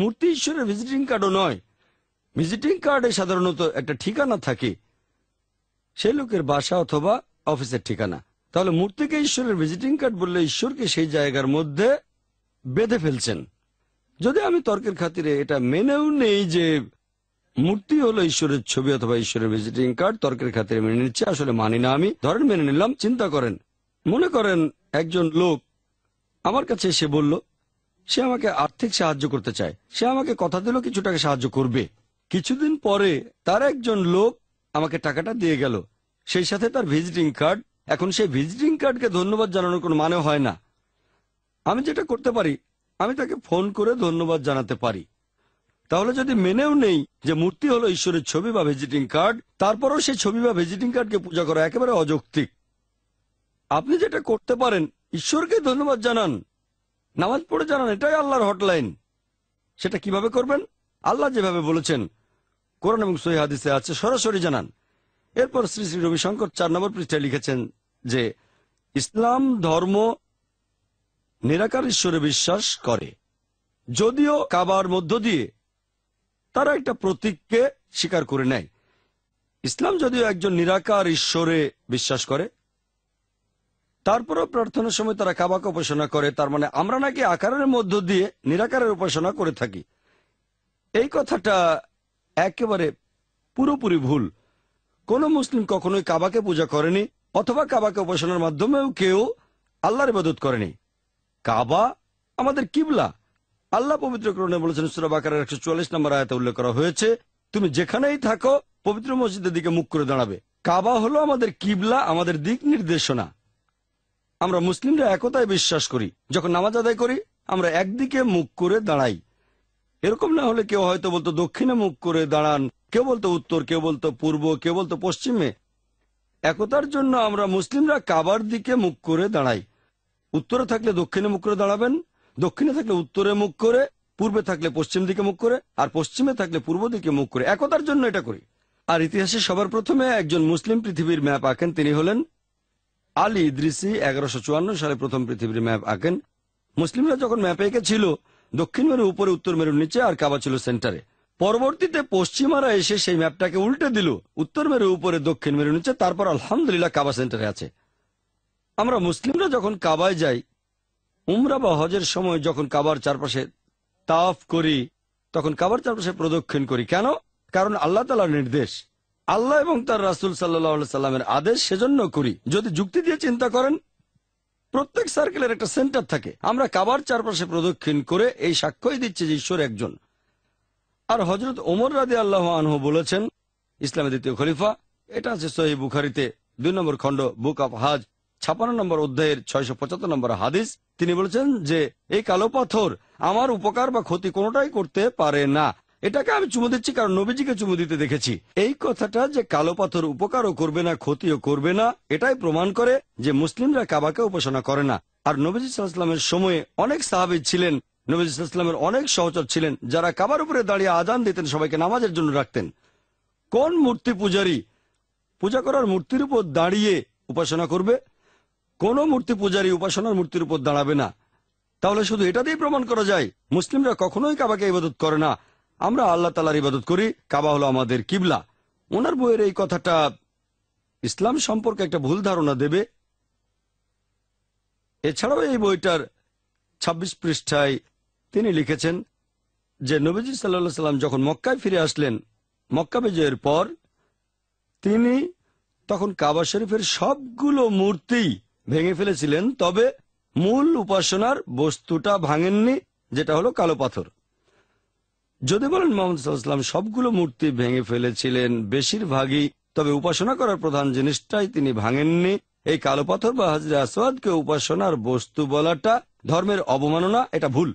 S4: মূর্তি ঈশ্বরের ভিজিটিং কার্ডও নয় ভিজিটিং কার্ডে সাধারণত একটা ঠিকানা থাকে সেই লোকের বাসা অথবা অফিসের ঠিকানা তাহলে মূর্তিকে ঈশ্বরের ভিজিটিং কার্ড বললে ঈশ্বরকে সেই জায়গার মধ্যে বেঁধে ফেলছেন যদি আমি তর্কের খাতিরে এটা মেনেও নেই যে মূর্তি হলো ঈশ্বরের ছবি অথবা ঈশ্বরের ভিজিটিং কার্ড তর্কের খাতিরে মেনে নিচ্ছে আসলে মানি না আমি ধরেন মেনে নিলাম চিন্তা করেন মনে করেন একজন লোক আমার কাছে এসে বলল সে আমাকে আর্থিক সাহায্য করতে চায় সে আমাকে কথা দিল কিছু টাকা সাহায্য করবে কিছুদিন পরে তার একজন লোক আমাকে টাকাটা দিয়ে গেল সেই সাথে তার ভিজিটিং কার্ড এখন সেই ভিজিটিং কার্ডকে ধন্যবাদ জানানোর কোনো মানে হয় না আমি যেটা করতে পারি আমি তাকে ফোন করে ধন্যবাদ জানাতে পারি তাহলে যদি মেনেও নেই যে মূর্তি হলো ঈশ্বরের ছবি বা ভিজিটিং কার্ড তারপরও সেই ছবি বা ভিজিটিং কার্ডকে পূজা করা একেবারে অযৌক্তিক আপনি যেটা করতে পারেন ঈশ্বরকে ধন্যবাদ জানান নামাজ পড়ে জানান এটাই আল্লাহর হটলাইন সেটা কিভাবে করবেন আল্লাহ যেভাবে বলেছেন কোরআন এবং সহি হাদিসে আছে সরাসরি জানান এরপর শ্রী শ্রী রবিশঙ্কর চার নম্বর পৃষ্ঠায় লিখেছেন যে ইসলাম ধর্ম নিরাকার ঈশ্বরে বিশ্বাস করে যদিও কাবার মধ্য দিয়ে তারা একটা প্রতীককে স্বীকার করে নেয় ইসলাম যদিও একজন নিরাকার ঈশ্বরে বিশ্বাস করে তারপরও প্রার্থনার সময় তারা কাবাকে উপাসনা করে তার মানে আমরা নাকি আকারের মধ্য দিয়ে নিরাকারের উপাসনা করে থাকি এই কথাটা একেবারে পুরোপুরি ভুল কোন মুসলিম কখনোই কাবাকে পূজা করেনি অথবা কাবাকে উপাসনার মাধ্যমেও কেউ আল্লাহর ইবাদত করেনি কাবা আমাদের কিবলা আল্লাহ পবিত্র করণে বলেছেন সুরাবাকার একশো চুয়াল্লিশ নম্বর আয়তে উল্লেখ করা হয়েছে তুমি যেখানেই থাকো পবিত্র মসজিদের দিকে মুখ করে দাঁড়াবে কাবা হলো আমাদের কিবলা আমাদের দিক নির্দেশনা আমরা মুসলিমরা একতায় বিশ্বাস করি যখন নামাজ আদায় করি আমরা একদিকে মুখ করে দাঁড়াই এরকম না হলে কেউ হয়তো বলতো দক্ষিণে মুখ করে দাঁড়ান কেউ বলতো উত্তর কেউ বলতো পূর্ব কেউ বলতো পশ্চিমে একতার জন্য আমরা মুসলিমরা কাবার দিকে মুখ করে দাঁড়াই উত্তরে থাকলে দক্ষিণে মুখ করে দাঁড়াবেন দক্ষিণে থাকলে উত্তরে মুখ করে পূর্বে থাকলে পশ্চিম দিকে মুখ করে আর পশ্চিমে থাকলে পূর্ব দিকে মুখ করে একতার জন্য এটা করি আর ইতিহাসে সবার প্রথমে একজন মুসলিম পৃথিবীর ম্যাপ আঁকেন তিনি হলেন আলী ইদ্রিসি এগারোশো সালে প্রথম পৃথিবীর ম্যাপ আঁকেন মুসলিমরা যখন ম্যাপ এঁকেছিল দক্ষিণ মেরু উপরে উত্তর মেরুর নিচে আর কাবা ছিল সেন্টারে পরবর্তীতে পশ্চিমারা এসে সেই ম্যাপটাকে উল্টে দিল উত্তর মেরু উপরে দক্ষিণ মেরুর নিচে তারপর আলহামদুলিল্লাহ কাবা সেন্টারে আছে আমরা মুসলিমরা যখন কাবায় যাই উমরা বা হজের সময় যখন কাবার চারপাশে তাফ করি তখন কাবার চারপাশে প্রদক্ষিণ করি কেন কারণ আল্লাহ তালার নির্দেশ আল্লাহ এবং তার রাসুল সাল্লা সাল্লামের আদেশ সেজন্য করি যদি যুক্তি দিয়ে চিন্তা করেন প্রত্যেক সার্কেলের একটা সেন্টার থাকে আমরা কাবার চারপাশে প্রদক্ষিণ করে এই সাক্ষ্যই দিচ্ছে যে ঈশ্বর একজন আর হজরত ওমর রাজি আল্লাহ আনহু বলেছেন ইসলামের দ্বিতীয় খলিফা এটা আছে সহি বুখারিতে দুই নম্বর খণ্ড বুক অফ হাজ ছাপান্ন নম্বর অধ্যায়ের ছয়শ পঁচাত্তর নম্বর হাদিস তিনি বলেছেন যে এই কালো পাথর আমার উপকার বা ক্ষতি কোনোটাই করতে পারে না এটাকে আমি চুমু দিচ্ছি কারণ নবীজিকে চুমু দিতে দেখেছি এই কথাটা যে কালো পাথর উপকারও করবে না ক্ষতিও করবে না এটাই প্রমাণ করে যে মুসলিমরা কাবাকে উপাসনা করে না আর নবীজি সাল্লামের সময়ে অনেক সাহাবি ছিলেন নবীজ ইসলামের অনেক সহচর ছিলেন যারা কাবার উপরে দাঁড়িয়ে আজান দিতেন সবাইকে নামাজের জন্য রাখতেন কোন মূর্তি পূজারী পূজা করার মূর্তির উপর দাঁড়িয়ে উপাসনা করবে কোন মূর্তি পূজারী উপাসনার মূর্তির উপর দাঁড়াবে না তাহলে শুধু এটা দিয়ে প্রমাণ করা যায় মুসলিমরা কখনোই কাবাকে ইবাদত করে না আমরা আল্লাহ তালার ইবাদত করি কাবা হলো আমাদের কিবলা ওনার বইয়ের এই কথাটা ইসলাম সম্পর্কে একটা ভুল ধারণা দেবে এছাড়াও এই বইটার ২৬ পৃষ্ঠায় তিনি লিখেছেন যে নবীজি সাল্লা সাল্লাম যখন মক্কায় ফিরে আসলেন মক্কা বিজয়ের পর তিনি তখন কাবা শরীফের সবগুলো মূর্তি ভেঙে ফেলেছিলেন তবে মূল উপাসনার বস্তুটা ভাঙেননি যেটা হলো কালো পাথর যদি বলেন মোহাম্মদ সবগুলো মূর্তি ভেঙে ফেলেছিলেন বেশিরভাগই তবে উপাসনা করার প্রধান জিনিসটাই তিনি ভাঙেননি এই কালো পাথর বা হাজরে আসওয়াদকে উপাসনার বস্তু বলাটা ধর্মের অবমাননা এটা ভুল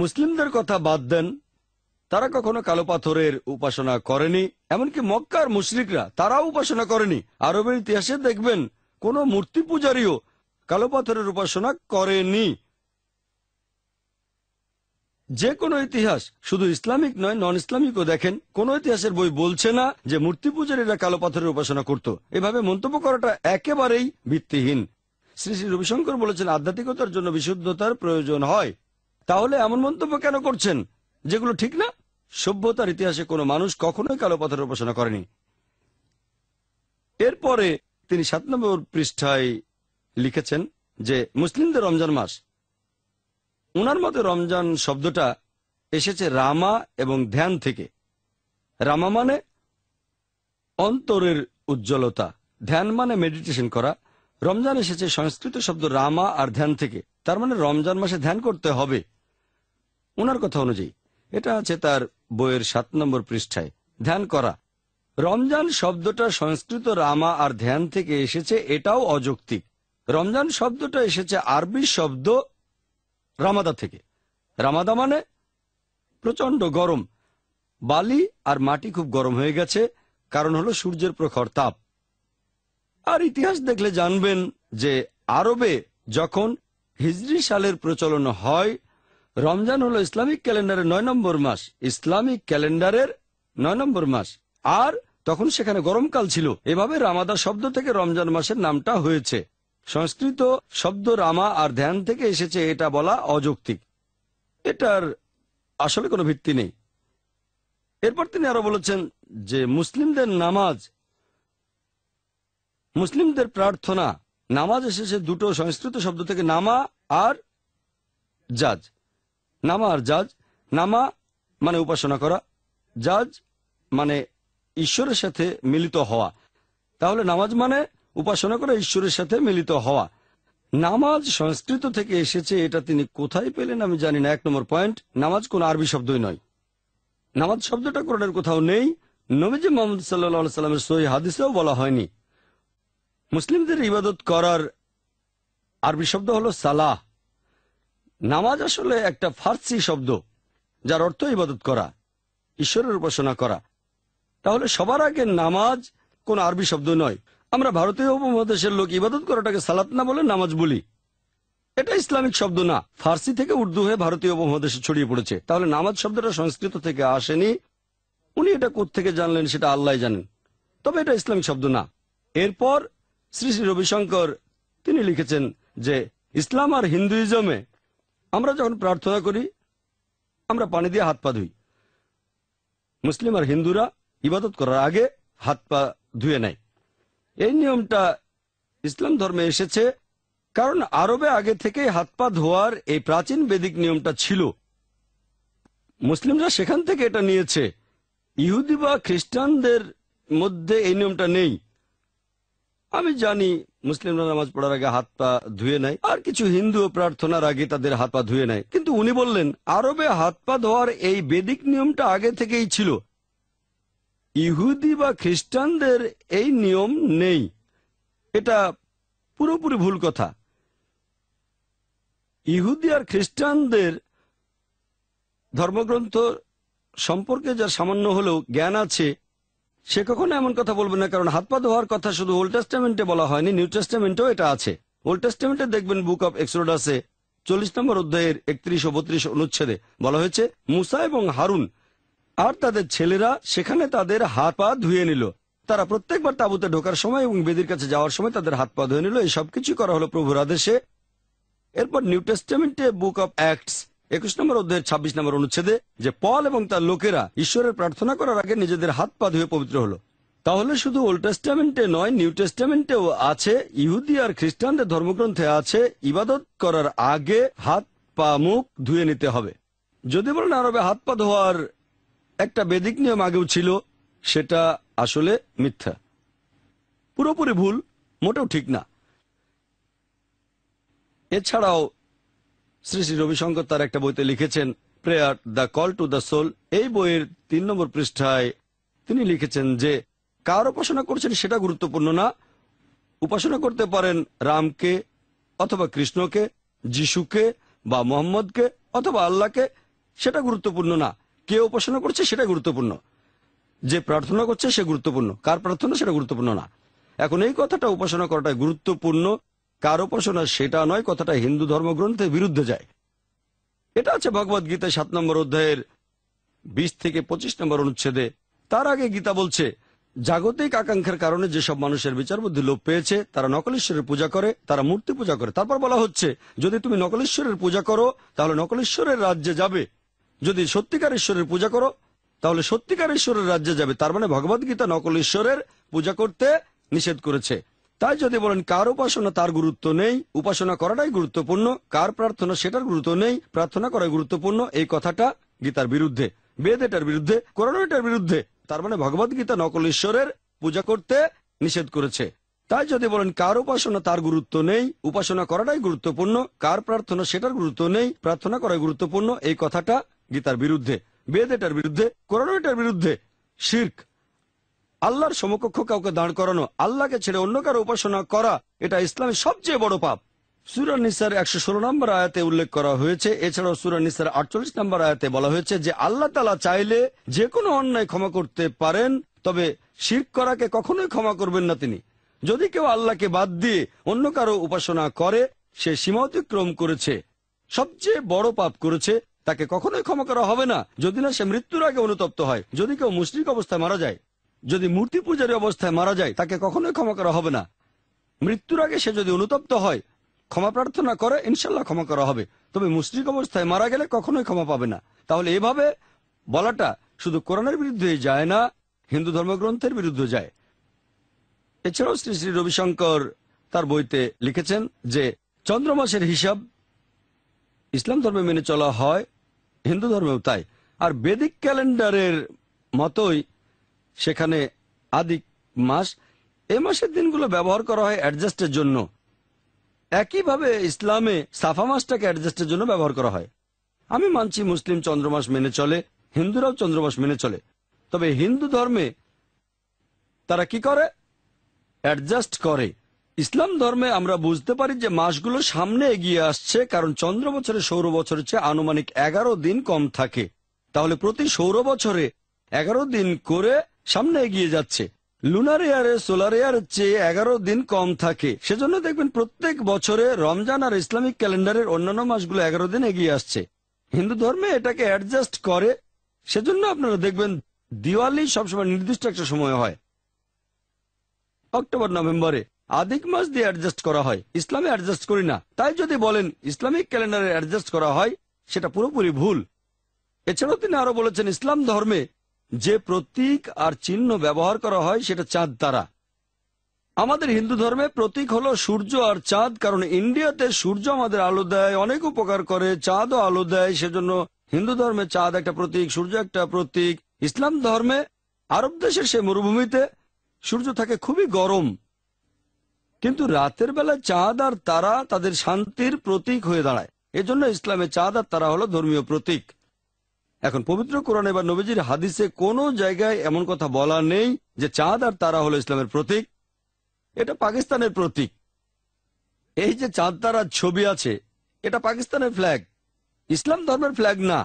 S4: মুসলিমদের কথা বাদ দেন তারা কখনো কালো পাথরের উপাসনা করেনি এমনকি মক্কার মুসলিকরা তারাও উপাসনা করেনি আরবের ইতিহাসে দেখবেন কোন মূর্তি পূজারীও কালো পাথরের উপাসনা করেনি যে কোনো ইতিহাস শুধু ইসলামিক নয় নন ইসলামিকও দেখেন কোন ইতিহাসের বই বলছে না যে মূর্তি এরা কালো পাথরের উপাসনা করত এভাবে মন্তব্য করাটা একেবারেই ভিত্তিহীন শ্রী শ্রী রবিশঙ্কর বলেছেন আধ্যাত্মিকতার জন্য বিশুদ্ধতার প্রয়োজন হয় তাহলে এমন মন্তব্য কেন করছেন যেগুলো ঠিক না সভ্যতার ইতিহাসে কোনো মানুষ কখনোই কালো পাথরের উপাসনা করেনি এরপরে তিনি সাত নম্বর পৃষ্ঠায় লিখেছেন যে মুসলিমদের রমজান মাস ওনার মতে রমজান শব্দটা এসেছে রামা এবং ধ্যান থেকে রামা মানে অন্তরের উজ্জ্বলতা ধ্যান মানে মেডিটেশন করা রমজান এসেছে সংস্কৃত শব্দ রামা আর ধ্যান থেকে তার মানে রমজান মাসে ধ্যান করতে হবে ওনার কথা অনুযায়ী এটা আছে তার বইয়ের সাত নম্বর পৃষ্ঠায় ধ্যান করা রমজান শব্দটা সংস্কৃত রামা আর ধ্যান থেকে এসেছে এটাও অযৌক্তিক রমজান শব্দটা এসেছে আরবি শব্দ রামাদা থেকে রামাদা মানে প্রচন্ড গরম বালি আর মাটি খুব গরম হয়ে গেছে কারণ হলো সূর্যের প্রখর তাপ আর ইতিহাস দেখলে জানবেন যে আরবে যখন হিজরি সালের প্রচলন হয় রমজান হলো ইসলামিক ক্যালেন্ডারের নয় নম্বর মাস ইসলামিক ক্যালেন্ডারের নয় নম্বর মাস আর তখন সেখানে গরমকাল ছিল এভাবে রামাদা শব্দ থেকে রমজান মাসের নামটা হয়েছে সংস্কৃত শব্দ রামা আর ধ্যান থেকে এসেছে এটা বলা অযৌক্তিক এটার আসলে কোনো ভিত্তি নেই এরপর তিনি আরো বলেছেন যে মুসলিমদের নামাজ মুসলিমদের প্রার্থনা নামাজ এসেছে দুটো সংস্কৃত শব্দ থেকে নামা আর জাজ নামা আর জাজ নামা মানে উপাসনা করা জাজ মানে ঈশ্বরের সাথে মিলিত হওয়া তাহলে নামাজ মানে উপাসনা করে ঈশ্বরের সাথে মিলিত হওয়া নামাজ সংস্কৃত থেকে এসেছে এটা তিনি কোথায় পেলেন আমি জানি না এক নম্বর পয়েন্ট নামাজ কোন আরবি শব্দই নয় নামাজ শব্দটা কোরআনের কোথাও নেই নবীজি মোহাম্মদ সাল্লা সাল্লামের সহি হাদিসেও বলা হয়নি মুসলিমদের ইবাদত করার আরবি শব্দ হলো সালাহ নামাজ আসলে একটা ফার্সি শব্দ যার অর্থ ইবাদত করা ঈশ্বরের উপাসনা করা তাহলে সবার আগে নামাজ কোন আরবি শব্দ নয় আমরা ভারতীয় উপমহাদেশের লোক ইবাদত করাটাকে সালাত না বলে নামাজ বলি এটা ইসলামিক শব্দ না ফার্সি থেকে উর্দু হয়ে ভারতীয় উপমহাদেশে ছড়িয়ে পড়েছে তাহলে নামাজ শব্দটা সংস্কৃত থেকে আসেনি উনি এটা থেকে জানলেন সেটা আল্লাহ জানেন তবে এটা ইসলামিক শব্দ না এরপর শ্রী শ্রী রবিশঙ্কর তিনি লিখেছেন যে ইসলাম আর হিন্দুইজমে আমরা যখন প্রার্থনা করি আমরা পানি দিয়ে হাত পা ধুই মুসলিম আর হিন্দুরা ইবাদত করার আগে হাত পা ধুয়ে নেয় এই নিয়মটা ইসলাম ধর্মে এসেছে কারণ আরবে আগে থেকেই হাত পা ধোয়ার এই প্রাচীন বেদিক নিয়মটা ছিল মুসলিমরা সেখান থেকে এটা নিয়েছে ইহুদি বা খ্রিস্টানদের মধ্যে এই নিয়মটা নেই আমি জানি মুসলিমরা নামাজ পড়ার আগে হাত পা ধুয়ে নেয় আর কিছু হিন্দু প্রার্থনার আগে তাদের হাত পা ধুয়ে নেয় কিন্তু উনি বললেন আরবে হাত পা ধোয়ার এই বেদিক নিয়মটা আগে থেকেই ছিল ইহুদি বা খ্রিস্টানদের এই নিয়ম নেই এটা পুরোপুরি ভুল কথা ইহুদি আর খ্রিস্টানদের ধর্মগ্রন্থ সম্পর্কে যা সামান্য হলেও জ্ঞান আছে সে কখনো এমন কথা বলবে না কারণ হাত পা ধোয়ার কথা শুধু ওল্ড টেস্টামেন্টে বলা হয়নি নিউ টেস্টামেন্টেও এটা আছে ওল্ড টেস্টামেন্টে দেখবেন বুক অব এক্সরোডাসে চল্লিশ নম্বর অধ্যায়ের একত্রিশ ও বত্রিশ অনুচ্ছেদে বলা হয়েছে মুসা এবং হারুন আর তাদের ছেলেরা সেখানে তাদের হাত পা ধুয়ে নিল তারা প্রত্যেকবার তাবুতে ঢোকার সময় এবং বেদির কাছে যাওয়ার সময় তাদের হাত পা ধুয়ে নিল এই সবকিছু করা হলো প্রভুর আদেশে এরপর নিউ টেস্টমেন্টে বুক অব অ্যাক্টস একুশ নম্বর অধ্যায়ের ছাব্বিশ নম্বর অনুচ্ছেদে যে পল এবং তার লোকেরা ঈশ্বরের প্রার্থনা করার আগে নিজেদের হাত পা ধুয়ে পবিত্র হলো তাহলে শুধু ওল্ড টেস্টামেন্টে নয় নিউ টেস্টামেন্টেও আছে ইহুদি আর খ্রিস্টানদের ধর্মগ্রন্থে আছে ইবাদত করার আগে হাত পা মুখ ধুয়ে নিতে হবে যদি বলেন আরবে হাত পা ধোয়ার একটা বেদিক নিয়ম আগেও ছিল সেটা আসলে মিথ্যা পুরোপুরি ভুল মোটেও ঠিক না এছাড়াও শ্রী শ্রী রবিশঙ্কর তার একটা বইতে লিখেছেন prayer the call to the soul এই বইয়ের তিন নম্বর পৃষ্ঠায় তিনি লিখেছেন যে কার উপাসনা করছেন সেটা গুরুত্বপূর্ণ না উপাসনা করতে পারেন রামকে অথবা কৃষ্ণকে যিশুকে বা মোহাম্মদকে অথবা আল্লাহকে সেটা গুরুত্বপূর্ণ না কে উপাসনা করছে সেটা গুরুত্বপূর্ণ যে প্রার্থনা করছে সে গুরুত্বপূর্ণ কার প্রার্থনা সেটা গুরুত্বপূর্ণ না এখন এই কথাটা উপাসনা করাটা গুরুত্বপূর্ণ কার উপাসনা সেটা নয় কথাটা হিন্দু ধর্মগ্রন্থের বিরুদ্ধে যায় এটা আছে ভগবত গীতা সাত নম্বর অধ্যায়ের বিশ থেকে পঁচিশ নম্বর অনুচ্ছেদে তার আগে গীতা বলছে জাগতিক আকাঙ্ক্ষার কারণে যেসব মানুষের বিচার বুদ্ধি লোপ পেয়েছে তারা নকলেশ্বরের পূজা করে তারা মূর্তি পূজা করে তারপর বলা হচ্ছে যদি তুমি নকলেশ্বরের পূজা করো তাহলে নকলেশ্বরের রাজ্যে যাবে যদি সত্যিকার ঈশ্বরের পূজা করো তাহলে সত্যিকার ঈশ্বরের রাজ্যে যাবে তার মানে ভগবত গীতা নকল ঈশ্বরের পূজা করতে নিষেধ করেছে তাই যদি বলেন কার উপাসনা তার গুরুত্ব নেই উপাসনা করাটাই গুরুত্বপূর্ণ কার প্রার্থনা সেটার গুরুত্ব নেই প্রার্থনা করাই গুরুত্বপূর্ণ এই কথাটা গীতার বিরুদ্ধে বেদ এটার বিরুদ্ধে করোনা এটার বিরুদ্ধে তার মানে ভগবত গীতা নকল ঈশ্বরের পূজা করতে নিষেধ করেছে তাই যদি বলেন কার উপাসনা তার গুরুত্ব নেই উপাসনা করাটাই গুরুত্বপূর্ণ কার প্রার্থনা সেটার গুরুত্ব নেই প্রার্থনা করাই গুরুত্বপূর্ণ এই কথাটা গীতার বিরুদ্ধে বেদ এটার বিরুদ্ধে কোরআন এটার বিরুদ্ধে শির্ক আল্লাহর সমকক্ষ কাউকে দাঁড় করানো আল্লাহকে ছেড়ে অন্য কারো উপাসনা করা এটা ইসলামের সবচেয়ে বড় পাপ সুরা নিসার একশো ষোলো নম্বর আয়াতে উল্লেখ করা হয়েছে এছাড়াও সুরা নিসার আটচল্লিশ নম্বর আয়াতে বলা হয়েছে যে আল্লাহ তালা চাইলে যে কোনো অন্যায় ক্ষমা করতে পারেন তবে শির্ক করাকে কখনোই ক্ষমা করবেন না তিনি যদি কেউ আল্লাহকে বাদ দিয়ে অন্য কারো উপাসনা করে সে সীমা অতিক্রম করেছে সবচেয়ে বড় পাপ করেছে তাকে কখনোই ক্ষমা করা হবে না যদি না সে মৃত্যুর আগে অনুতপ্ত হয় যদি কেউ মুসলিক অবস্থায় মারা যায় যদি মূর্তি পূজার অবস্থায় মারা যায় তাকে কখনোই ক্ষমা করা হবে না মৃত্যুর আগে সে যদি অনুতপ্ত হয় ক্ষমা প্রার্থনা করে ইনশাল্লাহ ক্ষমা করা হবে তবে মুসলিক অবস্থায় মারা গেলে কখনোই ক্ষমা পাবে না তাহলে এভাবে বলাটা শুধু কোরআনের বিরুদ্ধে যায় না হিন্দু ধর্মগ্রন্থের বিরুদ্ধে যায় এছাড়াও শ্রী শ্রী রবিশঙ্কর তার বইতে লিখেছেন যে চন্দ্রমাসের হিসাব ইসলাম ধর্মে মেনে চলা হয় হিন্দু ধর্মেও তাই আর বেদিক ক্যালেন্ডারের মতোই সেখানে আদিক মাস এ মাসের দিনগুলো ব্যবহার করা হয় অ্যাডজাস্টের জন্য একইভাবে ইসলামে সাফা মাসটাকে অ্যাডজাস্টের জন্য ব্যবহার করা হয় আমি মানছি মুসলিম চন্দ্রমাস মেনে চলে হিন্দুরাও চন্দ্রমাস মেনে চলে তবে হিন্দু ধর্মে তারা কি করে অ্যাডজাস্ট করে ইসলাম ধর্মে আমরা বুঝতে পারি যে মাসগুলো সামনে এগিয়ে আসছে কারণ চন্দ্র বছরে সৌর বছরের চেয়ে আনুমানিক এগারো দিন কম থাকে তাহলে প্রতি সৌর বছরে এগারো দিন করে সামনে এগিয়ে যাচ্ছে লুনার ইয়ারে সোলার ইয়ার চেয়ে এগারো দিন কম থাকে সেজন্য দেখবেন প্রত্যেক বছরে রমজান আর ইসলামিক ক্যালেন্ডারের অন্যান্য মাসগুলো এগারো দিন এগিয়ে আসছে হিন্দু ধর্মে এটাকে অ্যাডজাস্ট করে সেজন্য আপনারা দেখবেন দিওয়ালি সবসময় নির্দিষ্ট একটা সময় হয় অক্টোবর নভেম্বরে আদিক মাস দিয়ে অ্যাডজাস্ট করা হয় ইসলামে অ্যাডজাস্ট করি না তাই যদি বলেন ইসলামিক ক্যালেন্ডারে অ্যাডজাস্ট করা হয় সেটা পুরোপুরি ভুল এছাড়াও তিনি আরো বলেছেন ইসলাম ধর্মে যে প্রতীক আর চিহ্ন ব্যবহার করা হয় সেটা চাঁদ তারা আমাদের হিন্দু ধর্মে প্রতীক হলো সূর্য আর চাঁদ কারণ ইন্ডিয়াতে সূর্য আমাদের আলো দেয় অনেক উপকার করে চাঁদও আলো দেয় সেজন্য হিন্দু ধর্মে চাঁদ একটা প্রতীক সূর্য একটা প্রতীক ইসলাম ধর্মে আরব দেশের সে মরুভূমিতে সূর্য থাকে খুবই গরম কিন্তু রাতের বেলা চাঁদ আর তারা তাদের শান্তির প্রতীক হয়ে দাঁড়ায় এজন্য ইসলামে চাঁদ আর তারা হলো ধর্মীয় প্রতীক এখন পবিত্র কোরআন এবার নবীজির হাদিসে কোনো জায়গায় এমন কথা বলা নেই যে চাঁদ আর তারা হলো ইসলামের প্রতীক এটা পাকিস্তানের প্রতীক এই যে চাঁদ তারার ছবি আছে এটা পাকিস্তানের ফ্ল্যাগ ইসলাম ধর্মের ফ্ল্যাগ না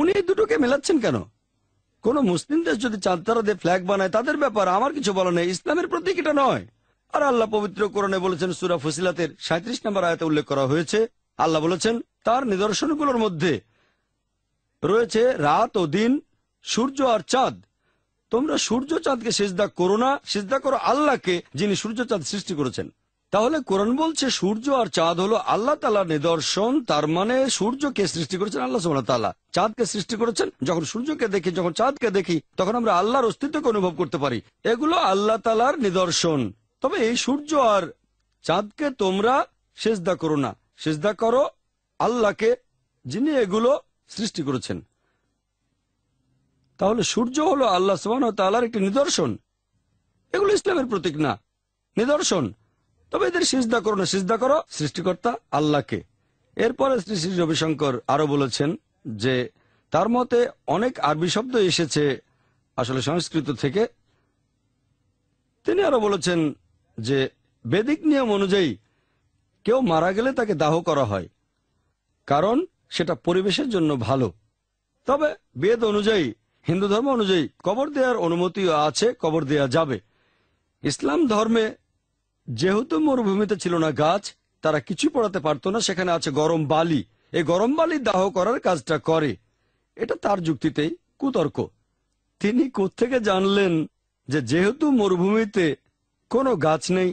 S4: উনি এই দুটোকে মেলাচ্ছেন কেন কোন মুসলিম দেশ যদি চাঁদ তারা দিয়ে ফ্ল্যাগ বানায় তাদের ব্যাপার আমার কিছু বলা নেই ইসলামের প্রতীক এটা নয় আর আল্লাহ পবিত্র কোরআনে বলেছেন সুরা ফসিলাতের সাঁত্রিশ নম্বর আয়তে উল্লেখ করা হয়েছে আল্লাহ বলেছেন তার নিদর্শনগুলোর মধ্যে রয়েছে রাত ও দিন সূর্য আর চাঁদ তোমরা সূর্য চাঁদকে সেজদা করো না সেজদা করো আল্লাহকে যিনি সূর্য চাঁদ সৃষ্টি করেছেন তাহলে কোরআন বলছে সূর্য আর চাঁদ হলো আল্লাহ তালার নিদর্শন তার মানে সূর্যকে সৃষ্টি করেছেন আল্লাহ সোমনা তালা চাঁদকে সৃষ্টি করেছেন যখন সূর্যকে দেখি যখন চাঁদকে দেখি তখন আমরা আল্লাহর অস্তিত্বকে অনুভব করতে পারি এগুলো আল্লাহ তালার নিদর্শন তবে এই সূর্য আর চাঁদকে তোমরা সেজদা করো না সেজদা করো আল্লাহকে যিনি এগুলো সৃষ্টি করেছেন তাহলে সূর্য হলো আল্লাহ সোহান তাল্লাহার একটি নিদর্শন এগুলো ইসলামের প্রতীক না নিদর্শন তবে এদের সিজদা করো না সিজদা করো সৃষ্টিকর্তা আল্লাহকে এরপরে শ্রী শ্রী রবিশঙ্কর আরো বলেছেন যে তার মতে অনেক আরবি শব্দ এসেছে আসলে সংস্কৃত থেকে তিনি আরো বলেছেন যে বেদিক নিয়ম অনুযায়ী কেউ মারা গেলে তাকে দাহ করা হয় কারণ সেটা পরিবেশের জন্য ভালো তবে বেদ অনুযায়ী হিন্দু ধর্ম অনুযায়ী কবর দেওয়ার অনুমতিও আছে কবর দেওয়া যাবে ইসলাম ধর্মে যেহেতু মরুভূমিতে ছিল না গাছ তারা কিছু পড়াতে পারত না সেখানে আছে গরম বালি এই গরম বালি দাহ করার কাজটা করে এটা তার যুক্তিতেই কুতর্ক তিনি কোত্থেকে জানলেন যে যেহেতু মরুভূমিতে কোনো গাছ নেই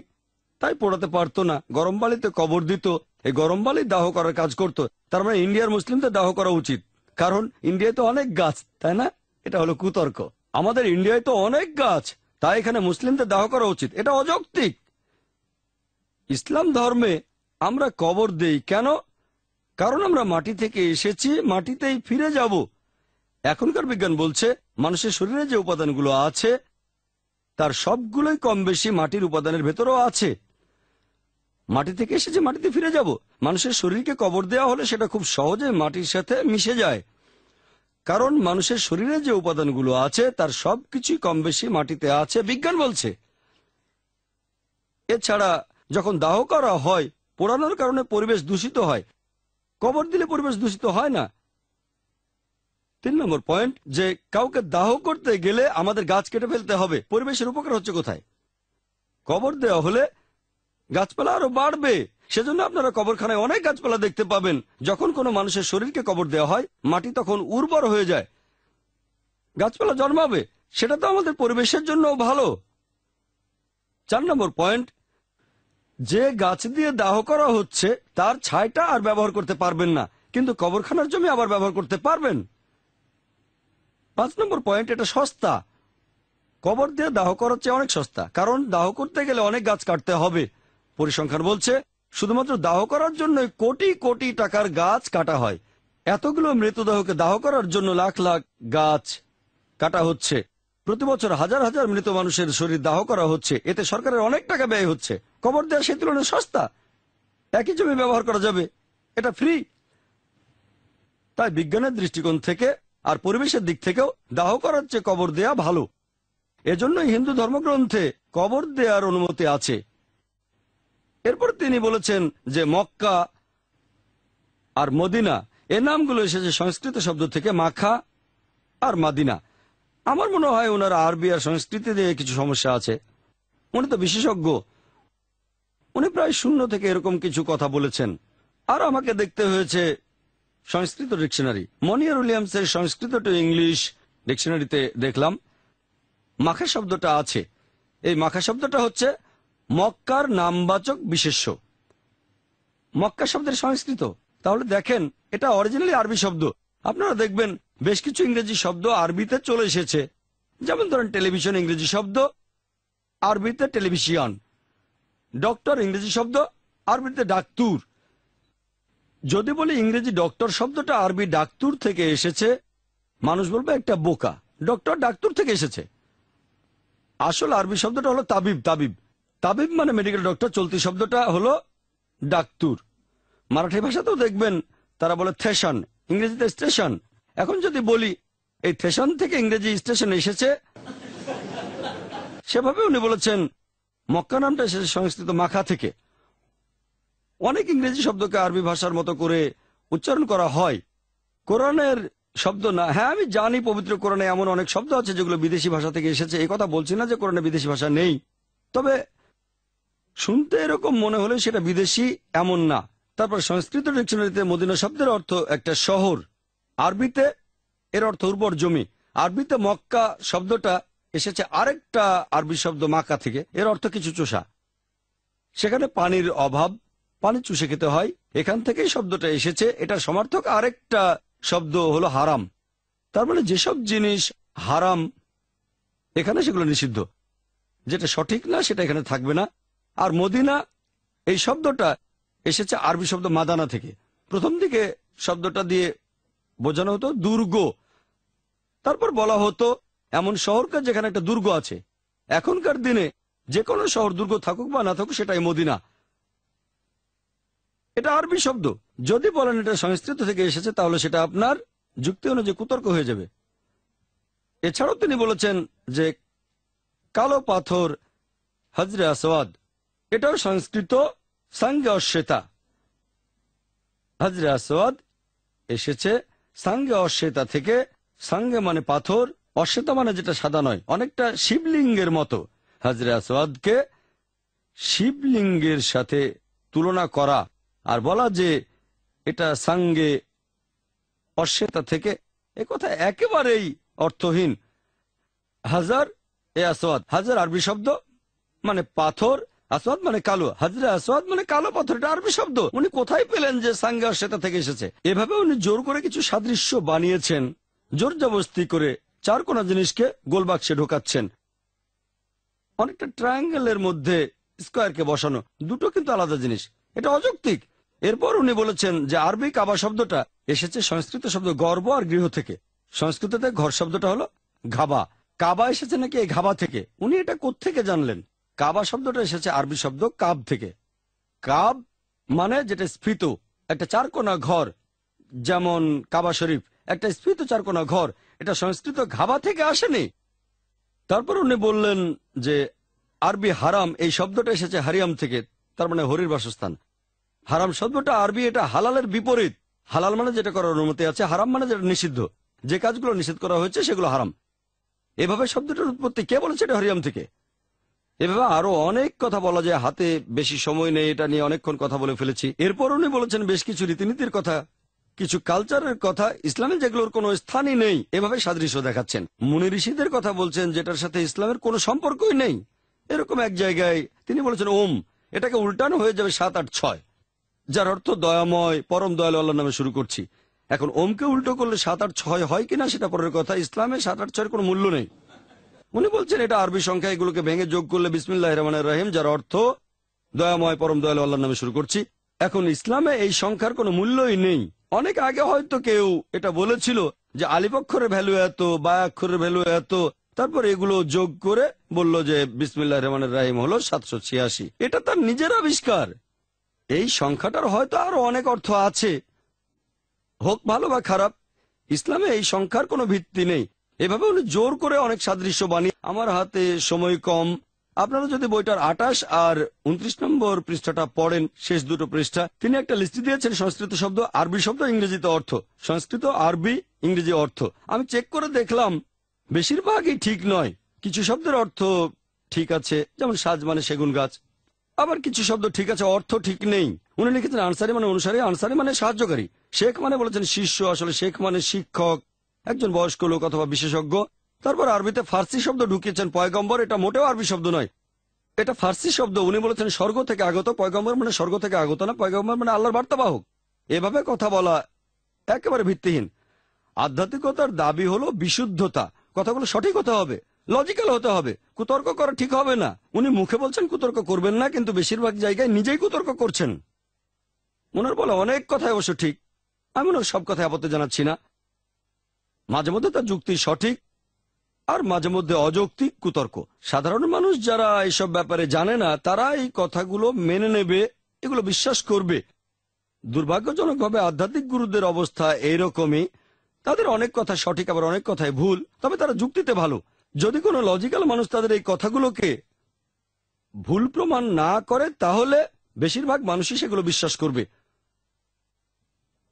S4: তাই পড়াতে পারতো না গরম বালিতে কবর দিত এই গরম বালি দাহ করার কাজ করত তার মানে ইন্ডিয়ার মুসলিমদের দাহ করা উচিত কারণ ইন্ডিয়ায় তো অনেক গাছ তাই না এটা হলো কুতর্ক আমাদের ইন্ডিয়ায় তো অনেক গাছ তাই এখানে মুসলিমদের দাহ করা উচিত এটা অযৌক্তিক ইসলাম ধর্মে আমরা কবর দেই কেন কারণ আমরা মাটি থেকে এসেছি মাটিতেই ফিরে যাব এখনকার বিজ্ঞান বলছে মানুষের শরীরে যে উপাদানগুলো আছে তার সবগুলোই কম বেশি মাটির উপাদানের ভেতরও আছে মাটি থেকে এসে যে মাটিতে ফিরে যাব মানুষের শরীরকে কবর দেওয়া হলে সেটা খুব সহজে মাটির সাথে মিশে যায় কারণ মানুষের শরীরে যে উপাদানগুলো আছে তার সবকিছুই কম বেশি মাটিতে আছে বিজ্ঞান বলছে এছাড়া যখন দাহ করা হয় পোড়ানোর কারণে পরিবেশ দূষিত হয় কবর দিলে পরিবেশ দূষিত হয় না তিন নম্বর পয়েন্ট যে কাউকে দাহ করতে গেলে আমাদের গাছ কেটে ফেলতে হবে পরিবেশের উপকার হচ্ছে কোথায় কবর দেওয়া হলে গাছপালা আরো বাড়বে সেজন্য আপনারা কবরখানায় অনেক গাছপালা দেখতে পাবেন যখন কোনো মানুষের শরীরকে কবর দেওয়া হয় মাটি তখন উর্বর হয়ে যায় গাছপালা জন্মাবে সেটা তো আমাদের পরিবেশের জন্য ভালো চার নম্বর পয়েন্ট যে গাছ দিয়ে দাহ করা হচ্ছে তার ছাইটা আর ব্যবহার করতে পারবেন না কিন্তু কবরখানার জমি আবার ব্যবহার করতে পারবেন পাঁচ নম্বর পয়েন্ট এটা সস্তা কবর দিয়ে দাহ করার চেয়ে অনেক সস্তা কারণ দাহ করতে গেলে অনেক গাছ কাটতে হবে পরিসংখ্যান বলছে শুধুমাত্র দাহ করার জন্য কোটি কোটি টাকার গাছ কাটা হয় এতগুলো মৃতদেহকে দাহ করার জন্য লাখ লাখ গাছ কাটা হচ্ছে প্রতি বছর হাজার হাজার মৃত মানুষের শরীর দাহ করা হচ্ছে এতে সরকারের অনেক টাকা ব্যয় হচ্ছে কবর দেওয়া সেই তুলনায় সস্তা একই জমি ব্যবহার করা যাবে এটা ফ্রি তাই বিজ্ঞানের দৃষ্টিকোণ থেকে আর পরিবেশের দিক থেকেও দাহ করার চেয়ে কবর দেয়া ভালো এজন্যই হিন্দু ধর্মগ্রন্থে কবর দেওয়ার অনুমতি আছে এরপর তিনি বলেছেন যে মক্কা আর মদিনা এ নামগুলো এসেছে সংস্কৃত শব্দ থেকে মাখা আর মাদিনা আমার মনে হয় ওনার আরবি আর সংস্কৃতি দিয়ে কিছু সমস্যা আছে উনি তো বিশেষজ্ঞ উনি প্রায় শূন্য থেকে এরকম কিছু কথা বলেছেন আর আমাকে দেখতে হয়েছে সংস্কৃত ডিকশনারি মনিয়ার এর সংস্কৃত টু ইংলিশ ডিকশনারিতে দেখলাম মাখা শব্দটা আছে এই মাখা শব্দটা হচ্ছে মক্কার নামবাচক বিশেষ্য মক্কা শব্দের সংস্কৃত তাহলে দেখেন এটা অরিজিনালি আরবি শব্দ আপনারা দেখবেন বেশ কিছু ইংরেজি শব্দ আরবিতে চলে এসেছে যেমন ধরেন টেলিভিশন ইংরেজি শব্দ আরবিতে টেলিভিশন ডক্টর ইংরেজি শব্দ আরবিতে ডাক্তুর যদি বলি ইংরেজি ডক্টর শব্দটা আরবি ডাক্তুর থেকে এসেছে মানুষ বলবে একটা বোকা ডক্টর ডাক্তুর থেকে এসেছে আসল আরবি শব্দটা হলো তাবিব তাবিব তাবিব মানে মেডিকেল ডক্টর চলতি শব্দটা হলো ডাক্তুর মারাঠি ভাষাতেও দেখবেন তারা বলে থেশন ইংরেজিতে স্টেশন এখন যদি বলি এই থেশন থেকে ইংরেজি স্টেশন এসেছে সেভাবে উনি বলেছেন মক্কা নামটা এসেছে সংস্কৃত মাখা থেকে অনেক ইংরেজি শব্দকে আরবি ভাষার মতো করে উচ্চারণ করা হয় কোরআনের শব্দ না হ্যাঁ আমি জানি পবিত্র কোরআনে এমন অনেক শব্দ আছে যেগুলো বিদেশি ভাষা থেকে এসেছে এই কথা বলছি না যে কোরআনে বিদেশি ভাষা নেই তবে শুনতে এরকম মনে হলে সেটা বিদেশি এমন না তারপর সংস্কৃত ডিকশনারিতে মদিনা শব্দের অর্থ একটা শহর আরবিতে এর অর্থ উর্বর জমি আরবিতে মক্কা শব্দটা এসেছে আরেকটা আরবি শব্দ মাকা থেকে এর অর্থ কিছু চোষা সেখানে পানির অভাব পানি চুষে খেতে হয় এখান থেকেই শব্দটা এসেছে এটা সমার্থক আরেকটা শব্দ হলো হারাম তার মানে যেসব জিনিস হারাম এখানে সেগুলো নিষিদ্ধ যেটা সঠিক না সেটা এখানে থাকবে না আর মদিনা এই শব্দটা এসেছে আরবি শব্দ মাদানা থেকে প্রথম দিকে শব্দটা দিয়ে বোঝানো হতো দুর্গ তারপর বলা হতো এমন শহরকার যেখানে একটা দুর্গ আছে এখনকার দিনে যে কোনো শহর দুর্গ থাকুক বা না থাকুক সেটাই মদিনা এটা আরবি শব্দ যদি বলেন এটা সংস্কৃত থেকে এসেছে তাহলে সেটা আপনার যুক্তি অনুযায়ী কুতর্ক হয়ে যাবে এছাড়াও তিনি বলেছেন যে কালো পাথর হজরে আসওয়াদ এটাও সংস্কৃত সাঙ্গে অশ্বেতা হজরে আসওয়াদ এসেছে সাঙ্গে অশ্বেতা থেকে সাঙ্গে মানে পাথর অশ্বেতা মানে যেটা সাদা নয় অনেকটা শিবলিঙ্গের মতো হজরে আসওয়াদকে শিবলিঙ্গের সাথে তুলনা করা আর বলা যে এটা সাঙ্গে অশ্বেতা থেকে এ কথা একেবারেই অর্থহীন হাজার এ আসোয়াদ হাজার আরবি শব্দ মানে পাথর আসোয়াদ মানে কালো হাজার আসোয়াদ মানে কালো পাথর এটা আরবি শব্দ উনি কোথায় পেলেন যে সাঙ্গে অশ্বেতা থেকে এসেছে এভাবে উনি জোর করে কিছু সাদৃশ্য বানিয়েছেন জোর জবস্তি করে চার কোনা জিনিসকে গোলবাক্সে ঢোকাচ্ছেন অনেকটা ট্রায়াঙ্গেলের মধ্যে স্কোয়ারকে বসানো দুটো কিন্তু আলাদা জিনিস এটা অযৌক্তিক এরপর উনি বলেছেন যে আরবি কাবা শব্দটা এসেছে সংস্কৃত শব্দ গর্ব আর গৃহ থেকে সংস্কৃততে ঘর শব্দটা হলো ঘাবা কাবা এসেছে নাকি এই ঘাবা থেকে উনি এটা থেকে জানলেন কাবা শব্দটা এসেছে আরবি শব্দ কাব থেকে কাব মানে যেটা স্ফীত একটা চারকোনা ঘর যেমন কাবা শরীফ একটা স্ফীত চারকোনা ঘর এটা সংস্কৃত ঘাবা থেকে আসেনি তারপর উনি বললেন যে আরবি হারাম এই শব্দটা এসেছে হারিয়াম থেকে তার মানে হরির বাসস্থান হারাম শব্দটা আরবি এটা হালালের বিপরীত হালাল মানে যেটা করার অনুমতি আছে হারাম মানে যেটা নিষিদ্ধ যে কাজগুলো নিষেধ করা হয়েছে সেগুলো হারাম এভাবে শব্দটার উৎপত্তি কে বলেছে এটা হরিয়াম থেকে এভাবে আরো অনেক কথা বলা যায় হাতে বেশি সময় নেই এটা নিয়ে অনেকক্ষণ কথা বলে ফেলেছি এরপর উনি বলেছেন বেশ কিছু রীতিনীতির কথা কিছু কালচারের কথা ইসলামে যেগুলোর কোনো স্থানই নেই এভাবে সাদৃশ্য দেখাচ্ছেন মুনি ঋষিদের কথা বলছেন যেটার সাথে ইসলামের কোনো সম্পর্কই নেই এরকম এক জায়গায় তিনি বলেছেন ওম এটাকে উল্টানো হয়ে যাবে সাত আট ছয় যার অর্থ দয়াময় পরম দয়ালু আল্লাহ নামে শুরু করছি এখন ওমকে উল্টো করলে সাত আট ছয় হয় কিনা সেটা পরের কথা ইসলামে সাত আট ছয়ের কোনো মূল্য নেই উনি বলছেন এটা আরবি সংখ্যা এগুলোকে ভেঙে যোগ করলে বিসমিল্লাহ রহমান রাহিম যার অর্থ দয়াময় পরম দয়ালু আল্লাহ নামে শুরু করছি এখন ইসলামে এই সংখ্যার কোনো মূল্যই নেই অনেক আগে হয়তো কেউ এটা বলেছিল যে আলিপক্ষরের ভ্যালু এত বা অক্ষরের ভ্যালু এত তারপর এগুলো যোগ করে বলল যে বিসমিল্লাহ রহমানের রাহিম হলো সাতশো ছিয়াশি এটা তার নিজের আবিষ্কার এই সংখ্যাটার হয়তো আরো অনেক অর্থ আছে হোক ভালো বা খারাপ ইসলামে এই সংখ্যার কোনো ভিত্তি নেই এভাবে উনি জোর করে অনেক সাদৃশ্য বানিয়ে আমার হাতে সময় কম আপনারা যদি বইটার আটাশ আর উনত্রিশ নম্বর পৃষ্ঠাটা পড়েন শেষ দুটো পৃষ্ঠা তিনি একটা লিস্ট দিয়েছেন সংস্কৃত শব্দ আরবি শব্দ ইংরেজিতে অর্থ সংস্কৃত আরবি ইংরেজি অর্থ আমি চেক করে দেখলাম বেশিরভাগই ঠিক নয় কিছু শব্দের অর্থ ঠিক আছে যেমন সাজ মানে সেগুন গাছ আবার কিছু শব্দ ঠিক আছে অর্থ ঠিক নেই উনি লিখেছেন আনসারি মানে অনুসারী আনসারি মানে সাহায্যকারী শেখ মানে বলেছেন শিষ্য আসলে শেখ মানে শিক্ষক একজন বয়স্ক লোক অথবা বিশেষজ্ঞ তারপর আরবিতে ফার্সি শব্দ ঢুকিয়েছেন পয়গম্বর এটা মোটেও আরবি শব্দ নয় এটা ফার্সি শব্দ উনি বলেছেন স্বর্গ থেকে আগত পয়গম্বর মানে স্বর্গ থেকে আগত না পয়গম্বর মানে আল্লাহর বার্তাবাহক এভাবে কথা বলা একেবারে ভিত্তিহীন আধ্যাত্মিকতার দাবি হলো বিশুদ্ধতা কথাগুলো সঠিক হতে হবে লজিক্যাল হতে হবে কুতর্ক করা ঠিক হবে না উনি মুখে বলছেন কুতর্ক করবেন না কিন্তু বেশিরভাগ জায়গায় নিজেই কুতর্ক করছেন ওনার বলে অনেক কথাই অবশ্য ঠিক আমি ওনার সব কথায় আপত্তি জানাচ্ছি না মাঝে মধ্যে তার যুক্তি সঠিক আর মাঝে মধ্যে অযৌক্তিক কুতর্ক সাধারণ মানুষ যারা এইসব ব্যাপারে জানে না তারা এই কথাগুলো মেনে নেবে এগুলো বিশ্বাস করবে দুর্ভাগ্যজনকভাবে আধ্যাত্মিক গুরুদের অবস্থা এইরকমই তাদের অনেক কথা সঠিক আবার অনেক কথায় ভুল তবে তারা যুক্তিতে ভালো যদি কোনো লজিক্যাল মানুষ তাদের এই কথাগুলোকে ভুল প্রমাণ না করে তাহলে বেশিরভাগ মানুষই সেগুলো বিশ্বাস করবে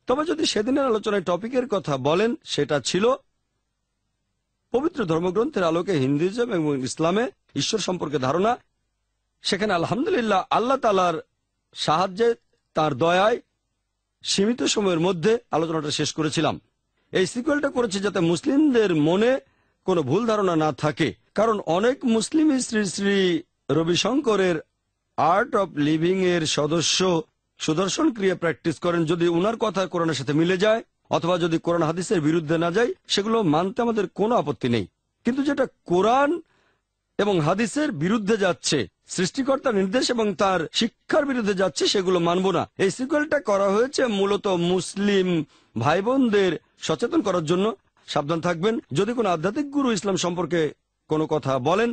S4: তবে যদি সেদিনের আলোচনায় টপিকের কথা বলেন সেটা ছিল পবিত্র ধর্মগ্রন্থের আলোকে হিন্দুজম এবং ইসলামে ঈশ্বর সম্পর্কে ধারণা সেখানে আলহামদুলিল্লাহ আল্লাহ তালার সাহায্যে তার দয়ায় সীমিত সময়ের মধ্যে আলোচনাটা শেষ করেছিলাম এই সিকুয়েলটা করেছি যাতে মুসলিমদের মনে কোনো ভুল ধারণা না থাকে কারণ অনেক মুসলিম শ্রী শ্রী রবিশঙ্করের আর্ট অফ লিভিং এর সদস্য সুদর্শন ক্রিয়া প্র্যাকটিস করেন যদি উনার কথা কোরআনের সাথে মিলে যায় অথবা যদি কোরআন হাদিসের বিরুদ্ধে না যায় সেগুলো মানতে আমাদের কোনো আপত্তি নেই কিন্তু যেটা কোরআন এবং হাদিসের বিরুদ্ধে যাচ্ছে সৃষ্টিকর্তার নির্দেশ এবং তার শিক্ষার বিরুদ্ধে যাচ্ছে সেগুলো মানব না এই সিকুয়েলটা করা হয়েছে মূলত মুসলিম ভাই বোনদের সচেতন করার জন্য সাবধান থাকবেন যদি কোনো আধ্যাত্মিক গুরু ইসলাম সম্পর্কে কোনো কথা বলেন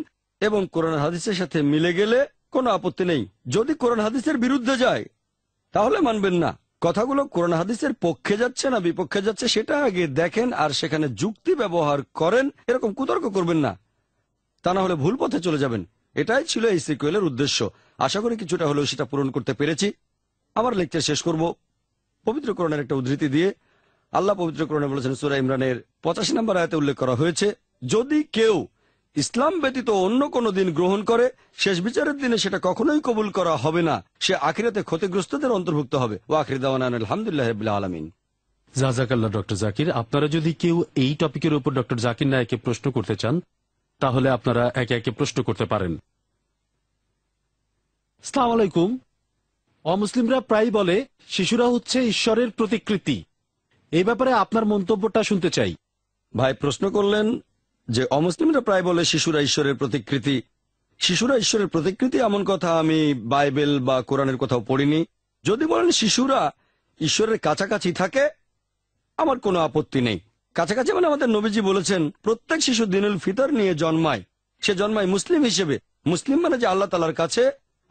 S4: এবং কোরআন হাদিসের সাথে মিলে গেলে কোনো আপত্তি নেই যদি কোরআন হাদিসের বিরুদ্ধে যায় তাহলে মানবেন না কথাগুলো কোরআন হাদিসের পক্ষে যাচ্ছে না বিপক্ষে যাচ্ছে সেটা আগে দেখেন আর সেখানে যুক্তি ব্যবহার করেন এরকম কুতর্ক করবেন না তা না হলে ভুল পথে চলে যাবেন এটাই ছিল এই সিকুয়েলের উদ্দেশ্য আশা করি কিছুটা হলেও সেটা পূরণ করতে পেরেছি আমার লেকচার শেষ করব পবিত্র কোরআনের একটা উদ্ধৃতি দিয়ে আল্লাহ পবিত্রকরণে বলেছেন সুরা ইমরানের পঁচাশি নম্বর আয়তে উল্লেখ করা হয়েছে যদি কেউ ইসলাম ব্যতীত অন্য কোনো দিন গ্রহণ করে শেষ বিচারের দিনে সেটা কখনোই কবুল করা হবে না সে আখিরাতে ক্ষতিগ্রস্তদের অন্তর্ভুক্ত হবে ও আখিরিদাওয়ান আলহামদুলিল্লাহ আলমিন
S1: জাজাকাল্লাহ ডক্টর জাকির আপনারা যদি কেউ এই টপিকের উপর ডক্টর জাকির নায়কে প্রশ্ন করতে চান তাহলে আপনারা একে একে প্রশ্ন করতে পারেন আলাইকুম অমুসলিমরা প্রায় বলে শিশুরা হচ্ছে ঈশ্বরের প্রতিকৃতি এই ব্যাপারে আপনার মন্তব্যটা শুনতে চাই ভাই প্রশ্ন করলেন যে অমুসলিমরা প্রায় বলে শিশুরা
S4: ঈশ্বরের প্রতিকৃতি শিশুরা ঈশ্বরের প্রতিকৃতি এমন কথা আমি বাইবেল বা কোরআনের কোথাও পড়িনি যদি বলেন শিশুরা ঈশ্বরের কাছাকাছি থাকে আমার কোনো আপত্তি নেই কাছাকাছি মানে আমাদের নবীজি বলেছেন প্রত্যেক শিশু দিনুল ফিতর নিয়ে জন্মায় সে জন্মায় মুসলিম হিসেবে মুসলিম মানে যে আল্লাহ তালার কাছে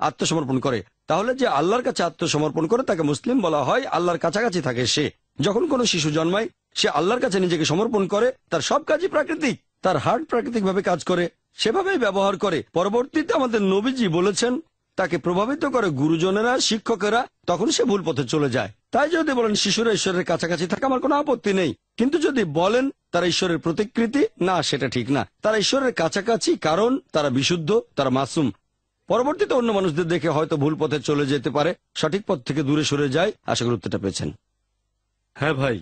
S4: আত্মসমর্পণ করে তাহলে যে আল্লাহর কাছে আত্মসমর্পণ করে তাকে মুসলিম বলা হয় আল্লাহর কাছাকাছি থাকে সে যখন কোনো শিশু জন্মায় সে আল্লাহর কাছে নিজেকে সমর্পণ করে তার সব কাজই প্রাকৃতিক তার হার্ট প্রাকৃতিকভাবে কাজ করে সেভাবেই ব্যবহার করে পরবর্তীতে আমাদের নবীজি বলেছেন তাকে প্রভাবিত করে গুরুজনেরা শিক্ষকেরা তখন সে ভুল পথে চলে যায় তাই যদি বলেন শিশুরা ঈশ্বরের কাছাকাছি থাকা আমার কোনো আপত্তি নেই কিন্তু যদি বলেন তারা ঈশ্বরের প্রতিকৃতি না সেটা ঠিক না তারা ঈশ্বরের কাছাকাছি কারণ তারা বিশুদ্ধ তারা মাসুম পরবর্তীতে অন্য মানুষদের দেখে হয়তো ভুল পথে চলে যেতে পারে সঠিক পথ থেকে দূরে সরে যায় আশা গুরুত্বটা পেয়েছেন
S1: হ্যাঁ ভাই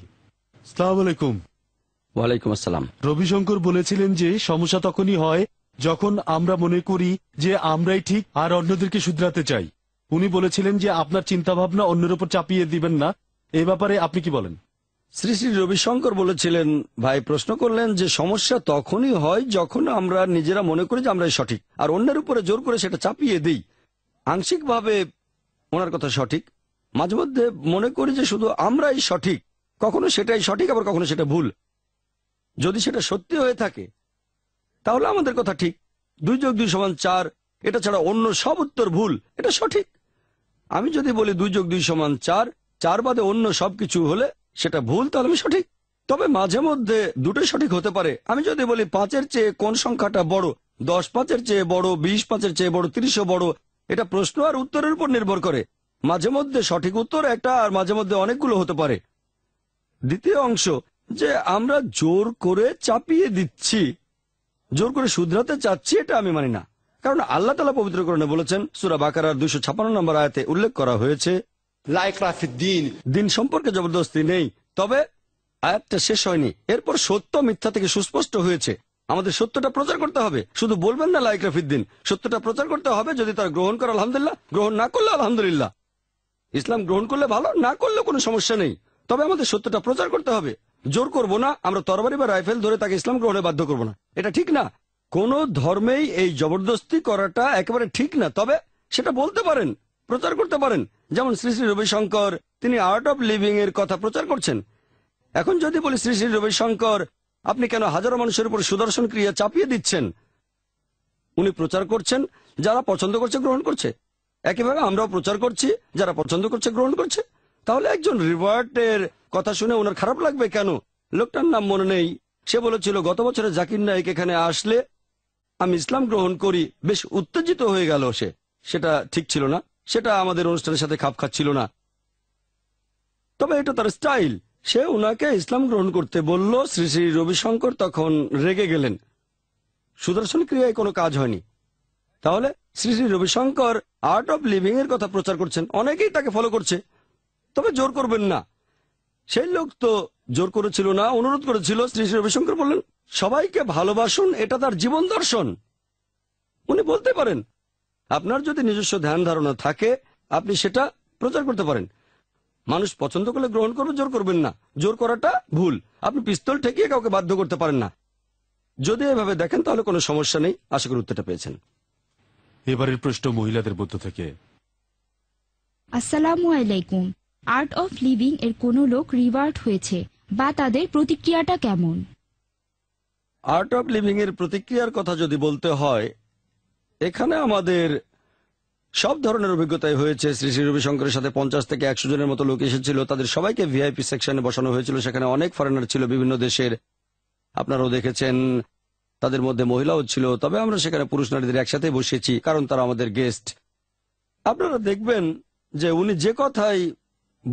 S1: সালাম ওয়ালাইকুম আসসালাম রবিশঙ্কর বলেছিলেন যে সমস্যা তখনই হয় যখন আমরা মনে করি যে আমরাই ঠিক আর অন্যদেরকে শুধরাতে চাই উনি বলেছিলেন যে আপনার চিন্তাভাবনা অন্যের উপর চাপিয়ে দিবেন না এ ব্যাপারে আপনি কি বলেন শ্রী শ্রী
S4: রবিশঙ্কর বলেছিলেন ভাই প্রশ্ন করলেন যে সমস্যা তখনই হয় যখন আমরা নিজেরা মনে করি যে আমরাই সঠিক আর অন্যের উপরে জোর করে সেটা চাপিয়ে দিই আংশিকভাবে ওনার কথা সঠিক মাঝে মধ্যে মনে করি যে শুধু আমরাই সঠিক কখনো সেটাই সঠিক আবার কখনো সেটা ভুল যদি সেটা সত্যি হয়ে থাকে তাহলে আমাদের কথা ঠিক দুই যোগ দুই সমান চার এটা ছাড়া অন্য সব উত্তর ভুল এটা সঠিক আমি যদি বলি দুই যোগ দুই সমান চার চার বাদে অন্য সব কিছু হলে সেটা ভুল তাহলে আমি সঠিক তবে মাঝে মধ্যে দুটোই সঠিক হতে পারে আমি যদি বলি পাঁচের চেয়ে কোন সংখ্যাটা বড় দশ পাঁচের চেয়ে বড় বিশ পাঁচের চেয়ে বড় ত্রিশও বড় এটা প্রশ্ন আর উত্তরের উপর নির্ভর করে মাঝে মধ্যে সঠিক উত্তর একটা আর মাঝে মধ্যে অনেকগুলো হতে পারে দ্বিতীয় অংশ যে আমরা জোর করে চাপিয়ে দিচ্ছি জোর করে শুধরাতে চাচ্ছি এটা আমি মানি না কারণ আল্লাহ তালা পবিত্রকরণে বলেছেন সুরা বাকার দুইশো ছাপান্ন নম্বর আয়াতে উল্লেখ করা হয়েছে দিন সম্পর্কে জবরদস্তি নেই তবে আয়াতটা শেষ হয়নি এরপর সত্য মিথ্যা থেকে সুস্পষ্ট হয়েছে আমাদের সত্যটা প্রচার করতে হবে শুধু বলবেন না লাইক রাফিদ্দিন সত্যটা প্রচার করতে হবে যদি তার গ্রহণ করে আলহামদুলিল্লাহ গ্রহণ না করলে আলহামদুলিল্লাহ ইসলাম গ্রহণ করলে ভালো না করলে কোনো সমস্যা নেই তবে আমাদের সত্যটা প্রচার করতে হবে জোর করব না আমরা তরবারি বা রাইফেল ধরে তাকে ইসলাম গ্রহণে বাধ্য করব না এটা ঠিক না কোন ধর্মেই এই জবরদস্তি করাটা একেবারে ঠিক না তবে সেটা বলতে পারেন প্রচার করতে পারেন যেমন শ্রী শ্রী রবিশঙ্কর তিনি আর্ট অব লিভিং এর কথা প্রচার করছেন এখন যদি বলি শ্রী শ্রী রবিশঙ্কর আপনি কেন হাজারো মানুষের উপর সুদর্শন ক্রিয়া চাপিয়ে দিচ্ছেন উনি প্রচার করছেন যারা পছন্দ করছে গ্রহণ করছে একইভাবে আমরাও প্রচার করছি যারা পছন্দ করছে গ্রহণ করছে তাহলে একজন রিভার্টের কথা শুনে ওনার খারাপ লাগবে কেন লোকটার নাম মনে নেই সে বলেছিল গত বছরে জাকির নায়ক এখানে আসলে আমি ইসলাম গ্রহণ করি বেশ উত্তেজিত হয়ে গেল সে সেটা ঠিক ছিল না সেটা আমাদের অনুষ্ঠানের সাথে খাপ খাচ্ছিল না তবে এটা তার স্টাইল সে ওনাকে ইসলাম গ্রহণ করতে বলল শ্রী শ্রী রবিশঙ্কর তখন রেগে গেলেন সুদর্শন ক্রিয়ায় কোনো কাজ হয়নি তাহলে Shri Shri Ravishankar art of living এর কথা প্রচার করছেন অনেকেই তাকে ফলো করছে তবে জোর করবেন না সেই লোক তো জোর করেছিল না অনুরোধ করেছিল শ্রী শ্রী রবিশঙ্কর বললেন সবাইকে ভালোবাসুন এটা তার জীবন দর্শন উনি বলতে পারেন আপনার যদি নিজস্ব ধ্যান ধারণা থাকে আপনি সেটা প্রচার করতে পারেন মানুষ পছন্দ করলে গ্রহণ করবে জোর করবেন না জোর করাটা ভুল আপনি পিস্তল ঠেকিয়ে কাউকে বাধ্য করতে পারেন না যদি এভাবে দেখেন তাহলে কোনো সমস্যা নেই
S1: আশা করি উত্তরটা পেয়েছেন এবারের প্রশ্ন মহিলাদের মধ্য থেকে
S5: আসসালাম আলাইকুম আর্ট অফ লিভিং এর কোন লোক রিওয়ার্ড হয়েছে বা তাদের প্রতিক্রিয়াটা কেমন
S4: আর্ট অফ লিভিং এর প্রতিক্রিয়ার কথা যদি বলতে হয় এখানে আমাদের সব ধরনের অভিজ্ঞতাই হয়েছে শ্রী শ্রী রবিশঙ্করের সাথে পঞ্চাশ থেকে একশো জনের মতো লোক এসেছিল তাদের সবাইকে ভিআইপি সেকশনে বসানো হয়েছিল সেখানে অনেক ফরেনার ছিল বিভিন্ন দেশের আপনারাও দেখেছেন তাদের মধ্যে মহিলাও ছিল তবে আমরা সেখানে পুরুষ নারীদের একসাথে বসেছি কারণ তারা আমাদের গেস্ট আপনারা দেখবেন যে উনি যে কথাই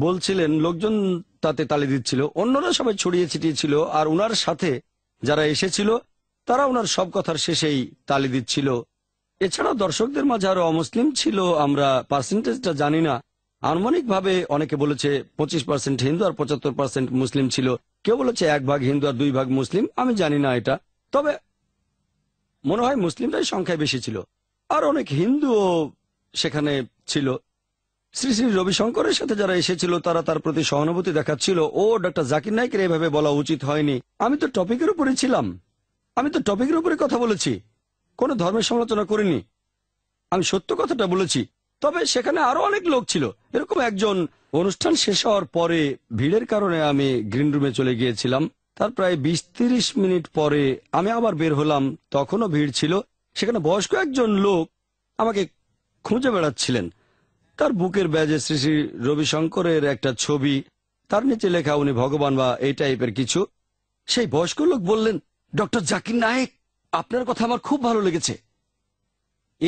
S4: বলছিলেন লোকজন তাতে তালি দিচ্ছিল অন্যরা সবাই ছড়িয়ে ছিটিয়েছিল আর উনার সাথে যারা এসেছিল তারা ওনার সব কথার শেষেই তালি দিচ্ছিল এছাড়া দর্শকদের মাঝে আরো অমুসলিম ছিল আমরা পার্সেন্টেজটা জানি না আনুমানিকভাবে অনেকে বলেছে পঁচিশ পার্সেন্ট হিন্দু আর পঁচাত্তর পার্সেন্ট মুসলিম ছিল কেউ বলেছে এক ভাগ হিন্দু আর দুই ভাগ মুসলিম আমি জানি না এটা তবে মনে হয় মুসলিমরাই সংখ্যায় বেশি ছিল আর অনেক হিন্দুও সেখানে ছিল শ্রী শ্রী রবিশঙ্করের সাথে যারা এসেছিল তারা তার প্রতি সহানুভূতি দেখাচ্ছিল ও ডক্টর জাকির নাইকের এভাবে বলা উচিত হয়নি আমি তো টপিকের উপরে ছিলাম আমি তো টপিকের উপরে কথা বলেছি কোনো ধর্মের সমালোচনা করিনি আমি সত্য কথাটা বলেছি তবে সেখানে আরো অনেক লোক ছিল এরকম একজন অনুষ্ঠান শেষ হওয়ার পরে ভিড়ের কারণে আমি গ্রিন রুমে চলে গিয়েছিলাম তার প্রায় বিশ তিরিশ মিনিট পরে আমি আবার বের হলাম তখনও ভিড় ছিল সেখানে বয়স্ক একজন লোক আমাকে খুঁজে বেড়াচ্ছিলেন তার বুকের ব্যাজে শ্রী শ্রী রবিশঙ্করের একটা ছবি তার নিচে লেখা উনি ভগবান বা এই টাইপের কিছু সেই বয়স্ক লোক বললেন ডক্টর জাকির নায়েক আপনার কথা আমার খুব ভালো লেগেছে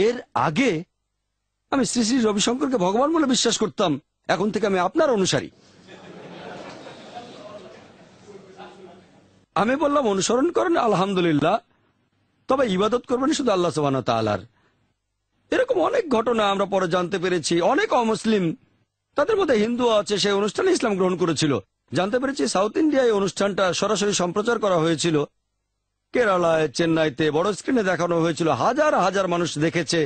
S4: এর আগে আমি শ্রী শ্রী রবিশঙ্করকে ভগবান বলে বিশ্বাস করতাম এখন থেকে আমি আপনার অনুসারী আমি বললাম অনুসরণ করেন আলহামদুলিল্লাহ তবে ইবাদত করবেন শুধু আল্লাহ সোবান তালার এরকম অনেক ঘটনা আমরা পরে জানতে পেরেছি অনেক অমুসলিম তাদের মধ্যে হিন্দু আছে সেই অনুষ্ঠানে ইসলাম গ্রহণ করেছিল জানতে পেরেছি সাউথ ইন্ডিয়ায় অনুষ্ঠানটা সরাসরি সম্প্রচার করা হয়েছিল কেরালায় চেন্নাইতে বড় স্ক্রিনে দেখানো হয়েছিল হাজার হাজার মানুষ দেখেছে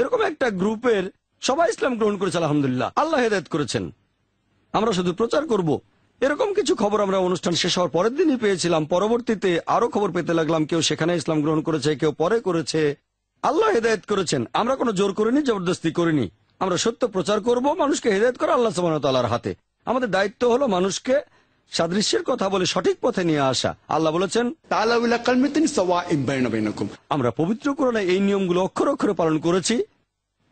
S4: এরকম একটা গ্রুপের সবাই ইসলাম গ্রহণ করেছে আলহামদুলিল্লাহ আল্লাহ হেদায়ত করেছেন আমরা শুধু প্রচার করবো এরকম কিছু খবর আমরা অনুষ্ঠান শেষ হওয়ার পরের দিনই পেয়েছিলাম পরবর্তীতে আরো খবর পেতে লাগলাম কেউ সেখানে ইসলাম গ্রহণ করেছে কেউ পরে করেছে আল্লাহ হেদায়ত করেছেন আমরা কোনো জোর করিনি জবরদস্তি করিনি আমরা সত্য প্রচার করব মানুষকে হেদায়ত করা আল্লাহ সুবাহতাল্লাহর হাতে আমাদের দায়িত্ব হলো মানুষকে সাদৃশ্যের কথা বলে সঠিক পথে নিয়ে আসা আল্লাহ বলেছেন আমরা পবিত্র করলে এই নিয়মগুলো অক্ষর অক্ষরে পালন করেছি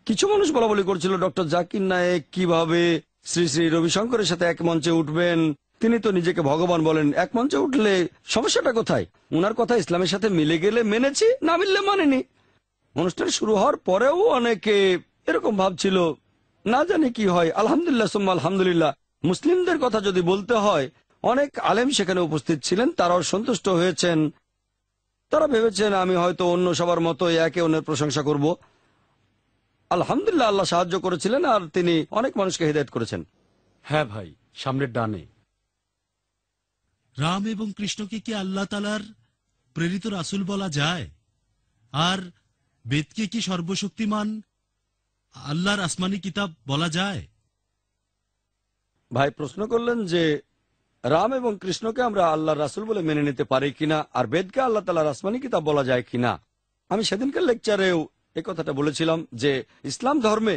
S4: কিছু মানুষ বলা বলি করছিল ডক্টর জাকির নায়েক কিভাবে শ্রী শ্রী রবিশঙ্করের সাথে এক মঞ্চে উঠবেন তিনি তো নিজেকে ভগবান বলেন এক মঞ্চে উঠলে সমস্যাটা কোথায় উনার কথা ইসলামের সাথে মিলে গেলে মেনেছি না মিললে মানেনি অনুষ্ঠান শুরু হওয়ার পরেও অনেকে এরকম ভাবছিল না জানি কি হয় আলহামদুলিল্লাহ সোম্মা আলহামদুলিল্লাহ মুসলিমদের কথা যদি বলতে হয় অনেক আলেম সেখানে উপস্থিত ছিলেন তারাও সন্তুষ্ট হয়েছেন তারা ভেবেছেন আমি হয়তো অন্য সবার মতো একে অন্যের প্রশংসা করব আলহামদুল্লাহ আল্লাহ সাহায্য করেছিলেন আর তিনি অনেক
S1: মানুষকে হৃদায়ত করেছেন হ্যাঁ ভাই সামনের ডানে রাম এবং কৃষ্ণকে কি আল্লাহ তালার প্রেরিত রাসুল বলা যায় আর বেদকে কি সর্বশক্তিমান আল্লাহর আসমানি কিতাব বলা যায় ভাই প্রশ্ন করলেন যে রাম এবং কৃষ্ণকে আমরা
S4: আল্লাহর রাসুল বলে মেনে নিতে পারি কিনা আর বেদকে আল্লাহ তালার আসমানি কিতাব বলা যায় কিনা আমি সেদিনকার লেকচারেও একথাটা কথাটা বলেছিলাম যে ইসলাম ধর্মে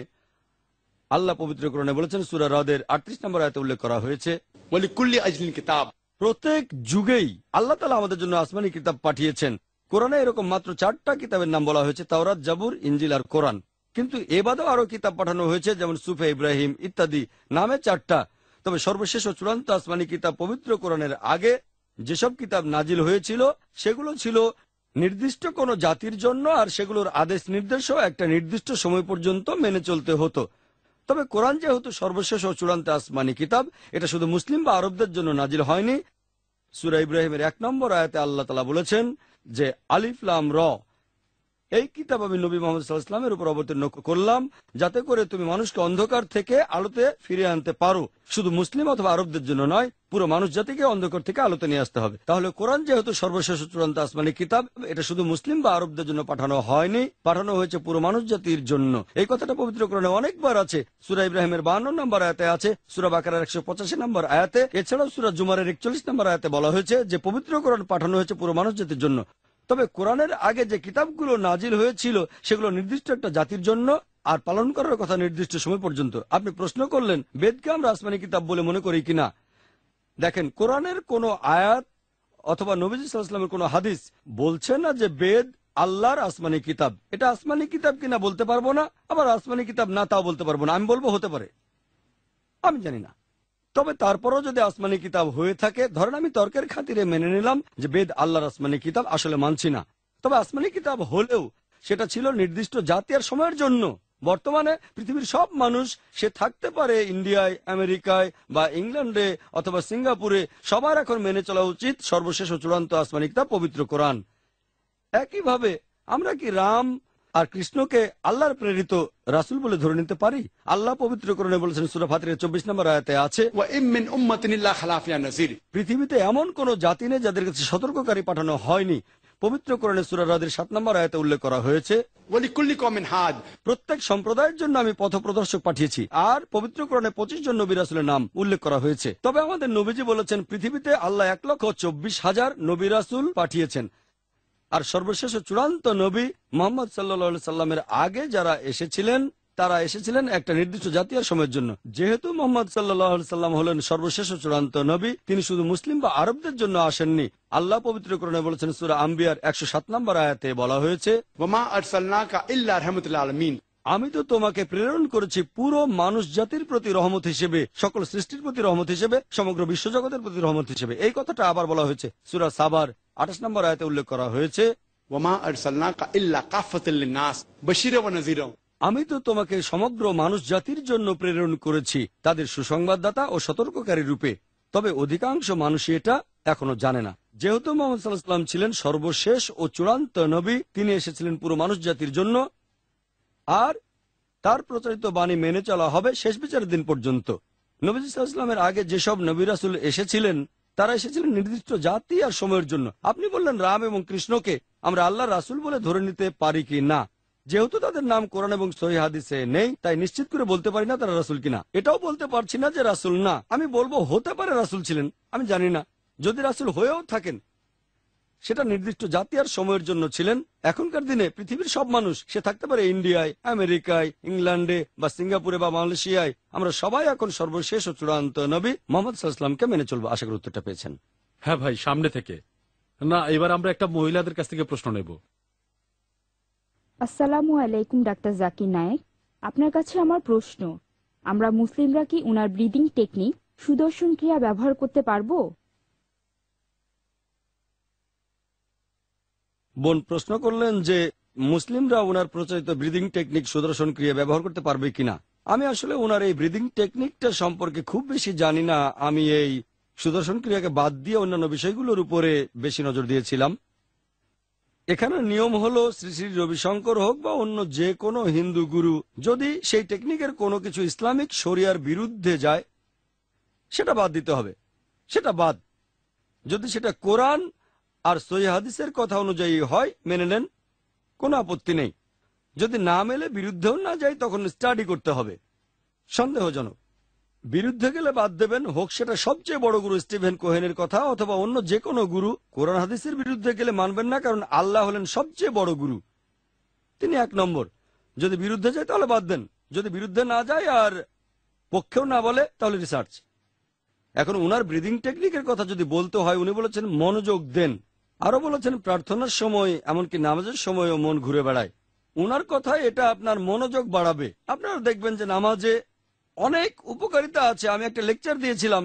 S4: আল্লাহ পবিত্রকরণে বলেছেন সুরা হ্রদের আটত্রিশ নম্বর আয়তে উল্লেখ করা হয়েছে কিতাব প্রত্যেক যুগেই আল্লাহ তালা আমাদের জন্য আসমানি কিতাব পাঠিয়েছেন কোরআনে এরকম মাত্র চারটা কিতাবের নাম বলা হয়েছে তাওরাত জাবুর ইঞ্জিল আর কোরআন কিন্তু এবাদও আরো কিতাব পাঠানো হয়েছে যেমন সুফে ইব্রাহিম ইত্যাদি নামে চারটা তবে সর্বশেষ ও চূড়ান্ত আসমানি কিতাব পবিত্র কোরআনের আগে যেসব কিতাব নাজিল হয়েছিল সেগুলো ছিল নির্দিষ্ট কোনো জাতির জন্য আর সেগুলোর আদেশ নির্দেশও একটা নির্দিষ্ট সময় পর্যন্ত মেনে চলতে হতো তবে কোরআন যেহেতু সর্বশেষ ও চূড়ান্ত আসমানি কিতাব এটা শুধু মুসলিম বা আরবদের জন্য নাজিল হয়নি সুরা ইব্রাহিমের এক নম্বর আয়াতে আল্লাহ তালা বলেছেন যে আলিফলাম র এই কিতাব আমি নবী মোহাম্মদ সাল্লাহামের উপর অবতীর্ণ করলাম যাতে করে তুমি মানুষকে অন্ধকার থেকে আলোতে ফিরে আনতে পারো শুধু মুসলিম অথবা আরবদের জন্য নয় পুরো মানুষ জাতিকে অন্ধকার থেকে আলোতে নিয়ে আসতে হবে তাহলে কোরআন যেহেতু সর্বশেষ চূড়ান্ত আসমানি কিতাব এটা শুধু মুসলিম বা আরবদের জন্য পাঠানো হয়নি পাঠানো হয়েছে পুরো মানুষ জাতির জন্য এই কথাটা পবিত্র কোরআনে অনেকবার আছে সুরা ইব্রাহিমের বান্ন নম্বর আয়াতে আছে সুরা বাকার একশো পঁচাশি নম্বর আয়াতে এছাড়াও সুরা জুমারের একচল্লিশ নম্বর আয়াতে বলা হয়েছে যে পবিত্র কোরআন পাঠানো হয়েছে পুরো মানুষ জাতির জন্য তবে কোরআনের আগে যে কিতাবগুলো নাজিল হয়েছিল সেগুলো নির্দিষ্ট একটা জাতির জন্য আর পালন করার কথা নির্দিষ্ট সময় পর্যন্ত আপনি প্রশ্ন করলেন বেদকে আমরা আসমানি কিতাব বলে মনে করি কিনা দেখেন কোরআনের কোন আয়াত অথবা নবীজ ইসলামের কোন হাদিস বলছে না যে বেদ আল্লাহর আসমানি কিতাব এটা আসমানি কিতাব কিনা বলতে পারবো না আবার আসমানি কিতাব না তাও বলতে পারবো না আমি বলবো হতে পারে আমি জানি না তবে তারপরও যদি আসমানি কিতাব হয়ে থাকে ধরেন আমি তর্কের খাতিরে মেনে নিলাম যে বেদ আল্লাহর আসমানি কিতাব আসলে মানছি না তবে আসমানি কিতাব হলেও সেটা ছিল নির্দিষ্ট জাতীয় সময়ের জন্য বর্তমানে পৃথিবীর সব মানুষ সে থাকতে পারে ইন্ডিয়ায় আমেরিকায় বা ইংল্যান্ডে অথবা সিঙ্গাপুরে সবার এখন মেনে চলা উচিত সর্বশেষ ও চূড়ান্ত আসমানিকতা পবিত্র কোরআন একইভাবে আমরা কি রাম আর কৃষ্ণকে আল্লাহর প্রেরিত রাসুল বলে ধরে নিতে পারি আল্লাহ পবিত্র করণে বলেছেন সুরা ফাতির চব্বিশ নম্বর আয়তে আছে পৃথিবীতে এমন কোন জাতি নেই যাদের কাছে সতর্ককারী পাঠানো হয়নি পবিত্র করণে সুরা সাত নম্বর আয়তে উল্লেখ করা হয়েছে প্রত্যেক সম্প্রদায়ের জন্য আমি পথ প্রদর্শক পাঠিয়েছি আর পবিত্র কোরআনে পঁচিশ জন নবী রাসুলের নাম উল্লেখ করা হয়েছে তবে আমাদের নবীজি বলেছেন পৃথিবীতে আল্লাহ এক লক্ষ চব্বিশ হাজার নবী রাসুল পাঠিয়েছেন আর সর্বশেষ চূড়ান্ত নবী মোহাম্মদ সাল্লা সাল্লামের আগে যারা এসেছিলেন তারা এসেছিলেন একটা নির্দিষ্ট জাতীয় সময়ের জন্য যেহেতু মোহাম্মদ সাল্লাহ সাল্লাম হলেন সর্বশেষ চূড়ান্ত নবী তিনি শুধু মুসলিম বা আরবদের জন্য আসেননি আল্লাহ পবিত্র করণে বলেছেন সুরা আম্বিয়ার একশো সাত নম্বর আয়াতে বলা হয়েছে আমি তো তোমাকে প্রেরণ করেছি পুরো মানুষ জাতির প্রতি রহমত হিসেবে সকল সৃষ্টির প্রতি রহমত হিসেবে সমগ্র বিশ্বজগতের প্রতি রহমত হিসেবে এই কথাটা আবার বলা হয়েছে সুরা সাবার আঠাশ নম্বর আয়তে উল্লেখ করা হয়েছে আমি তো তোমাকে সমগ্র মানুষ জাতির জন্য প্রেরণ করেছি তাদের সুসংবাদদাতা ও সতর্ককারী রূপে তবে অধিকাংশ মানুষই এটা এখনো জানে না যেহেতু মোহাম্মদ সাল্লাহাম ছিলেন সর্বশেষ ও চূড়ান্ত নবী তিনি এসেছিলেন পুরো মানুষ জাতির জন্য আর তার প্রচারিত বাণী মেনে চলা হবে শেষ বিচারের দিন পর্যন্ত নবীজ ইসলামের আগে যেসব নবী রাসুল এসেছিলেন তারা এসেছিলেন নির্দিষ্ট জাতি আর সময়ের জন্য আপনি বললেন রাম এবং কৃষ্ণকে আমরা আল্লাহ রাসুল বলে ধরে নিতে পারি কি না যেহেতু তাদের নাম কোরআন এবং সহি হাদিসে নেই তাই নিশ্চিত করে বলতে পারি না তারা রাসুল কিনা এটাও বলতে পারছি না যে রাসুল না আমি বলবো হতে পারে রাসুল ছিলেন আমি জানি না যদি রাসুল হয়েও থাকেন সেটা নির্দিষ্ট জাতি আর সময়ের জন্য ছিলেন এখনকার দিনে পৃথিবীর সব মানুষ সে থাকতে পারে ইন্ডিয়ায় আমেরিকায় ইংল্যান্ডে বা সিঙ্গাপুরে বা মালয়েশিয়ায় আমরা সবাই এখন সর্বশেষ ও চূড়ান্ত নবী মোহাম্মদ সাল্লামকে মেনে চলবো আশা করি উত্তরটা পেয়েছেন
S1: হ্যাঁ ভাই সামনে থেকে না এবার আমরা একটা মহিলাদের কাছ থেকে প্রশ্ন নেব
S5: আসসালামু আলাইকুম ডাক্তার জাকির নায়েক আপনার কাছে আমার প্রশ্ন আমরা মুসলিমরা কি উনার ব্রিদিং টেকনিক সুদর্শন ক্রিয়া ব্যবহার করতে পারবো
S4: বোন প্রশ্ন করলেন যে মুসলিমরা ওনার প্রচলিত ব্রিদিং টেকনিক সুদর্শন ক্রিয়া ব্যবহার করতে পারবে কিনা আমি আসলে ওনার এই ব্রিদিং টেকনিকটা সম্পর্কে খুব বেশি জানি না আমি এই সুদর্শন ক্রিয়াকে বাদ দিয়ে অন্যান্য বিষয়গুলোর উপরে বেশি নজর দিয়েছিলাম এখানে নিয়ম হলো শ্রী শ্রী রবিশঙ্কর হোক বা অন্য যে কোনো হিন্দু গুরু যদি সেই টেকনিকের কোনো কিছু ইসলামিক শরিয়ার বিরুদ্ধে যায় সেটা বাদ দিতে হবে সেটা বাদ যদি সেটা কোরআন আর সহি হাদিসের কথা অনুযায়ী হয় মেনে নেন কোনো আপত্তি নেই যদি না মেলে বিরুদ্ধেও না যাই তখন স্টাডি করতে হবে সন্দেহজনক বিরুদ্ধে গেলে বাদ দেবেন হোক সেটা সবচেয়ে বড় গুরু স্টিভেন কোহেনের কথা অথবা অন্য যে কোনো গুরু কোরআন হাদিসের বিরুদ্ধে গেলে মানবেন না কারণ আল্লাহ হলেন সবচেয়ে বড় গুরু তিনি এক নম্বর যদি বিরুদ্ধে যায় তাহলে বাদ দেন যদি বিরুদ্ধে না যায় আর পক্ষেও না বলে তাহলে রিসার্চ এখন উনার ব্রিদিং টেকনিকের কথা যদি বলতে হয় উনি বলেছেন মনোযোগ দেন আরো বলেছেন প্রার্থনার সময় এমনকি নামাজের সময়ও মন ঘুরে বেড়ায় ওনার কথা এটা আপনার মনোযোগ বাড়াবে আপনারা দেখবেন যে নামাজে অনেক উপকারিতা আছে আমি একটা লেকচার দিয়েছিলাম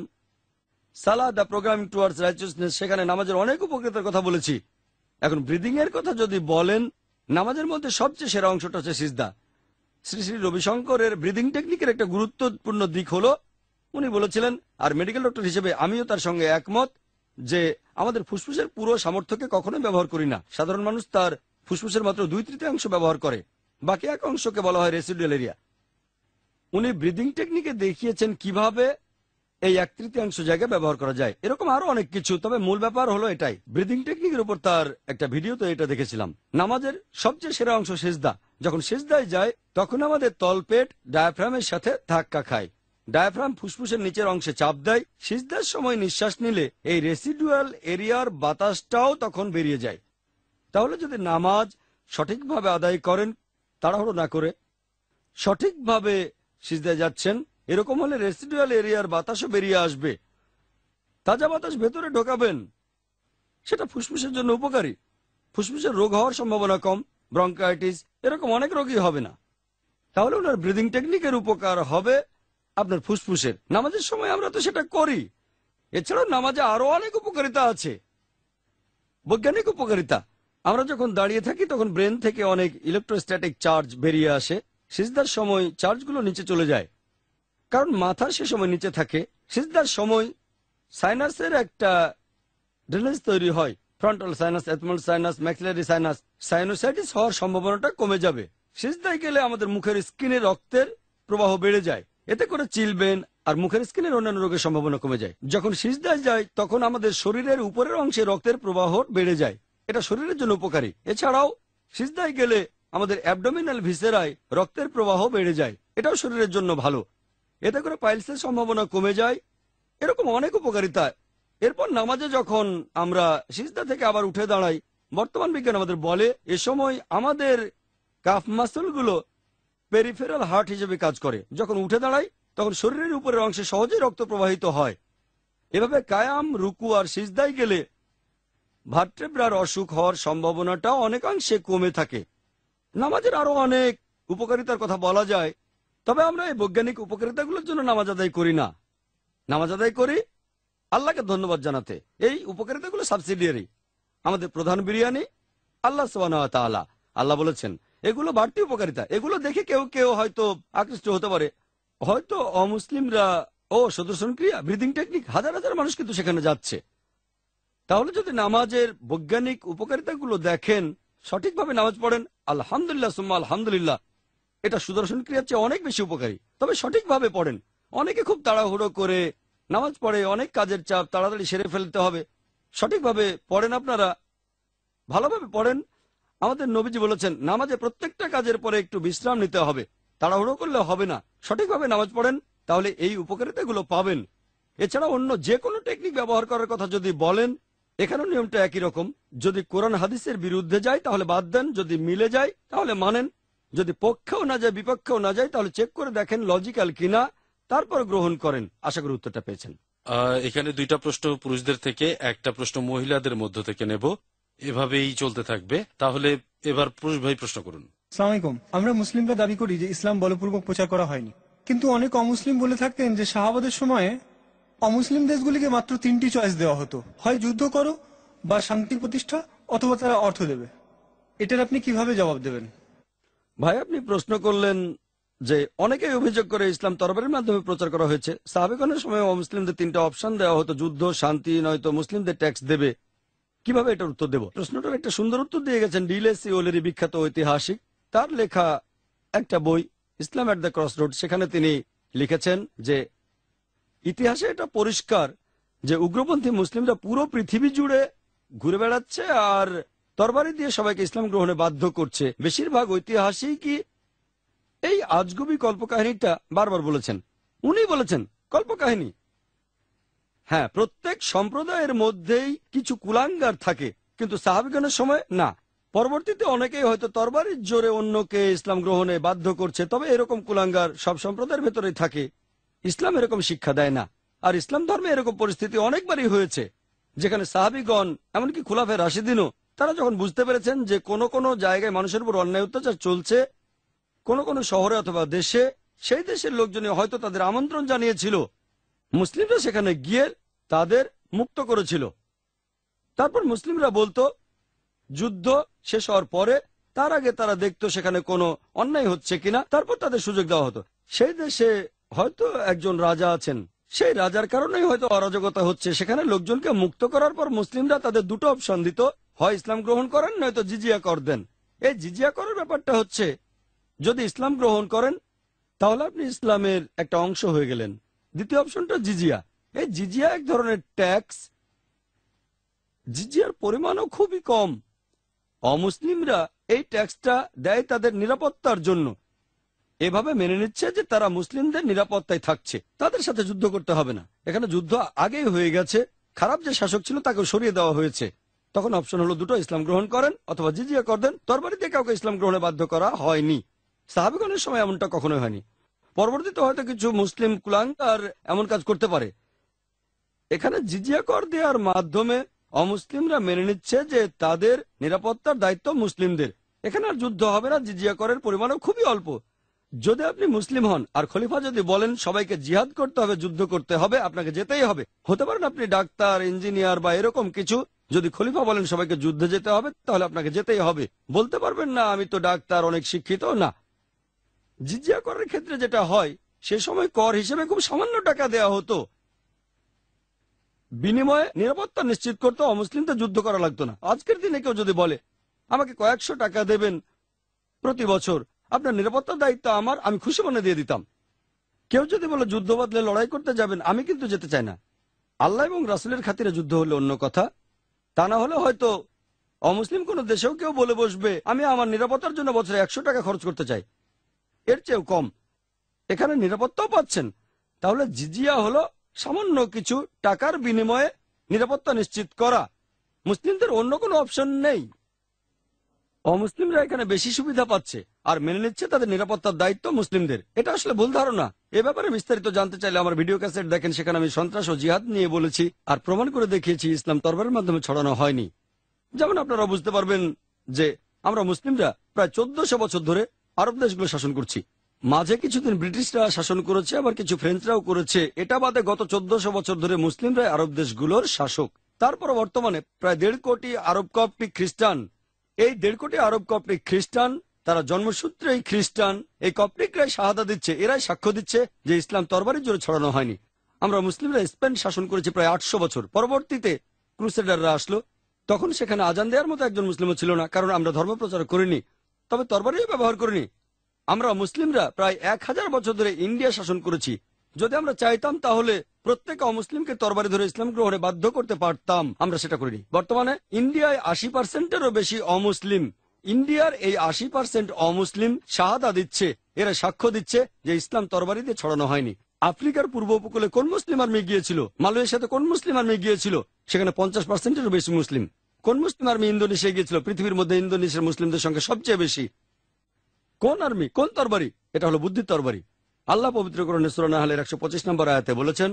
S4: সালা দ্য প্রোগ্রামিং টুয়ার্ডস রাইচিয়াসনেস সেখানে নামাজের অনেক উপকারিতার কথা বলেছি এখন ব্রিদিং এর কথা যদি বলেন নামাজের মধ্যে সবচেয়ে সেরা অংশটা হচ্ছে সিজদা শ্রী শ্রী রবিশঙ্করের ব্রিদিং টেকনিকের একটা গুরুত্বপূর্ণ দিক হলো উনি বলেছিলেন আর মেডিকেল ডক্টর হিসেবে আমিও তার সঙ্গে একমত যে আমাদের ফুসফুসের পুরো সামর্থ্যকে কখনো ব্যবহার করি না সাধারণ মানুষ তার ফুসফুসের মাত্র দুই তৃতীয়াংশ ব্যবহার করে বাকি এক অংশকে বলা হয় রেসিডুয়াল এরিয়া উনি ব্রিদিং টেকনিকে দেখিয়েছেন কিভাবে এই এক তৃতীয়াংশ জায়গা ব্যবহার করা যায় এরকম আরো অনেক কিছু তবে মূল ব্যাপার হলো এটাই ব্রিদিং টেকনিকের উপর তার একটা ভিডিও তো এটা দেখেছিলাম নামাজের সবচেয়ে সেরা অংশ সেজদা যখন সেজদায় যায় তখন আমাদের তলপেট ডায়াফ্রামের সাথে ধাক্কা খায় ডায়াফ্রাম ফুসফুসের নিচের অংশে চাপ দেয় সিজদার সময় নিঃশ্বাস নিলে এই রেসিডুয়াল এরিয়ার বাতাসটাও তখন বেরিয়ে যায় তাহলে যদি নামাজ সঠিকভাবে আদায় করেন তাড়াহুড়ো না করে সঠিকভাবে সিজদায় যাচ্ছেন এরকম হলে রেসিডুয়াল এরিয়ার বাতাসও বেরিয়ে আসবে তাজা বাতাস ভেতরে ঢোকাবেন সেটা ফুসফুসের জন্য উপকারী ফুসফুসের রোগ হওয়ার সম্ভাবনা কম ব্রঙ্কাইটিস এরকম অনেক রোগই হবে না তাহলে ওনার ব্রিদিং টেকনিকের উপকার হবে আপনার ফুসফুসের নামাজের সময় আমরা তো সেটা করি এছাড়াও নামাজে আরো অনেক উপকারিতা আছে বৈজ্ঞানিক উপকারিতা আমরা যখন দাঁড়িয়ে থাকি তখন ব্রেন থেকে অনেক ইলেকট্রোস্ট্যাটিক চার্জ বেরিয়ে আসে সিজদার সময় চার্জগুলো নিচে চলে যায় কারণ মাথা সে সময় নিচে থাকে সিজদার সময় সাইনাসের একটা ড্রেনেজ তৈরি হয় frontal sinus ethmoid sinus maxillary sinus sinusitis হওয়ার সম্ভাবনাটা কমে যাবে সিজদায় গেলে আমাদের মুখের স্কিনে রক্তের প্রবাহ বেড়ে যায় এতে করে চিলবেন আর মুখের স্কিনের অন্যান্য রোগের সম্ভাবনা কমে যায় যখন সিজদায় যায় তখন আমাদের শরীরের উপরের অংশে রক্তের প্রবাহ বেড়ে যায় এটা শরীরের জন্য উপকারী এছাড়াও সিজদায় গেলে আমাদের অ্যাবডোমিনাল ভিসেরায় রক্তের প্রবাহ বেড়ে যায় এটাও শরীরের জন্য ভালো এতে করে পাইলসের সম্ভাবনা কমে যায় এরকম অনেক উপকারিতা এরপর নামাজে যখন আমরা সিজদা থেকে আবার উঠে দাঁড়াই বর্তমান বিজ্ঞান আমাদের বলে এ সময় আমাদের কাফ মাসুলগুলো পেরিফেরাল হার্ট হিসেবে কাজ করে যখন উঠে দাঁড়াই তখন শরীরের উপরের অংশে সহজে রক্ত প্রবাহিত হয় এভাবে কায়াম রুকু আর সিজদাই গেলে ভাট্রেব্রার অসুখ হওয়ার সম্ভাবনাটা অনেকাংশে কমে থাকে নামাজের আরো অনেক উপকারিতার কথা বলা যায় তবে আমরা এই বৈজ্ঞানিক উপকারিতাগুলোর জন্য নামাজ আদায় করি না নামাজ আদায় করি আল্লাহকে ধন্যবাদ জানাতে এই উপকারিতাগুলো সাবসিডিয়ারি আমাদের প্রধান বিরিয়ানি আল্লাহ সোহান আল্লাহ বলেছেন এগুলো বাড়তি উপকারিতা এগুলো দেখে কেউ কেউ হয়তো আকৃষ্ট হতে পারে হয়তো অমুসলিমরা ও সদর্শন ক্রিয়া ব্রিদিং টেকনিক হাজার হাজার মানুষ কিন্তু সেখানে যাচ্ছে তাহলে যদি নামাজের বৈজ্ঞানিক উপকারিতাগুলো দেখেন সঠিকভাবে নামাজ পড়েন আলহামদুলিল্লাহ সুম্মা আলহামদুলিল্লাহ এটা সুদর্শন ক্রিয়ার চেয়ে অনেক বেশি উপকারী তবে সঠিকভাবে পড়েন অনেকে খুব তাড়াহুড়ো করে নামাজ পড়ে অনেক কাজের চাপ তাড়াতাড়ি সেরে ফেলতে হবে সঠিকভাবে পড়েন আপনারা ভালোভাবে পড়েন আমাদের নবীজি বলেছেন নামাজে প্রত্যেকটা কাজের পরে একটু বিশ্রাম নিতে হবে তাড়াহুড়ো করলে হবে না সঠিকভাবে নামাজ পড়েন তাহলে এই উপকারিতাগুলো পাবেন এছাড়া অন্য যে কোনো টেকনিক ব্যবহার করার কথা যদি বলেন এখানেও নিয়মটা একই রকম যদি কোরআন হাদিসের বিরুদ্ধে যায় তাহলে বাদ দেন যদি মিলে যায় তাহলে মানেন যদি পক্ষেও না যায় বিপক্ষেও না যায় তাহলে চেক করে দেখেন লজিক্যাল কিনা তারপর গ্রহণ করেন আশা করি উত্তরটা পেয়েছেন
S1: এখানে দুইটা প্রশ্ন পুরুষদের থেকে একটা প্রশ্ন মহিলাদের মধ্য থেকে নেব এভাবেই চলতে থাকবে তাহলে এবার পুরুষ ভাই প্রশ্ন করুন
S4: সালামাইকুম আমরা মুসলিমরা দাবি করি যে ইসলাম বলপূর্বক প্রচার করা হয়নি কিন্তু অনেক অমুসলিম বলে থাকতেন যে শাহাবাদের সময়ে অমুসলিম দেশগুলিকে মাত্র তিনটি চয়েস দেওয়া হতো হয় যুদ্ধ করো বা শান্তি প্রতিষ্ঠা অথবা তারা অর্থ দেবে এটার আপনি কিভাবে জবাব দেবেন ভাই আপনি প্রশ্ন করলেন যে অনেকেই অভিযোগ করে ইসলাম তরবারের মাধ্যমে প্রচার করা হয়েছে সাহাবেগণের সময় মুসলিমদের তিনটা অপশন দেওয়া হতো যুদ্ধ শান্তি নয়তো মুসলিমদের ট্যাক্স দেবে কিভাবে এটার উত্তর দেব প্রশ্নটার একটা সুন্দর উত্তর দিয়ে গেছেন ডিলেসি ওলেরি বিখ্যাত ঐতিহাসিক তার লেখা একটা বই Islam at the cross road সেখানে তিনি লিখেছেন যে ইতিহাসে এটা পরিষ্কার যে উগ্রপন্থী মুসলিমরা পুরো পৃথিবী জুড়ে ঘুরে বেড়াচ্ছে আর তরবারি দিয়ে সবাইকে ইসলাম গ্রহণে বাধ্য করছে বেশিরভাগ ঐতিহাসিকই এই আজগুবি কল্পকাহিনীটা বারবার বলেছেন উনি বলেছেন কল্পকাহিনী হ্যাঁ প্রত্যেক সম্প্রদায়ের মধ্যেই কিছু কুলাঙ্গার থাকে কিন্তু সাহাবিগণের সময় না পরবর্তীতে অনেকেই হয়তো তরবারির জোরে অন্যকে ইসলাম গ্রহণে বাধ্য করছে তবে এরকম কুলাঙ্গার সব সম্প্রদায়ের ভেতরে থাকে ইসলাম এরকম শিক্ষা দেয় না আর ইসলাম ধর্মে এরকম পরিস্থিতি অনেকবারই হয়েছে যেখানে সাহাবিগণ এমনকি খুলাফের রাশিদিনও তারা যখন বুঝতে পেরেছেন যে কোনো কোনো জায়গায় মানুষের উপর অন্যায় অত্যাচার চলছে কোনো কোনো শহরে অথবা দেশে সেই দেশের লোকজনে হয়তো তাদের আমন্ত্রণ জানিয়েছিল মুসলিমরা সেখানে গিয়ে তাদের মুক্ত করেছিল তারপর মুসলিমরা বলতো যুদ্ধ শেষ হওয়ার পরে তার আগে তারা দেখতো সেখানে কোনো অন্যায় হচ্ছে কিনা তারপর তাদের সুযোগ দেওয়া হতো সেই দেশে হয়তো একজন রাজা আছেন সেই রাজার কারণেই হয়তো অরাজকতা হচ্ছে সেখানে লোকজনকে মুক্ত করার পর মুসলিমরা তাদের দুটো অপশন দিত হয় ইসলাম গ্রহণ করেন নয়তো জিজিয়া কর দেন এই জিজিয়া করার ব্যাপারটা হচ্ছে যদি ইসলাম গ্রহণ করেন তাহলে আপনি ইসলামের একটা অংশ হয়ে গেলেন দ্বিতীয় অপশনটা জিজিয়া এই জিজিয়া এক ধরনের ট্যাক্স জিজিয়ার পরিমাণও খুবই কম অমুসলিমরা এই ট্যাক্সটা দেয় তাদের নিরাপত্তার জন্য এভাবে মেনে নিচ্ছে যে তারা মুসলিমদের নিরাপত্তায় থাকছে তাদের সাথে যুদ্ধ করতে হবে না এখানে যুদ্ধ আগেই হয়ে গেছে খারাপ যে শাসক ছিল তাকে সরিয়ে দেওয়া হয়েছে তখন অপশন হলো দুটো ইসলাম গ্রহণ করেন অথবা জিজিয়া কর দেন তরবারিতে কাউকে ইসলাম গ্রহণে বাধ্য করা হয়নি সাহাবিগণের সময় এমনটা কখনোই হয়নি পরবর্তীতে হয়তো কিছু মুসলিম কুলাঙ্গার এমন কাজ করতে পারে এখানে জিজিয়া কর দেওয়ার মাধ্যমে অমুসলিমরা মেনে নিচ্ছে যে তাদের নিরাপত্তার দায়িত্ব মুসলিমদের এখানে আর যুদ্ধ হবে না জিজিয়া করের পরিমাণও খুবই অল্প যদি আপনি মুসলিম হন আর খলিফা যদি বলেন সবাইকে জিহাদ করতে হবে যুদ্ধ করতে হবে আপনাকে যেতেই হবে হতে পারেন আপনি ডাক্তার ইঞ্জিনিয়ার বা এরকম কিছু যদি খলিফা বলেন সবাইকে যুদ্ধে যেতে হবে তাহলে আপনাকে যেতেই হবে বলতে পারবেন না আমি তো ডাক্তার অনেক শিক্ষিত না জিজিয়া করের ক্ষেত্রে যেটা হয় সে সময় কর হিসেবে খুব সামান্য টাকা দেয়া হতো বিনিময়ে নিরাপত্তা নিশ্চিত করতে অমুসলিমদের যুদ্ধ করা লাগতো না আজকের দিনে কেউ যদি বলে আমাকে কয়েকশো টাকা দেবেন প্রতি বছর আপনার নিরাপত্তার দায়িত্ব আমার আমি খুশি মনে দিয়ে দিতাম কেউ যদি বলে যুদ্ধ বদলে লড়াই করতে যাবেন আমি কিন্তু যেতে চাই না আল্লাহ এবং রাসুলের খাতিরে যুদ্ধ হলে অন্য কথা তা না হলে হয়তো অমুসলিম কোনো দেশেও কেউ বলে বসবে আমি আমার নিরাপত্তার জন্য বছরে একশো টাকা খরচ করতে চাই এর চেয়েও কম এখানে নিরাপত্তাও পাচ্ছেন তাহলে জিজিয়া হলো সামান্য কিছু টাকার বিনিময়ে নিরাপত্তা নিশ্চিত করা মুসলিমদের অন্য কোনো অপশন নেই অমুসলিমরা এখানে বেশি সুবিধা পাচ্ছে আর মেনে নিচ্ছে তাদের নিরাপত্তার দায়িত্ব মুসলিমদের এটা আসলে ভুল ধারণা এ ব্যাপারে বিস্তারিত জানতে চাইলে আমার ভিডিও ক্যাসেট দেখেন সেখানে আমি সন্ত্রাস ও জিহাদ নিয়ে বলেছি আর প্রমাণ করে দেখিয়েছি ইসলাম তরবারের মাধ্যমে ছড়ানো হয়নি যেমন আপনারা বুঝতে পারবেন যে আমরা মুসলিমরা প্রায় চোদ্দশো বছর ধরে আরব দেশগুলো শাসন করছি মাঝে কিছুদিন ব্রিটিশরা শাসন করেছে আবার কিছু ফ্রেঞ্চরাও করেছে এটা বাদে গত চোদ্দশো বছর ধরে মুসলিমরাই আরব দেশগুলোর শাসক তারপর বর্তমানে প্রায় দেড় কোটি আরব কপ্টিক খ্রিস্টান এই দেড় কোটি আরব কপ্টিক খ্রিস্টান তারা জন্মসূত্রেই খ্রিস্টান এই কপ্টিকরাই সাহাদা দিচ্ছে এরাই সাক্ষ্য দিচ্ছে যে ইসলাম তরবারির জোরে ছড়ানো হয়নি আমরা মুসলিমরা স্পেন শাসন করেছি প্রায় আটশো বছর পরবর্তীতে ক্রুসেডাররা আসলো তখন সেখানে আজান দেওয়ার মতো একজন মুসলিমও ছিল না কারণ আমরা ধর্ম প্রচার করিনি তবে তরবারিও ব্যবহার করিনি আমরা মুসলিমরা প্রায় এক হাজার বছর ধরে ইন্ডিয়া শাসন করেছি যদি আমরা চাইতাম তাহলে প্রত্যেক অমুসলিমকে তরবারি ধরে ইসলাম গ্রহণে বাধ্য করতে পারতাম আমরা সেটা করিনি বর্তমানে ইন্ডিয়ায় আশি পার্সেন্টেরও বেশি অমুসলিম ইন্ডিয়ার এই আশি পার্সেন্ট অমুসলিম শাহাদা দিচ্ছে এরা সাক্ষ্য দিচ্ছে যে ইসলাম তরবারি দিয়ে ছড়ানো হয়নি আফ্রিকার পূর্ব উপকূলে কোন মুসলিম আর্মি গিয়েছিল মালয়েশিয়াতে সাথে কোন মুসলিম আর্মি গিয়েছিল সেখানে পঞ্চাশ পার্সেন্টেরও বেশি মুসলিম কোন মুসলিম আর্মি ইন্দোনেশিয়া গিয়েছিল পৃথিবীর মধ্যে ইন্দোনেশিয়ার মুসলিমদের সঙ্গে সবচেয়ে বেশি কোন আর্মি কোন তরবারি এটা হলো বুদ্ধির তরবারি আল্লাহ পবিত্র একশো পঁচিশ নম্বর আয়াতে বলেছেন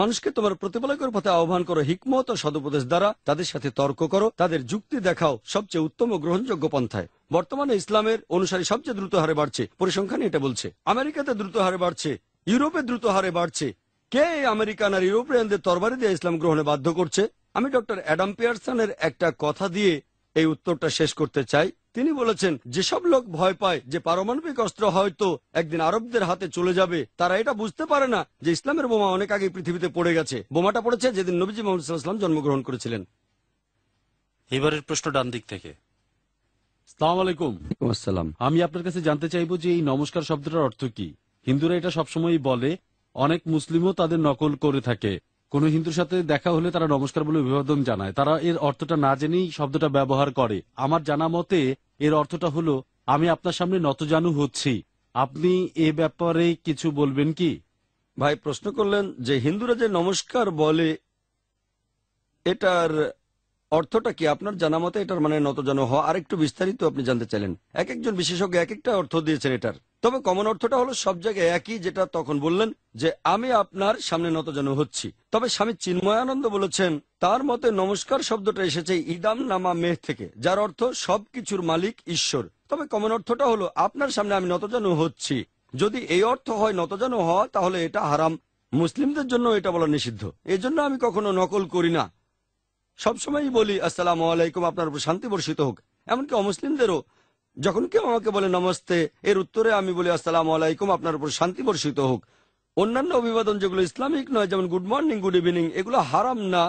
S4: মানুষকে তোমার প্রতিপালকের পথে আহ্বান করো হিকমত ও সদুপদেশ দ্বারা তাদের সাথে তর্ক করো তাদের যুক্তি দেখাও সবচেয়ে উত্তম ও গ্রহণযোগ্য পন্থায় বর্তমানে ইসলামের অনুসারী সবচেয়ে দ্রুত হারে বাড়ছে পরিসংখ্যান এটা বলছে আমেরিকাতে দ্রুত হারে বাড়ছে ইউরোপে দ্রুত হারে বাড়ছে কে আমেরিকান আর ইউরোপিয়ানদের তরবারি দিয়ে ইসলাম গ্রহণে বাধ্য করছে আমি ডক্টর অ্যাডাম পিয়ারসনের একটা কথা দিয়ে এই উত্তরটা শেষ করতে চাই তিনি বলেছেন যেসব লোক ভয় পায় যে পারমাণবিক অস্ত্র হয়তো একদিন আরবদের হাতে চলে যাবে তারা এটা বুঝতে পারে না যে ইসলামের বোমা অনেক আগে পৃথিবীতে
S1: পড়ে গেছে বোমাটা পড়েছে যেদিন নবীজি মোহাম্মদ জন্মগ্রহণ করেছিলেন এবারের প্রশ্ন ডান দিক থেকে আলাইকুম আসসালাম আমি আপনার কাছে জানতে চাইব যে এই নমস্কার শব্দটার অর্থ কি হিন্দুরা এটা সবসময় বলে অনেক মুসলিমও তাদের নকল করে থাকে কোনো হিন্দুর সাথে দেখা হলে তারা নমস্কার বলে অভিবাদন জানায় তারা এর অর্থটা না জেনেই শব্দটা ব্যবহার করে আমার জানা মতে এর অর্থটা হলো আমি আপনার সামনে নতজানু হচ্ছি আপনি এ ব্যাপারে কিছু বলবেন কি ভাই প্রশ্ন করলেন যে হিন্দুরা
S4: যে নমস্কার বলে এটার অর্থটা কি আপনার জানা মতে এটার মানে নত নতজন হওয়া আর একটু বিস্তারিত আপনি জানতে চাইলেন এক একজন বিশেষজ্ঞ এক একটা অর্থ দিয়েছেন এটার তবে কমন অর্থটা হলো সব জায়গায় একই যেটা তখন বললেন যে আমি আপনার সামনে নত নতজন হচ্ছি তবে স্বামী চিন্ময়ানন্দ বলেছেন তার মতে নমস্কার শব্দটা এসেছে ইদাম নামা মেহ থেকে যার অর্থ সবকিছুর মালিক ঈশ্বর তবে কমন অর্থটা হলো আপনার সামনে আমি নত নতজন হচ্ছি যদি এই অর্থ হয় নত নতজন হওয়া তাহলে এটা হারাম মুসলিমদের জন্য এটা বলা নিষিদ্ধ এজন্য আমি কখনো নকল করি না সবসময়ই বলি আসসালাম আলাইকুম আপনার উপর শান্তি বর্ষিত হোক এমনকি অমুসলিমদেরও যখন কেউ আমাকে বলে নমস্তে এর উত্তরে আমি বলি আসসালাম আলাইকুম আপনার উপর শান্তি বর্ষিত হোক অন্যান্য অভিবাদন যেগুলো ইসলামিক নয় যেমন গুড মর্নিং গুড ইভিনিং এগুলো হারাম না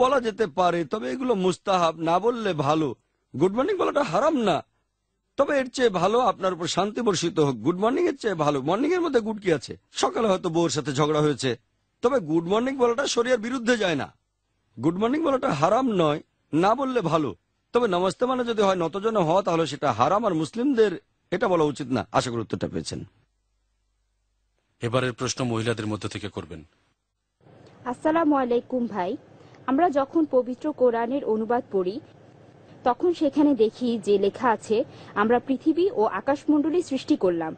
S4: বলা যেতে পারে তবে এগুলো মুস্তাহাব না বললে ভালো গুড মর্নিং বলাটা হারাম না তবে এর চেয়ে ভালো আপনার উপর শান্তি বর্ষিত হোক গুড মর্নিং এর চেয়ে ভালো মর্নিং এর মধ্যে গুড কি আছে সকালে হয়তো বউর সাথে ঝগড়া হয়েছে তবে গুড মর্নিং বলাটা শরীরের বিরুদ্ধে যায় না গুড মর্নিং বলাটা হারাম নয় না বললে ভালো তবে নমস্তে মানে যদি হয় নতজনে হওয়া তাহলে সেটা হারাম আর মুসলিমদের এটা
S1: বলা উচিত না আশা করি উত্তরটা পেয়েছেন এবারের প্রশ্ন মহিলাদের মধ্যে থেকে করবেন
S5: আসসালাম আলাইকুম ভাই আমরা যখন পবিত্র কোরআনের অনুবাদ পড়ি তখন সেখানে দেখি যে লেখা আছে আমরা পৃথিবী ও আকাশমণ্ডলী সৃষ্টি করলাম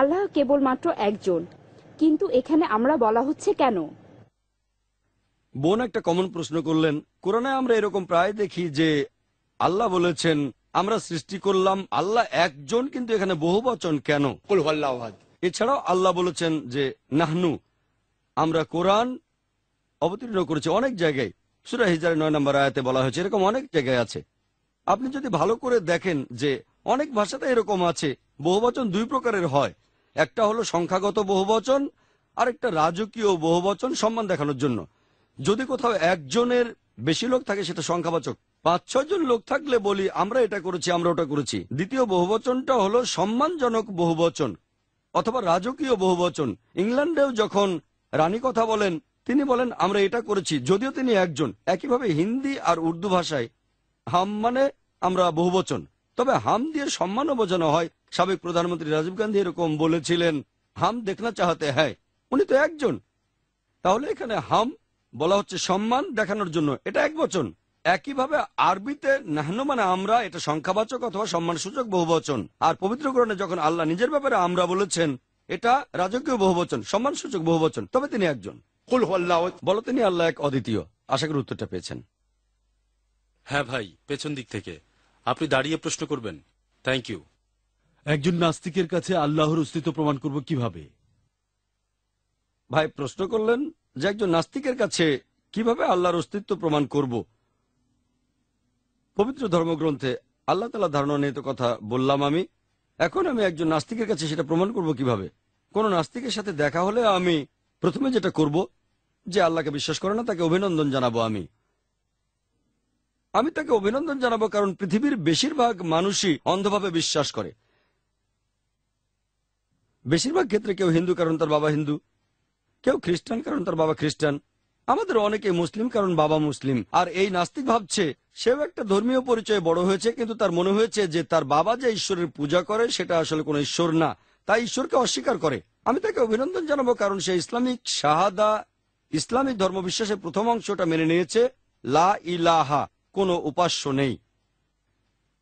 S5: আল্লাহ কেবলমাত্র একজন কিন্তু এখানে আমরা বলা হচ্ছে কেন
S4: বোন একটা কমন প্রশ্ন করলেন কোরআনে আমরা এরকম প্রায় দেখি যে আল্লাহ বলেছেন আমরা সৃষ্টি করলাম আল্লাহ একজন কিন্তু এখানে বহু বচন কেন এছাড়াও আল্লাহ বলেছেন যে নাহনু আমরা কোরআন অবতীর্ণ করেছি অনেক জায়গায় সুরা হিজার নয় নম্বর আয়াতে বলা হয়েছে এরকম অনেক জায়গায় আছে আপনি যদি ভালো করে দেখেন যে অনেক ভাষাতে এরকম আছে বহুবচন দুই প্রকারের হয় একটা হলো সংখ্যাগত বহুবচন আর একটা রাজকীয় বহুবচন সম্মান দেখানোর জন্য যদি কোথাও একজনের বেশি লোক থাকে সেটা সংখ্যাবাচক পাঁচ ছজন লোক থাকলে বলি আমরা এটা করেছি আমরা ওটা করেছি দ্বিতীয় বহুবচনটা হলো সম্মানজনক বহুবচন অথবা রাজকীয় বহুবচন ইংল্যান্ডেও যখন রানী কথা বলেন তিনি বলেন আমরা এটা করেছি যদিও তিনি একজন একইভাবে হিন্দি আর উর্দু ভাষায় হাম মানে আমরা বহুবচন তবে হাম দিয়ে সম্মানও বোঝানো হয় সাবেক প্রধানমন্ত্রী রাজীব গান্ধী এরকম বলেছিলেন হাম দেখনা চাহাতে হ্যাঁ উনি তো একজন তাহলে এখানে হাম বলা হচ্ছে সম্মান দেখানোর জন্য এটা এক বচন একইভাবে আরবিতে নাহনু মানে আমরা এটা সংখ্যাবাচক অথবা সম্মানসূচক বহুবচন আর পবিত্রকরণে যখন আল্লাহ নিজের ব্যাপারে আমরা বলেছেন এটা রাজকীয় বহুবচন সম্মানসূচক বহুবচন তবে তিনি একজন বলো তিনি আল্লাহ এক অদ্বিতীয় আশা করি উত্তরটা পেয়েছেন
S1: হ্যাঁ ভাই পেছন দিক থেকে আপনি দাঁড়িয়ে প্রশ্ন করবেন থ্যাংক ইউ একজন নাস্তিকের কাছে আল্লাহর অস্তিত্ব প্রমাণ করব কিভাবে ভাই প্রশ্ন
S4: করলেন যে একজন নাস্তিকের কাছে কিভাবে আল্লাহর অস্তিত্ব প্রমাণ করব পবিত্র ধর্মগ্রন্থে আল্লাহ তালা ধারণা নিয়ে তো কথা বললাম আমি এখন আমি একজন নাস্তিকের কাছে সেটা প্রমাণ করব কিভাবে কোন নাস্তিকের সাথে দেখা হলে আমি প্রথমে যেটা করব যে আল্লাহকে বিশ্বাস করে না তাকে অভিনন্দন জানাবো আমি আমি তাকে অভিনন্দন জানাবো কারণ পৃথিবীর বেশিরভাগ মানুষই অন্ধভাবে বিশ্বাস করে বেশিরভাগ ক্ষেত্রে কেউ হিন্দু কারণ তার বাবা হিন্দু কেউ খ্রিস্টান কারণ তার বাবা খ্রিস্টান আমাদের অনেকে মুসলিম কারণ বাবা মুসলিম আর এই নাস্তিক ভাবছে সেও একটা ধর্মীয় পরিচয়ে বড় হয়েছে কিন্তু তার মনে হয়েছে যে তার বাবা যে ঈশ্বরের পূজা করে সেটা আসলে কোন ঈশ্বর না তাই ঈশ্বরকে অস্বীকার করে আমি তাকে অভিনন্দন জানাবো কারণ সে ইসলামিক শাহাদা ইসলামিক ধর্মবিশ্বাসের প্রথম অংশটা মেনে নিয়েছে লা ইলাহা কোনো উপাস্য নেই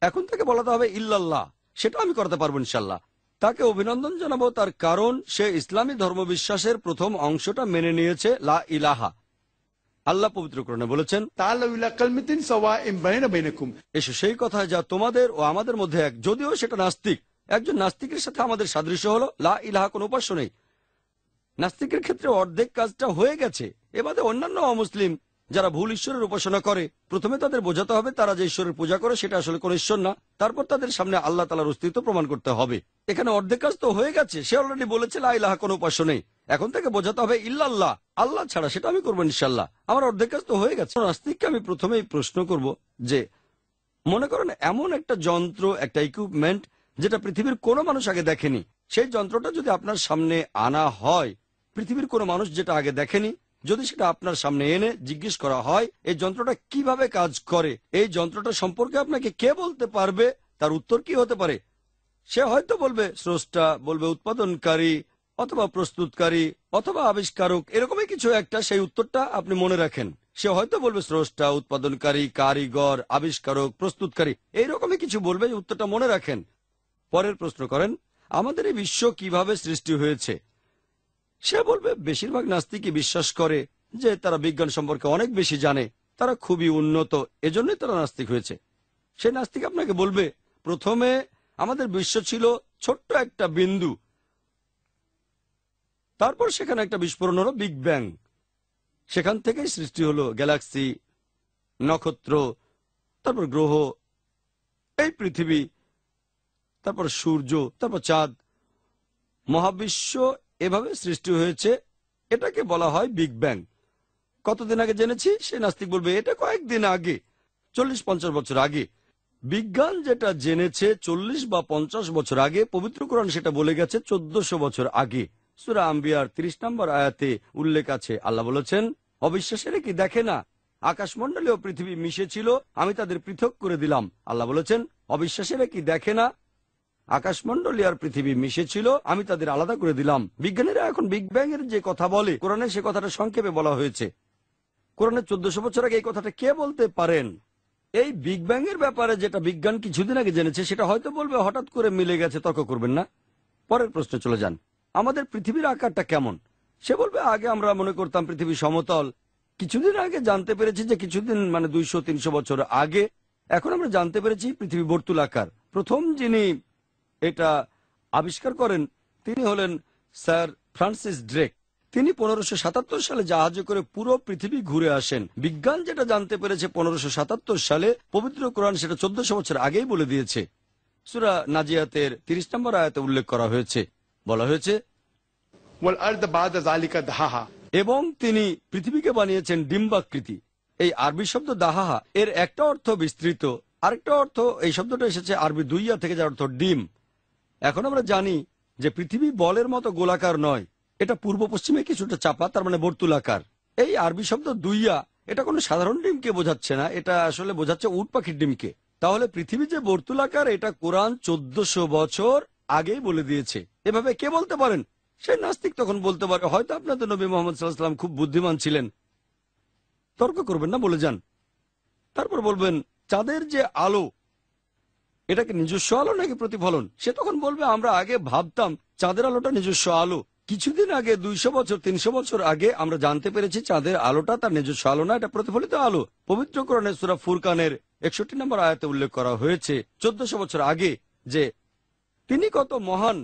S4: এখন তাকে বলাতে হবে ইল্লাল্লাহ সেটা আমি করতে পারবো ইনশাল্লাহ তাকে অভিনন্দন জানাবো তার কারণ সে ইসলামী ধর্মবিশ্বাসের প্রথম অংশটা মেনে নিয়েছে লা ইলাহা আল্লাহ পবিত্র করণে বলেছেন এসো সেই কথা যা তোমাদের ও আমাদের মধ্যে এক যদিও সেটা নাস্তিক একজন নাস্তিকের সাথে আমাদের সাদৃশ্য হলো লা ইলাহা কোন উপাস্য নেই নাস্তিকের ক্ষেত্রে অর্ধেক কাজটা হয়ে গেছে এবারে অন্যান্য অমুসলিম যারা ভুল ঈশ্বরের উপাসনা করে প্রথমে তাদের বোঝাতে হবে তারা যে ঈশ্বরের পূজা করে সেটা আসলে কোন ঈশ্বর না তারপর তাদের সামনে আল্লাহ তালার অস্তিত্ব প্রমাণ করতে হবে এখানে অর্ধেক কাজ তো হয়ে গেছে সে অলরেডি বলেছে লাইলাহা কোনো উপাস নেই এখন থেকে বোঝাতে হবে ইল্লাহ আল্লাহ ছাড়া সেটা আমি করবো ইনশাল্লাহ আমার অর্ধেক কাজ তো হয়ে গেছে নাস্তিককে আমি প্রথমেই প্রশ্ন করব যে মনে করেন এমন একটা যন্ত্র একটা ইকুইপমেন্ট যেটা পৃথিবীর কোনো মানুষ আগে দেখেনি সেই যন্ত্রটা যদি আপনার সামনে আনা হয় পৃথিবীর কোনো মানুষ যেটা আগে দেখেনি যদি সেটা আপনার সামনে এনে জিজ্ঞেস করা হয় এই যন্ত্রটা কিভাবে কাজ করে এই যন্ত্রটা সম্পর্কে আপনাকে কে বলতে পারবে তার উত্তর কি হতে পারে সে হয়তো বলবে স্রষ্টা বলবে উৎপাদনকারী অথবা প্রস্তুতকারী অথবা আবিষ্কারক এরকমই কিছু একটা সেই উত্তরটা আপনি মনে রাখেন সে হয়তো বলবে স্রষ্টা উৎপাদনকারী কারিগর আবিষ্কারক প্রস্তুতকারী এইরকমই কিছু বলবে উত্তরটা মনে রাখেন পরের প্রশ্ন করেন আমাদের এই বিশ্ব কিভাবে সৃষ্টি হয়েছে সে বলবে বেশিরভাগ নাস্তিকই বিশ্বাস করে যে তারা বিজ্ঞান সম্পর্কে অনেক বেশি জানে তারা খুবই উন্নত এজন্যই তারা নাস্তিক হয়েছে সে নাস্তিক আপনাকে বলবে প্রথমে আমাদের বিশ্ব ছিল ছোট্ট একটা বিন্দু তারপর সেখানে একটা বিস্ফোরণ হলো বিগ ব্যাং সেখান থেকেই সৃষ্টি হলো গ্যালাক্সি নক্ষত্র তারপর গ্রহ এই পৃথিবী তারপর সূর্য তারপর চাঁদ মহাবিশ্ব এভাবে সৃষ্টি হয়েছে এটাকে বলা হয় বিগ ব্যাং কতদিন আগে জেনেছি সে নাস্তিক বলবে এটা কয়েকদিন আগে চল্লিশ পঞ্চাশ বছর আগে বিজ্ঞান যেটা জেনেছে চল্লিশ বা পঞ্চাশ বছর আগে পবিত্র কোরআন সেটা বলে গেছে চোদ্দশো বছর আগে সুরা আম্বিয়ার তিরিশ নম্বর আয়াতে উল্লেখ আছে আল্লাহ বলেছেন অবিশ্বাসের কি দেখে না আকাশমন্ডলী ও পৃথিবী মিশে ছিল আমি তাদের পৃথক করে দিলাম আল্লাহ বলেছেন অবিশ্বাসের কি দেখে না আকাশমন্ডলী আর পৃথিবী মিশে ছিল আমি তাদের আলাদা করে দিলাম বিজ্ঞানীরা এখন বিগ ব্যাং এর যে কথা বলে কোরআনে সে কথাটা সংক্ষেপে বলা হয়েছে কোরআনে চোদ্দশো বছর আগে এই কথাটা কে বলতে পারেন এই বিগ ব্যাং এর ব্যাপারে যেটা বিজ্ঞান কিছুদিন আগে জেনেছে সেটা হয়তো বলবে হঠাৎ করে মিলে গেছে তর্ক করবেন না পরের প্রশ্ন চলে যান আমাদের পৃথিবীর আকারটা কেমন সে বলবে আগে আমরা মনে করতাম পৃথিবী সমতল কিছুদিন আগে জানতে পেরেছি যে কিছুদিন মানে দুইশো তিনশো বছর আগে এখন আমরা জানতে পেরেছি পৃথিবী বর্তুল আকার প্রথম যিনি এটা আবিষ্কার করেন তিনি হলেন স্যার ফ্রান্সিস ড্রেক তিনি পনেরোশো সাতাত্তর সালে জাহাজে করে পুরো পৃথিবী ঘুরে আসেন বিজ্ঞান যেটা জানতে পেরেছে পনেরোশো সাতাত্তর সালে পবিত্র কোরআন সেটা চোদ্দশো বছর আগেই বলে দিয়েছে সুরা নাজিয়াতের তিরিশ নম্বর আয়াতে উল্লেখ করা হয়েছে বলা হয়েছে এবং তিনি পৃথিবীকে বানিয়েছেন ডিম্বাকৃতি এই আরবি শব্দ দাহাহা এর একটা অর্থ বিস্তৃত আরেকটা অর্থ এই শব্দটা এসেছে আরবি দুইয়া থেকে যার অর্থ ডিম এখন আমরা জানি যে পৃথিবী বলের মতো গোলাকার নয় এটা পূর্ব পশ্চিমে কিছুটা চাপা তার মানে বর্তুলাকার এই আরবি শব্দ দুইয়া এটা কোনো সাধারণ ডিমকে বোঝাচ্ছে না এটা আসলে বোঝাচ্ছে উট পাখির ডিমকে তাহলে পৃথিবী যে বর্তুলাকার এটা কোরআন চোদ্দশো বছর আগেই বলে দিয়েছে এভাবে কে বলতে পারেন সে নাস্তিক তখন বলতে পারে হয়তো আপনাদের নবী মোহাম্মদ সাল্লাহাম খুব বুদ্ধিমান ছিলেন তর্ক করবেন না বলে যান তারপর বলবেন চাঁদের যে আলো এটাকে নিজস্ব আলো নাকি প্রতিফলন সে তখন বলবে আমরা আগে ভাবতাম চাঁদের আলোটা নিজস্ব আলো কিছুদিন আগে দুইশো বছর তিনশো বছর আগে আমরা জানতে পেরেছি চাঁদের আলোটা তার নিজস্ব আলো না এটা প্রতিফলিত আলো পবিত্র করণে সুরা ফুরকানের একষট্টি নম্বর আয়াতে উল্লেখ করা হয়েছে চোদ্দশো বছর আগে যে তিনি কত মহান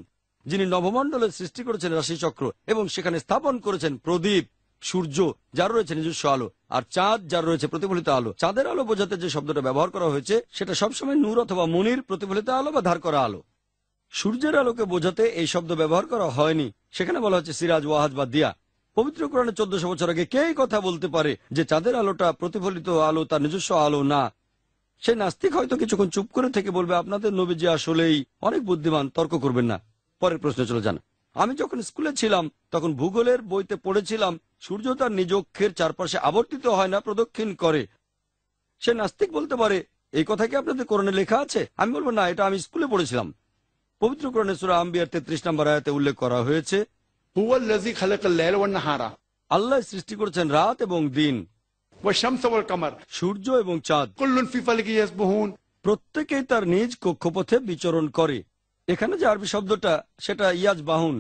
S4: যিনি নবমণ্ডলের সৃষ্টি করেছেন রাশিচক্র এবং সেখানে স্থাপন করেছেন প্রদীপ সূর্য যার রয়েছে নিজস্ব আলো আর চাঁদ যার রয়েছে প্রতিফলিত আলো চাঁদের আলো বোঝাতে যে শব্দটা ব্যবহার করা হয়েছে সেটা সবসময় নূর অথবা মনির প্রতিফলিত আলো বা ধার করা আলো সূর্যের আলোকে বোঝাতে এই শব্দ ব্যবহার করা হয়নি সেখানে বলা হচ্ছে সিরাজ ওয়াহাজ বা দিয়া পবিত্র কোরআনে চোদ্দশো বছর আগে কে কথা বলতে পারে যে চাঁদের আলোটা প্রতিফলিত আলো তার নিজস্ব আলো না সে নাস্তিক হয়তো কিছুক্ষণ চুপ করে থেকে বলবে আপনাদের নবীজি আসলেই অনেক বুদ্ধিমান তর্ক করবেন না পরের প্রশ্ন চলে যান আমি যখন স্কুলে ছিলাম তখন ভূগোলের বইতে পড়েছিলাম সূর্য তার নিজ অক্ষের চারপাশে আবর্তিত হয় না প্রদক্ষিণ করে সে নাস্তিক বলতে পারে এই কথা কি আপনাদের কোরণে লেখা আছে আমি বলবো না এটা আমি স্কুলে পড়েছিলাম পবিত্র কোরআনে সুরা আম্বিয়ার তেত্রিশ নম্বর আয়াতে উল্লেখ করা হয়েছে আল্লাহ সৃষ্টি করেছেন রাত এবং দিন সূর্য এবং চাঁদ প্রত্যেকেই তার নিজ কক্ষপথে বিচরণ করে এখানে যে আরবি শব্দটা সেটা ইয়াজ বাহুন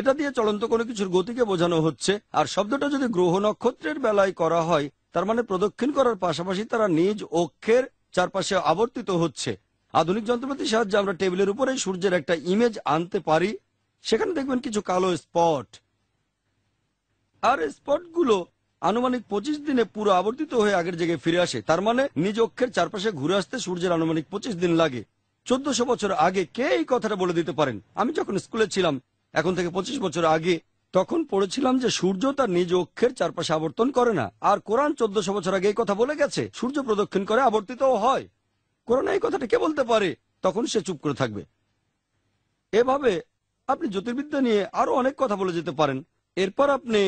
S4: এটা দিয়ে চলন্ত কোনো কিছুর গতিকে বোঝানো হচ্ছে আর শব্দটা যদি গ্রহ নক্ষত্রের বেলায় করা হয় তার মানে প্রদক্ষিণ করার পাশাপাশি তারা নিজ অক্ষের চারপাশে আবর্তিত হচ্ছে আধুনিক যন্ত্রপাতির সাহায্যে আমরা টেবিলের উপরে সূর্যের একটা ইমেজ আনতে পারি সেখানে দেখবেন কিছু কালো স্পট আর স্পটগুলো আনুমানিক পঁচিশ দিনে পুরো আবর্তিত হয়ে আগের জায়গায় ফিরে আসে তার মানে নিজ অক্ষের চারপাশে ঘুরে আসতে সূর্যের আনুমানিক পঁচিশ দিন লাগে চোদ্দশো বছর আগে কে এই কথাটা বলে দিতে পারেন আমি যখন স্কুলে ছিলাম এখন থেকে পঁচিশ বছর আগে তখন পড়েছিলাম যে সূর্য তার নিজ অক্ষের চারপাশে আবর্তন করে না আর কোরআন চোদ্দশো বছর আগে এই কথা বলে গেছে সূর্য প্রদক্ষিণ করে আবর্তিতও হয় কোরআন এই কথাটা কে বলতে পারে তখন সে চুপ করে থাকবে এভাবে আপনি জ্যোতির্বিদ্যা নিয়ে আরো অনেক কথা বলে যেতে পারেন এরপর আপনি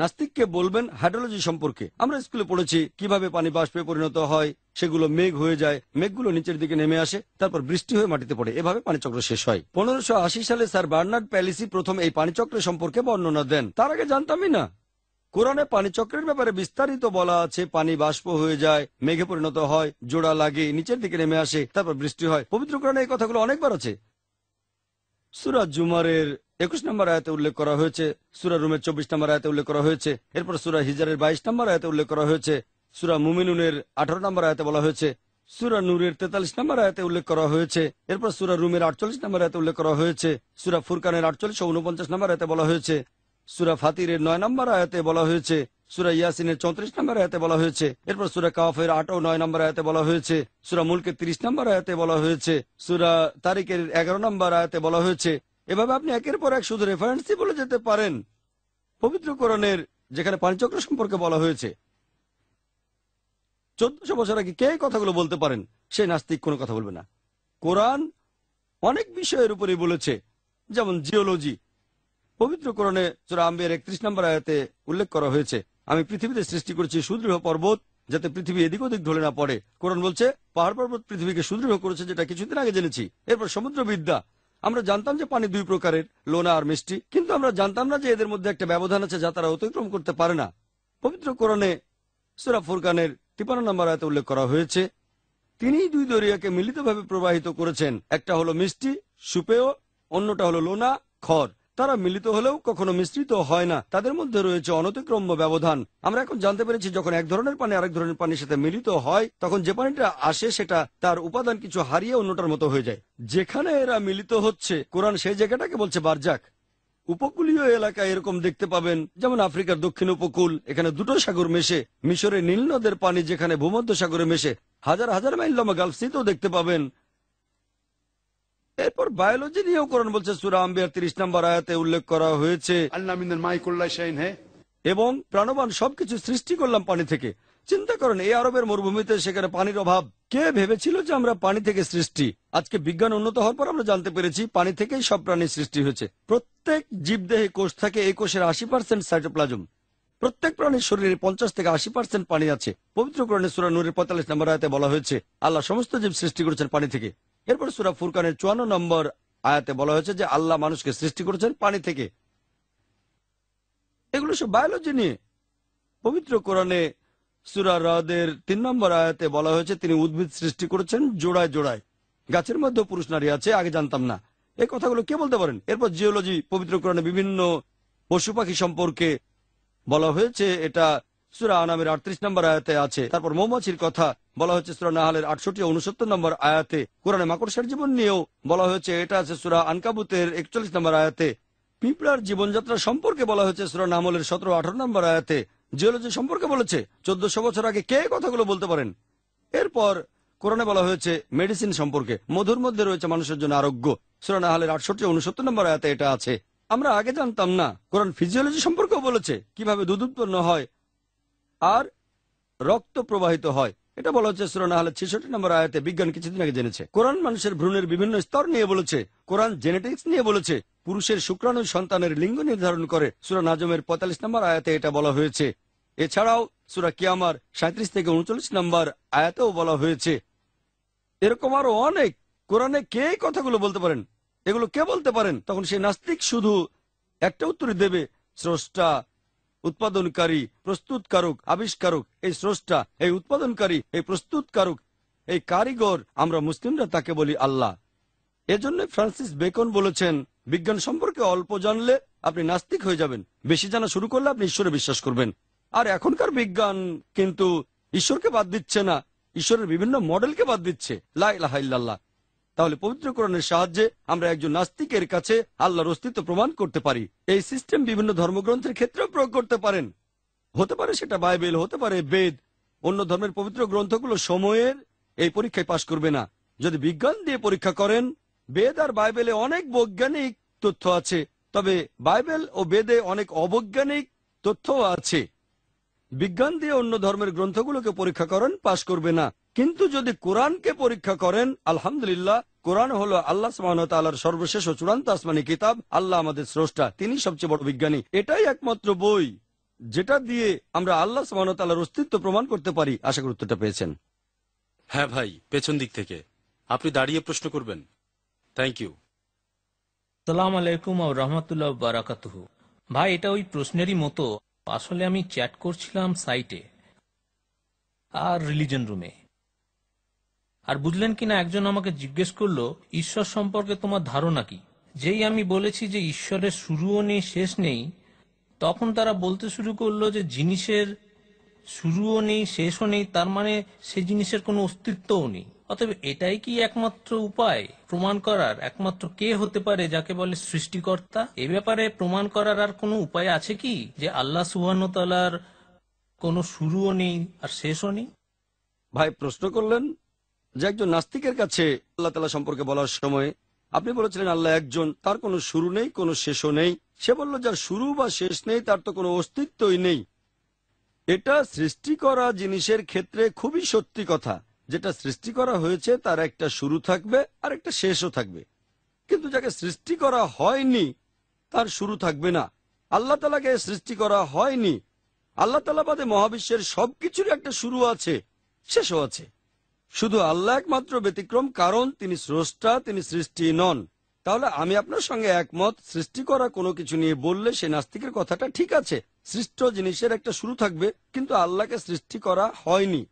S4: নাস্তিককে বলবেন হাইড্রোলজি সম্পর্কে আমরা স্কুলে পড়েছি কিভাবে পানি বাষ্পে পরিণত হয় সেগুলো মেঘ হয়ে যায় মেঘগুলো নিচের দিকে নেমে আসে তারপর বৃষ্টি হয়ে মাটিতে পড়ে এভাবে পানিচক্র শেষ হয় পনেরোশো আশি সালে স্যার বার্নার্ড প্যালিসি প্রথম এই পানিচক্র সম্পর্কে বর্ণনা দেন তার আগে জানতামই না কোরআনে পানিচক্রের ব্যাপারে বিস্তারিত বলা আছে পানি বাষ্প হয়ে যায় মেঘে পরিণত হয় জোড়া লাগে নিচের দিকে নেমে আসে তারপর বৃষ্টি হয় পবিত্র কোরআনে এই কথাগুলো অনেকবার আছে সুরাজ জুমারের একুশ নম্বর আয়তে উল্লেখ করা হয়েছে সুরা রুমের চব্বিশ নম্বর আয়তে উল্লেখ করা হয়েছে এরপর সুরা হিজারের বাইশ নম্বর আয়তে উল্লেখ করা হয়েছে সুরা মুমিনুনের আঠারো নম্বর আয়তে বলা হয়েছে সুরা নূরের তেতাল্লিশ নম্বর আয়তে উল্লেখ করা হয়েছে এরপর সুরা রুমের আটচল্লিশ নম্বর আয়তে উল্লেখ করা হয়েছে সুরা ফুরকানের আটচল্লিশ উনপঞ্চাশ নম্বর আয়তে বলা হয়েছে সুরা ফাতিরের নয় নম্বর আয়তে বলা হয়েছে সুরা ইয়াসিনের চৌত্রিশ নম্বর আয়তে বলা হয়েছে এরপর সুরা কাফের আট ও নয় নম্বর আয়তে বলা হয়েছে সুরা মুলকের তিরিশ নম্বর আয়তে বলা হয়েছে সুরা তারিখের এগারো নম্বর আয়তে বলা হয়েছে এভাবে আপনি একের পর এক শুধু রেফারেন্সই বলে যেতে পারেন পবিত্র কোরআনের যেখানে পাণিচক্র সম্পর্কে বলা হয়েছে চোদ্দশো বছর আগে কে কথাগুলো বলতে পারেন সে নাস্তিক কোনো কথা বলবে না কোরআন অনেক বিষয়ের উপরে বলেছে যেমন জিওলজি পবিত্র কোরণে চোরা আম্বের একত্রিশ নম্বর আয়াতে উল্লেখ করা হয়েছে আমি পৃথিবীতে সৃষ্টি করেছি সুদৃঢ় পর্বত যাতে পৃথিবী এদিক ওদিক ঢলে না পড়ে কোরআন বলছে পাহাড় পর্বত পৃথিবীকে সুদৃঢ় করেছে যেটা কিছুদিন আগে জেনেছি এরপর সমুদ্রবিদ্যা আমরা জানতাম যে পানি দুই প্রকারের লোনা আর মিষ্টি কিন্তু আমরা জানতাম না যে এদের মধ্যে একটা ব্যবধান আছে যা তারা অতিক্রম করতে পারে না পবিত্র কোরআনে সুরা ফুরকানের তিপান্ন নাম্বার আয়তে উল্লেখ করা হয়েছে তিনি দুই দরিয়াকে মিলিতভাবে প্রবাহিত করেছেন একটা হলো মিষ্টি সুপেয় অন্যটা হলো লোনা খড় তারা মিলিত হলেও কখনো মিশ্রিত হয় না তাদের মধ্যে রয়েছে অনতিক্রম্য ব্যবধান আমরা এখন জানতে পেরেছি যখন এক ধরনের পানি আরেক ধরনের পানির সাথে মিলিত হয় তখন যে পানিটা আসে সেটা তার উপাদান কিছু হারিয়ে অন্যটার মতো হয়ে যায় যেখানে এরা মিলিত হচ্ছে কোরআন সেই জায়গাটাকে বলছে বারজাক উপকূলীয় এলাকায় এরকম দেখতে পাবেন যেমন আফ্রিকার দক্ষিণ উপকূল এখানে দুটো সাগর মেশে মিশরে নীল নদের পানি যেখানে ভূমধ্য সাগরে মেশে হাজার হাজার মাইল লম্বা গালফ দেখতে পাবেন এরপর বায়োলজি নিয়েও কোরআন বলছে সুরা আম্বিয়ার তিরিশ নম্বর আয়াতে উল্লেখ করা হয়েছে এবং প্রাণবান সবকিছু সৃষ্টি করলাম পানি থেকে চিন্তা করেন এই আরবের মরুভূমিতে সেখানে পানির অভাব কে ভেবেছিল যে আমরা পানি থেকে সৃষ্টি আজকে বিজ্ঞান উন্নত হওয়ার পর আমরা জানতে পেরেছি পানি থেকেই সব প্রাণীর সৃষ্টি হয়েছে প্রত্যেক জীবদেহে কোষ থাকে এই কোষের আশি পার্সেন্ট সাইটোপ্লাজম প্রত্যেক প্রাণীর শরীরে পঞ্চাশ থেকে আশি পার্সেন্ট পানি আছে পবিত্র কোরআনে সুরা নুরের পঁয়তাল্লিশ নম্বর আয়তে বলা হয়েছে আল্লাহ সমস্ত জীব সৃষ্টি করেছেন পানি থেকে এরপর সুরা ফুরকানের চুয়ান্ন নম্বর আয়াতে বলা হয়েছে যে আল্লাহ মানুষকে সৃষ্টি করেছেন পানি থেকে এগুলো সব বায়োলজি নিয়ে পবিত্র কোরআনে সুরা হ্রদের তিন নম্বর আয়াতে বলা হয়েছে তিনি উদ্ভিদ সৃষ্টি করেছেন জোড়ায় জোড়ায় গাছের মধ্যে পুরুষ নারী আছে আগে জানতাম না এই কথাগুলো কে বলতে পারেন এরপর জিওলজি পবিত্র কোরআনে বিভিন্ন পশু পাখি সম্পর্কে বলা হয়েছে এটা সুরা আনামের আটত্রিশ নম্বর আয়াতে আছে তারপর মৌমাছির কথা বলা হচ্ছে সুরা নাহালের আটষট্টি উনসত্তর নম্বর আয়াতে কোরআনে মাকড়সার জীবন নিয়েও বলা হয়েছে এটা আছে সুরা আনকাবুতের একচল্লিশ নম্বর আয়াতে পিঁপড়ার জীবনযাত্রা সম্পর্কে বলা হয়েছে সুরা নামলের সতেরো আঠারো নম্বর আয়াতে জিওলজি সম্পর্কে বলেছে চোদ্দশো বছর আগে কে কথাগুলো বলতে পারেন এরপর কোরআনে বলা হয়েছে মেডিসিন সম্পর্কে মধুর মধ্যে রয়েছে মানুষের জন্য আরোগ্য সুরা নাহালের আটষট্টি উনসত্তর নম্বর আয়াতে এটা আছে আমরা আগে জানতাম না কোরআন ফিজিওলজি সম্পর্কেও বলেছে কিভাবে দুধ উৎপন্ন হয় আর রক্ত প্রবাহিত হয় এটা বলা হচ্ছে সুরনাহালের ছেষট্টি নম্বর আয়াতে বিজ্ঞান কিছুদিন আগে জেনেছে কোরআন মানুষের ভ্রূণের বিভিন্ন স্তর নিয়ে বলেছে কোরআন জেনেটিক্স নিয়ে বলেছে পুরুষের শুক্রাণু সন্তানের লিঙ্গ নির্ধারণ করে সুরান আজমের পঁয়তাল্লিশ নম্বর আয়াতে এটা বলা হয়েছে এছাড়াও সুরা কিয়ামার সাঁত্রিশ থেকে উনচল্লিশ নম্বর আয়াতেও বলা হয়েছে এরকম আরো অনেক কোরআনে কে কথাগুলো বলতে পারেন এগুলো কে বলতে পারেন তখন সে নাস্তিক শুধু একটা উত্তর দেবে স্রষ্টা উৎপাদনকারী প্রস্তুতকারক আবিষ্কারক এই স্রষ্টা এই উৎপাদনকারী এই প্রস্তুতকারক এই কারিগর আমরা মুসলিমরা তাকে বলি আল্লাহ এজন্য ফ্রান্সিস বেকন বলেছেন বিজ্ঞান সম্পর্কে অল্প জানলে আপনি নাস্তিক হয়ে যাবেন বেশি জানা শুরু করলে আপনি ঈশ্বরে বিশ্বাস করবেন আর এখনকার বিজ্ঞান কিন্তু ঈশ্বরকে বাদ দিচ্ছে না ঈশ্বরের বিভিন্ন মডেলকে বাদ দিচ্ছে লাহ তাহলে পবিত্রকরণের সাহায্যে আমরা একজন নাস্তিকের কাছে আল্লাহর অস্তিত্ব প্রমাণ করতে পারি এই সিস্টেম বিভিন্ন ধর্মগ্রন্থের ক্ষেত্রেও প্রয়োগ করতে পারেন হতে পারে সেটা বাইবেল হতে পারে বেদ অন্য ধর্মের পবিত্র গ্রন্থগুলো সময়ের এই পরীক্ষায় পাশ করবে না যদি বিজ্ঞান দিয়ে পরীক্ষা করেন বেদ আর বাইবেলে অনেক বৈজ্ঞানিক তথ্য আছে তবে বাইবেল ও বেদে অনেক অবৈজ্ঞানিক তথ্য আছে বিজ্ঞান দিয়ে অন্য ধর্মের গ্রন্থগুলোকে পরীক্ষা করেন পাশ করবে না কিন্তু যদি কোরআনকে পরীক্ষা করেন আলহামদুলিল্লাহ কোরআন হলো আল্লাহ সুবাহর সর্বশেষ ও চূড়ান্ত আসমানি কিতাব আল্লাহ আমাদের স্রষ্টা তিনি সবচেয়ে বড় বিজ্ঞানী এটাই একমাত্র বই যেটা দিয়ে আমরা আল্লাহ সুবাহর অস্তিত্ব প্রমাণ করতে পারি আশা করি উত্তরটা পেয়েছেন
S1: হ্যাঁ ভাই পেছন দিক থেকে আপনি দাঁড়িয়ে প্রশ্ন করবেন থ্যাংক ইউ সালাম আলাইকুম রহমতুল্লাহ বারাকাতুহু ভাই এটা ওই প্রশ্নেরই মতো আসলে আমি চ্যাট করছিলাম সাইটে আর রিলিজন রুমে আর বুঝলেন কিনা একজন আমাকে জিজ্ঞেস করলো ঈশ্বর সম্পর্কে তোমার ধারণা কি যেই আমি বলেছি যে ঈশ্বরের শুরুও নেই শেষ নেই তখন তারা বলতে শুরু করলো যে জিনিসের শুরুও নেই শেষও নেই তার মানে সে জিনিসের কোনো অস্তিত্বও নেই অতএব এটাই কি একমাত্র উপায় প্রমাণ করার একমাত্র কে হতে পারে যাকে বলে সৃষ্টিকর্তা এ ব্যাপারে প্রমাণ করার আর কোনো উপায় আছে কি যে আল্লাহ সুবাহতালার কোনো শুরুও নেই আর শেষও নেই ভাই প্রশ্ন করলেন
S4: যে একজন নাস্তিকের কাছে আল্লাহ তালা সম্পর্কে বলার সময় আপনি বলেছিলেন আল্লাহ একজন তার কোনো শুরু নেই কোনো শেষও নেই সে বলল যার শুরু বা শেষ নেই তার তো কোনো অস্তিত্বই নেই এটা সৃষ্টি করা জিনিসের ক্ষেত্রে খুবই সত্যি কথা যেটা সৃষ্টি করা হয়েছে তার একটা শুরু থাকবে আর একটা শেষও থাকবে কিন্তু যাকে সৃষ্টি করা হয়নি তার শুরু থাকবে না আল্লাহ তালাকে সৃষ্টি করা হয়নি আল্লাহ তালা বাদে মহাবিশ্বের সবকিছুর একটা শুরু আছে শেষও আছে শুধু আল্লাহ একমাত্র ব্যতিক্রম কারণ তিনি স্রষ্টা তিনি সৃষ্টি নন তাহলে আমি আপনার সঙ্গে একমত সৃষ্টি করা কোনো কিছু নিয়ে বললে সে নাস্তিকের কথাটা ঠিক আছে সৃষ্ট জিনিসের একটা শুরু থাকবে কিন্তু আল্লাহকে সৃষ্টি করা হয়নি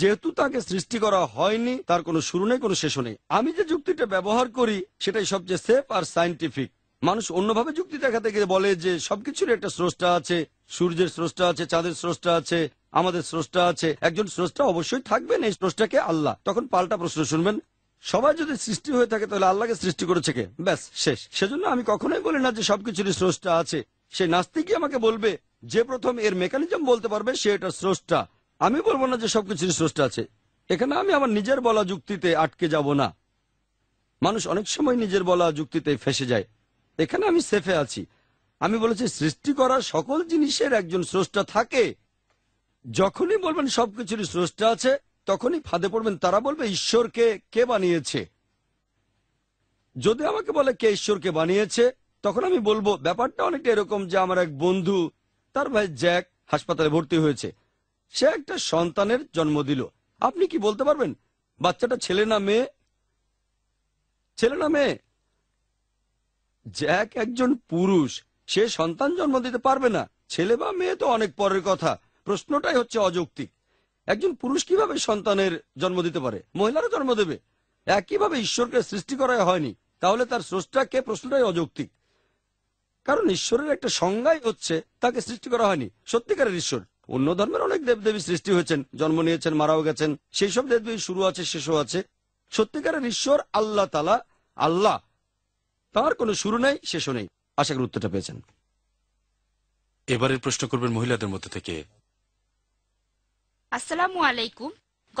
S4: যেহেতু তাকে সৃষ্টি করা হয়নি তার কোনো শুরু নেই কোনো শেষও নেই আমি যে যুক্তিটা ব্যবহার করি সেটাই সবচেয়ে সেফ আর সাইন্টিফিক মানুষ অন্যভাবে যুক্তি দেখাতে গিয়ে বলে যে সবকিছুর একটা স্রষ্টা আছে সূর্যের স্রষ্টা আছে চাঁদের স্রষ্টা আছে আমাদের স্রষ্টা আছে একজন স্রষ্টা অবশ্যই থাকবেন এই স্রষ্টাকে আল্লাহ তখন পাল্টা প্রশ্ন শুনবেন সবাই যদি সৃষ্টি হয়ে থাকে তাহলে আল্লাহকে সৃষ্টি করেছে কে ব্যাস শেষ সেজন্য আমি কখনোই বলি না যে সবকিছুরই স্রষ্টা আছে সেই নাস্তিকই আমাকে বলবে যে প্রথম এর মেকানিজম বলতে পারবে সে এটা স্রষ্টা আমি বলবো না যে সবকিছুর স্রষ্টা আছে এখানে আমি আমার নিজের বলা যুক্তিতে আটকে যাব না মানুষ অনেক সময় নিজের বলা যুক্তিতে ফেসে যায় এখানে আমি সেফে আছি আমি বলেছি সৃষ্টি করা সকল জিনিসের একজন স্রষ্টা থাকে যখনই বলবেন সবকিছুরই স্রষ্টা আছে তখনই ফাঁদে পড়বেন তারা বলবে ঈশ্বরকে কে বানিয়েছে যদি আমাকে বলে কে ঈশ্বরকে বানিয়েছে তখন আমি বলবো ব্যাপারটা অনেকটা এরকম যে আমার এক বন্ধু তার ভাই জ্যাক হাসপাতালে ভর্তি হয়েছে সে একটা সন্তানের জন্ম দিল আপনি কি বলতে পারবেন বাচ্চাটা ছেলে না মেয়ে ছেলে না মেয়ে জ্যাক একজন পুরুষ সে সন্তান জন্ম দিতে পারবে না ছেলে বা মেয়ে তো অনেক পরের কথা প্রশ্নটাই হচ্ছে অযৌক্তিক একজন পুরুষ কিভাবে সন্তানের জন্ম দিতে পারে মহিলারও জন্ম দেবে একইভাবে ঈশ্বরকে সৃষ্টি করা হয়নি তাহলে তার স্রষ্টাকে প্রশ্নটাই অযৌক্তিক কারণ ঈশ্বরের একটা সংজ্ঞাই হচ্ছে তাকে সৃষ্টি করা হয়নি সত্যিকারের ঈশ্বর অন্য ধর্মের অনেক দেবদেবী সৃষ্টি হয়েছেন জন্ম নিয়েছেন মারাও গেছেন সেই সব দেবদেবী শুরু আছে শেষও আছে সত্যিকারের ঈশ্বর আল্লাহ তালা আল্লাহ তার কোনো শুরু নেই
S1: শেষও নেই আশা করি উত্তরটা পেয়েছেন এবারের প্রশ্ন করবেন মহিলাদের মধ্যে থেকে
S5: আসসালামু আলাইকুম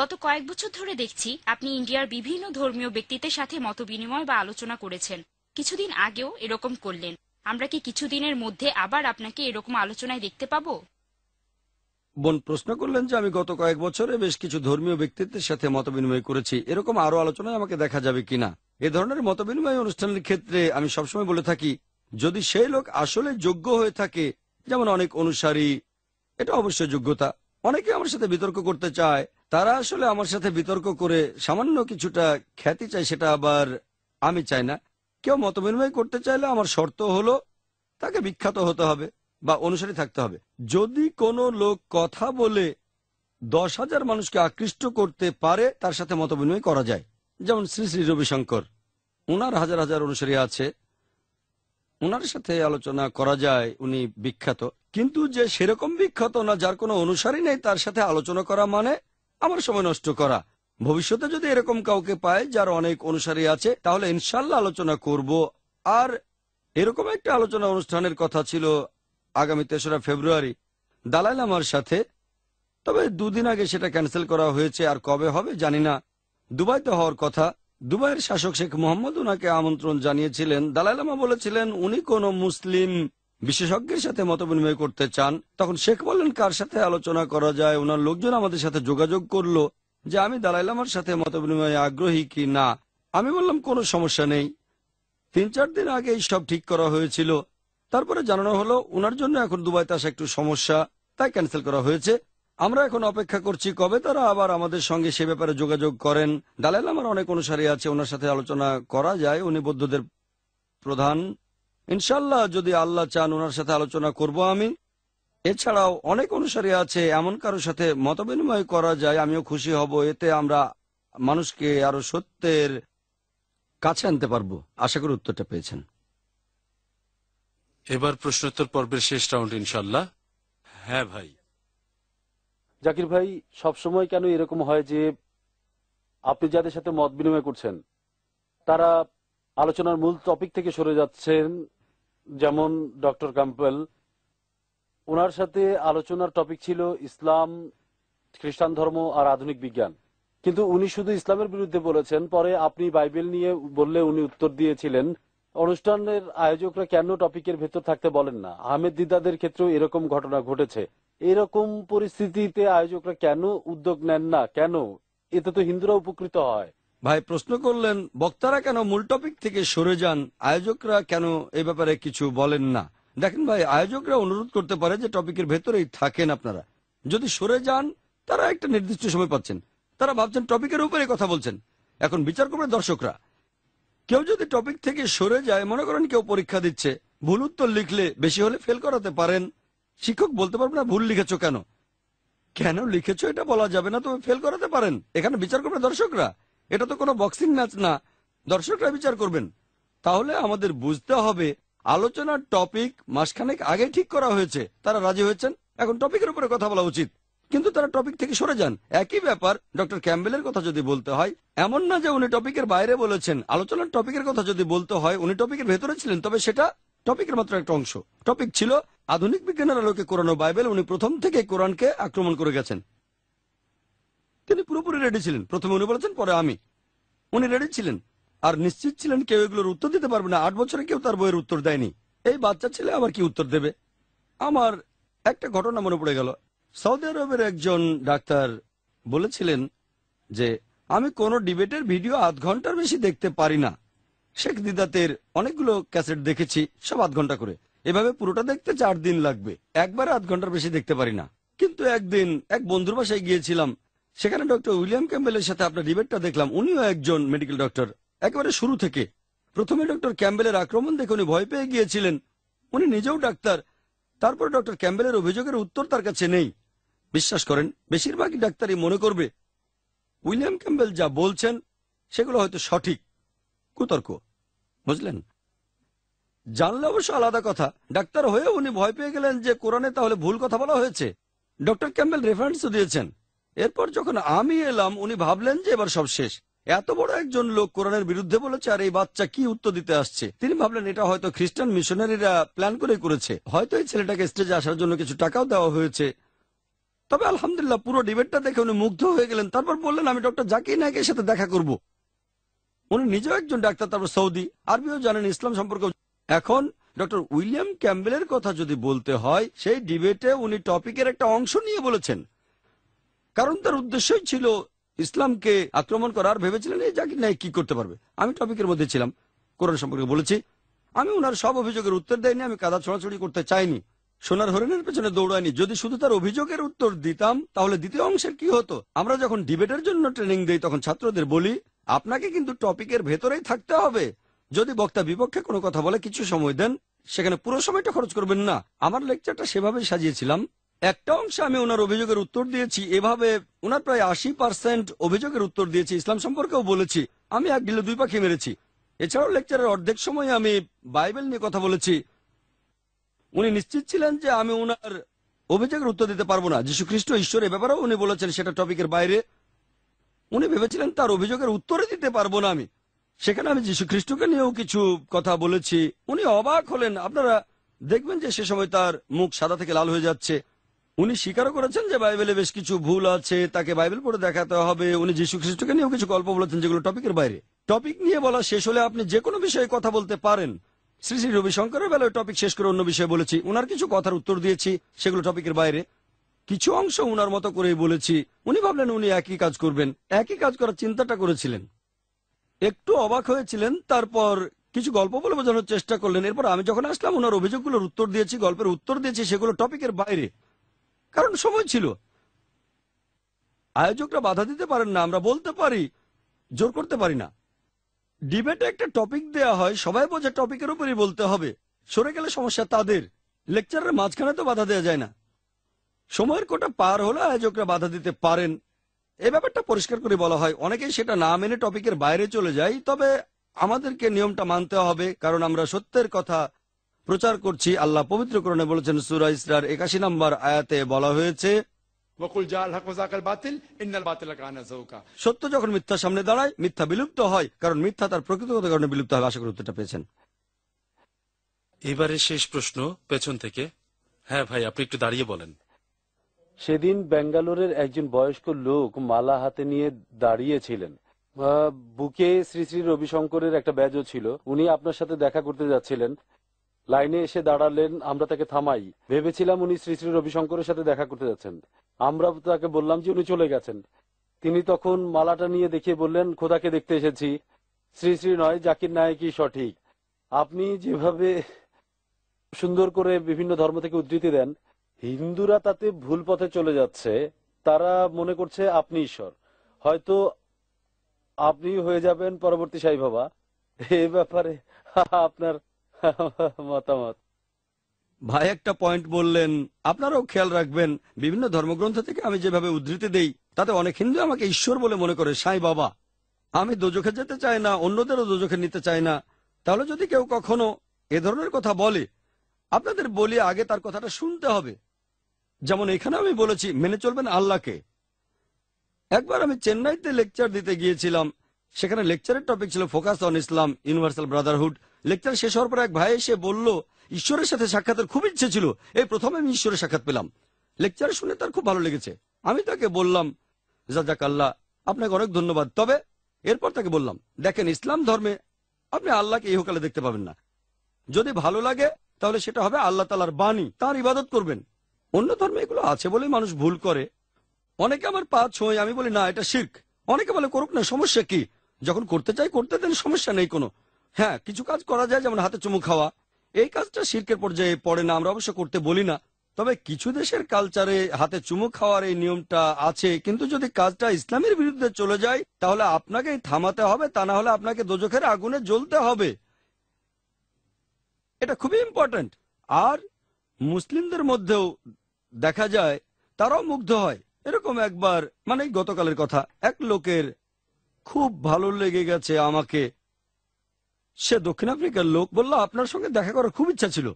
S5: গত কয়েক বছর ধরে দেখছি আপনি ইন্ডিয়ার বিভিন্ন ধর্মীয় ব্যক্তিদের সাথে মত বিনিময় বা আলোচনা করেছেন কিছুদিন আগেও এরকম করলেন আমরা কি কিছুদিনের মধ্যে আবার আপনাকে এরকম আলোচনায় দেখতে পাবো
S4: বোন প্রশ্ন করলেন যে আমি গত কয়েক বছরে বেশ কিছু ধর্মীয় ব্যক্তিত্বের সাথে মতবিনিময় করেছি এরকম আরো আলোচনায় আমাকে দেখা যাবে কিনা এ ধরনের মত বিনিময় অনুষ্ঠানের ক্ষেত্রে আমি সবসময় বলে থাকি যদি সেই লোক আসলে যোগ্য হয়ে থাকে যেমন অনেক অনুসারী এটা অবশ্যই যোগ্যতা অনেকে আমার সাথে বিতর্ক করতে চায় তারা আসলে আমার সাথে বিতর্ক করে সামান্য কিছুটা খ্যাতি চায় সেটা আবার আমি চাই না কেউ বিনিময় করতে চাইলে আমার শর্ত হলো তাকে বিখ্যাত হতে হবে বা অনুসারী থাকতে হবে যদি কোনো লোক কথা বলে দশ হাজার মানুষকে আকৃষ্ট করতে পারে তার সাথে মতবিনিময় করা যায় যেমন শ্রী শ্রী রবিশঙ্কর ওনার হাজার হাজার অনুসারী আছে ওনার সাথে আলোচনা করা যায় উনি বিখ্যাত কিন্তু যে সেরকম বিখ্যাত না যার কোনো অনুসারী নেই তার সাথে আলোচনা করা মানে আমার সময় নষ্ট করা ভবিষ্যতে যদি এরকম কাউকে পায় যার অনেক অনুসারী আছে তাহলে ইনশাল্লাহ আলোচনা করব আর এরকম একটা আলোচনা অনুষ্ঠানের কথা ছিল আগামী তেসরা ফেব্রুয়ারি দালাই লামার সাথে তবে দুদিন আগে সেটা ক্যান্সেল করা হয়েছে আর কবে হবে জানি না দুবাইতে হওয়ার কথা দুবাইয়ের শাসক শেখ মোহাম্মদ উনাকে আমন্ত্রণ জানিয়েছিলেন দালাই লামা বলেছিলেন উনি কোন মুসলিম বিশেষজ্ঞের সাথে মত বিনিময় করতে চান তখন শেখ বললেন কার সাথে আলোচনা করা যায় ওনার লোকজন আমাদের সাথে যোগাযোগ করলো যে আমি দালাই লামার সাথে মত বিনিময়ে আগ্রহী কি না আমি বললাম কোনো সমস্যা নেই তিন চার দিন আগে এই সব ঠিক করা হয়েছিল তারপরে জানানো হলো ওনার জন্য এখন দুবাইতে আসা একটু সমস্যা তাই ক্যান্সেল করা হয়েছে আমরা এখন অপেক্ষা করছি কবে তারা আবার আমাদের সঙ্গে সে ব্যাপারে যোগাযোগ করেন দালাই আমার অনেক অনুসারী আছে ওনার সাথে আলোচনা করা যায় উনি বৌদ্ধদের প্রধান ইনশাল্লাহ যদি আল্লাহ চান ওনার সাথে আলোচনা করব আমি এছাড়াও অনেক অনুসারী আছে এমন কারোর সাথে মতবিনিময় করা যায় আমিও খুশি হব এতে আমরা মানুষকে আরো সত্যের কাছে আনতে পারবো আশা করি উত্তরটা পেয়েছেন
S1: এবার প্রশ্নোত্তর পর্বের শেষ রাউন্ড ইনশাল্লাহ হ্যাঁ ভাই জাকির ভাই সবসময় কেন এরকম হয় যে আপনি যাদের সাথে মত বিনিময় করছেন তারা আলোচনার মূল টপিক থেকে সরে যাচ্ছেন যেমন ডক্টর কাম্পেল ওনার সাথে আলোচনার টপিক ছিল ইসলাম খ্রিস্টান ধর্ম আর আধুনিক বিজ্ঞান কিন্তু উনি শুধু ইসলামের বিরুদ্ধে বলেছেন পরে আপনি বাইবেল নিয়ে বললে উনি উত্তর দিয়েছিলেন অনুষ্ঠানের আয়োজকরা কেন টপিকের ভেতর থাকতে বলেন না আহমেদ দিদাদের ক্ষেত্রেও এরকম ঘটনা ঘটেছে এরকম পরিস্থিতিতে আয়োজকরা কেন উদ্যোগ নেন না কেন এতে তো হিন্দুরা উপকৃত হয়
S4: ভাই প্রশ্ন করলেন বক্তারা কেন মূল টপিক থেকে সরে যান আয়োজকরা কেন এ ব্যাপারে কিছু বলেন না দেখেন ভাই আয়োজকরা অনুরোধ করতে পারে যে টপিকের ভেতরেই থাকেন আপনারা যদি সরে যান তারা একটা নির্দিষ্ট সময় পাচ্ছেন তারা ভাবছেন টপিকের উপরে কথা বলছেন এখন বিচার করবে দর্শকরা কেউ যদি টপিক থেকে সরে যায় মনে করেন কেউ পরীক্ষা দিচ্ছে ভুল উত্তর লিখলে বেশি হলে ফেল করাতে পারেন শিক্ষক বলতে পারবে না ভুল লিখেছ কেন কেন লিখেছ এটা বলা যাবে না তবে ফেল করাতে পারেন এখানে বিচার করবে দর্শকরা এটা তো কোনো বক্সিং ম্যাচ না দর্শকরা বিচার করবেন তাহলে আমাদের বুঝতে হবে আলোচনার টপিক মাসখানেক আগে ঠিক করা হয়েছে তারা রাজি হয়েছেন এখন টপিকের উপরে কথা বলা উচিত কিন্তু তারা টপিক থেকে সরে যান একই ব্যাপার ডক্টর ক্যাম্বেলের কথা যদি বলতে হয় এমন না যে উনি টপিকের বাইরে বলেছেন আলোচনার টপিকের কথা যদি বলতে হয় উনি টপিকের ভেতরে ছিলেন তবে সেটা টপিকের মাত্র একটা অংশ টপিক ছিল আধুনিক বিজ্ঞানের আলোকে কোরআন ও বাইবেল উনি প্রথম থেকে কোরআনকে আক্রমণ করে গেছেন তিনি পুরোপুরি রেডি ছিলেন প্রথমে উনি বলেছেন পরে আমি উনি রেডি ছিলেন আর নিশ্চিত ছিলেন কেউ এগুলোর উত্তর দিতে পারবে না আট বছরে কেউ তার বইয়ের উত্তর দেয়নি এই বাচ্চা ছেলে আবার কি উত্তর দেবে আমার একটা ঘটনা মনে পড়ে গেল সৌদি আরবের একজন ডাক্তার বলেছিলেন যে আমি কোনো ডিবেটের ভিডিও আধ ঘন্টার বেশি দেখতে পারি না শেখ দিদাতের অনেকগুলো ক্যাসেট দেখেছি সব আধ ঘন্টা করে এভাবে পুরোটা দেখতে চার দিন লাগবে একবার আধ ঘন্টার বেশি দেখতে পারি না কিন্তু একদিন এক বন্ধুর বাসায় গিয়েছিলাম সেখানে ডক্টর উইলিয়াম ক্যাম্বেলের সাথে আপনার ডিবেটটা দেখলাম উনিও একজন মেডিকেল ডক্টর একেবারে শুরু থেকে প্রথমে ডক্টর ক্যাম্বেলের আক্রমণ দেখে উনি ভয় পেয়ে গিয়েছিলেন উনি নিজেও ডাক্তার তারপরে ডক্টর ক্যাম্বেলের অভিযোগের উত্তর তার কাছে নেই বিশ্বাস করেন বেশিরভাগই ডাক্তারই মনে করবে উইলিয়াম ক্যাম্বেল যা বলছেন সেগুলো হয়তো সঠিক কুতর্ক বুঝলেন জানলে অবশ্য আলাদা কথা ডাক্তার হয়ে উনি ভয় পেয়ে গেলেন যে কোরআনে তাহলে ভুল কথা বলা হয়েছে ডক্টর ক্যাম্বেল রেফারেন্সও দিয়েছেন এরপর যখন আমি এলাম উনি ভাবলেন যে এবার সব শেষ এত বড় একজন লোক কোরআনের বিরুদ্ধে বলেছে আর এই বাচ্চা কি উত্তর দিতে আসছে তিনি ভাবলেন এটা হয়তো খ্রিস্টান মিশনারিরা প্ল্যান করে করেছে হয়তো এই ছেলেটাকে স্টেজে আসার জন্য কিছু টাকাও দেওয়া হয়েছে তবে আলহামদুলিল্লাহ পুরো ডিবেটটা দেখে উনি মুগ্ধ হয়ে গেলেন তারপর বললেন আমি ডক্টর জাকির নায়কের সাথে দেখা করব। উনি নিজেও একজন ডাক্তার তারপর সৌদি আরবিও জানেন ইসলাম সম্পর্কে এখন ডক্টর উইলিয়াম ক্যাম্বেলের কথা যদি বলতে হয় সেই ডিবেটে উনি টপিকের একটা অংশ নিয়ে বলেছেন কারণ তার উদ্দেশ্যই ছিল ইসলামকে আক্রমণ করার ভেবেছিলেন এই জাকির নায়ক কি করতে পারবে আমি টপিকের মধ্যে ছিলাম কোরআন সম্পর্কে বলেছি আমি ওনার সব অভিযোগের উত্তর দেয়নি আমি কাদা ছড়াছড়ি করতে চাইনি সোনার হরিণের পেছনে দৌড়ায়নি যদি শুধু তার অভিযোগের উত্তর দিতাম তাহলে দ্বিতীয় অংশের কি হতো আমরা যখন ডিবেটের জন্য ট্রেনিং দিই তখন ছাত্রদের বলি আপনাকে কিন্তু টপিকের ভেতরেই থাকতে হবে যদি বক্তা বিপক্ষে কোনো কথা বলে কিছু সময় দেন সেখানে পুরো সময়টা খরচ করবেন না আমার লেকচারটা সেভাবে সাজিয়েছিলাম একটা অংশে আমি ওনার অভিযোগের উত্তর দিয়েছি এভাবে ওনার প্রায় আশি পার্সেন্ট অভিযোগের উত্তর দিয়েছি ইসলাম সম্পর্কেও বলেছি আমি এক গিলে দুই পাখি মেরেছি এছাড়াও লেকচারের অর্ধেক সময় আমি বাইবেল নিয়ে কথা বলেছি উনি নিশ্চিত ছিলেন যে আমি ওনার অভিযোগের উত্তর দিতে পারবো না যীশু খ্রিস্ট ঈশ্বরের ব্যাপারেও উনি বলেছেন সেটা টপিকের বাইরে উনি ভেবেছিলেন তার অভিযোগের উত্তরে দিতে পারবো না আমি সেখানে আমি যীশু খ্রিস্টকে নিয়েও কিছু কথা বলেছি উনি অবাক হলেন আপনারা দেখবেন যে সে সময় তার মুখ সাদা থেকে লাল হয়ে যাচ্ছে উনি স্বীকারও করেছেন যে বাইবেলে বেশ কিছু ভুল আছে তাকে বাইবেল পড়ে দেখাতে হবে উনি যীশু খ্রিস্টকে নিয়েও কিছু গল্প বলেছেন যেগুলো টপিকের বাইরে টপিক নিয়ে বলা শেষ হলে আপনি যে কোনো বিষয়ে কথা বলতে পারেন শ্রী শ্রী রবিশঙ্করের বেলায় টপিক শেষ করে অন্য বিষয়ে বলেছি ওনার কিছু কথার উত্তর দিয়েছি সেগুলো টপিকের বাইরে কিছু অংশ উনার মতো করেই বলেছি উনি ভাবলেন উনি একই কাজ করবেন একই কাজ করার চিন্তাটা করেছিলেন একটু অবাক হয়েছিলেন তারপর কিছু গল্প বলে বোঝানোর চেষ্টা করলেন এরপর আমি যখন আসলাম ওনার অভিযোগগুলোর উত্তর দিয়েছি গল্পের উত্তর দিয়েছি সেগুলো টপিকের বাইরে কারণ সময় ছিল আয়োজকরা বাধা দিতে পারেন না আমরা বলতে পারি জোর করতে পারি না ডিবেটে একটা টপিক দেয়া হয় সবাই বোঝে টপিকের উপরই বলতে হবে সরে গেলে সমস্যা তাদের লেকচারের মাঝখানে তো বাধা দেওয়া যায় না সময়ের কোটা পার হলে আয়োজকরা বাধা দিতে পারেন এ ব্যাপারটা পরিষ্কার করে বলা হয় অনেকেই সেটা না মেনে টপিকের বাইরে চলে যায় তবে আমাদেরকে নিয়মটা মানতে হবে কারণ আমরা সত্যের কথা প্রচার করছি আল্লাহ পবিত্রকরণে বলেছেন সুরা ইসরার একাশি নম্বর আয়াতে বলা হয়েছে
S3: সত্য
S4: যখন মিথ্যার সামনে দাঁড়ায় মিথ্যা বিলুপ্ত হয় কারণ মিথ্যা তার প্রকৃতিগত কারণে বিলুপ্ত হবে আশা করি উত্তরটা পেয়েছেন
S1: এবারে শেষ প্রশ্ন পেছন থেকে হ্যাঁ ভাই আপনি একটু দাঁড়িয়ে বলেন সেদিন ব্যাঙ্গালোরের একজন বয়স্ক লোক মালা হাতে নিয়ে দাঁড়িয়েছিলেন বুকে শ্রী শ্রী রবি শঙ্করের একটা ব্যাজও ছিল উনি আপনার সাথে দেখা করতে যাচ্ছিলেন লাইনে এসে দাঁড়ালেন আমরা তাকে থামাই ভেবেছিলাম উনি শ্রী শ্রী রবিশঙ্করের সাথে দেখা করতে যাচ্ছেন আমরা তাকে বললাম যে উনি চলে গেছেন তিনি তখন মালাটা নিয়ে দেখিয়ে বললেন খোদাকে দেখতে এসেছি শ্রী শ্রী নয় জাকির নায়কই সঠিক আপনি যেভাবে সুন্দর করে বিভিন্ন ধর্ম থেকে উদ্ধৃতি দেন হিন্দুরা তাতে ভুল পথে চলে যাচ্ছে তারা মনে করছে আপনি ঈশ্বর হয়তো আপনি হয়ে যাবেন পরবর্তী সাই বাবা এ ব্যাপারে আপনার মতামত
S4: ভাই একটা পয়েন্ট বললেন আপনারাও খেয়াল রাখবেন বিভিন্ন ধর্মগ্রন্থ থেকে আমি যেভাবে উদ্ধৃতি দেই তাতে অনেক হিন্দু আমাকে ঈশ্বর বলে মনে করে সাই বাবা আমি দোজখে যেতে চাই না অন্যদেরও দোজখে নিতে চাই না তাহলে যদি কেউ কখনো এ ধরনের কথা বলে আপনাদের বলি আগে তার কথাটা শুনতে হবে যেমন এখানে আমি বলেছি মেনে চলবেন আল্লাহকে একবার আমি চেন্নাইতে লেকচার দিতে গিয়েছিলাম সেখানে লেকচারের টপিক ছিল focus on Islam universal brotherhood lecture শেষ হওয়ার পর এক ভাই এসে বললো ঈশ্বরের সাথে সাক্ষাতের খুব ইচ্ছে ছিল এই প্রথমে আমি ঈশ্বরের সাক্ষাৎ পেলাম লেকচার শুনে তার খুব ভালো লেগেছে আমি তাকে বললাম জাজাক আল্লাহ আপনাকে অনেক ধন্যবাদ তবে এরপর তাকে বললাম দেখেন ইসলাম ধর্মে আপনি আল্লাহকে ইহকালে দেখতে পাবেন না যদি ভালো লাগে তাহলে সেটা হবে আল্লাহ তালার বাণী তার ইবাদত করবেন অন্য ধর্মে এগুলো আছে বলে মানুষ ভুল করে অনেকে আমার পা ছোঁয় আমি বলি না এটা শির্ক অনেকে বলে করুক না সমস্যা কি যখন করতে চাই করতে দেন সমস্যা নেই কোনো হ্যাঁ কিছু কাজ করা যায় যেমন হাতে চুমু খাওয়া এই কাজটা শিল্পের পর্যায়ে পড়ে না আমরা অবশ্য করতে বলি না তবে কিছু দেশের কালচারে হাতে চুমু খাওয়ার এই নিয়মটা আছে কিন্তু যদি কাজটা ইসলামের বিরুদ্ধে চলে যায় তাহলে আপনাকেই থামাতে হবে তা না হলে আপনাকে দোজখের আগুনে জ্বলতে হবে এটা খুবই ইম্পর্টেন্ট আর মুসলিমদের মধ্যেও দেখা যায় তারাও মুগ্ধ হয় এরকম একবার মানে গতকালের কথা এক লোকের খুব ভালো লেগে গেছে আমাকে সে দক্ষিণ আফ্রিকার লোক বলল আপনার সঙ্গে দেখা করার খুব ইচ্ছা ছিল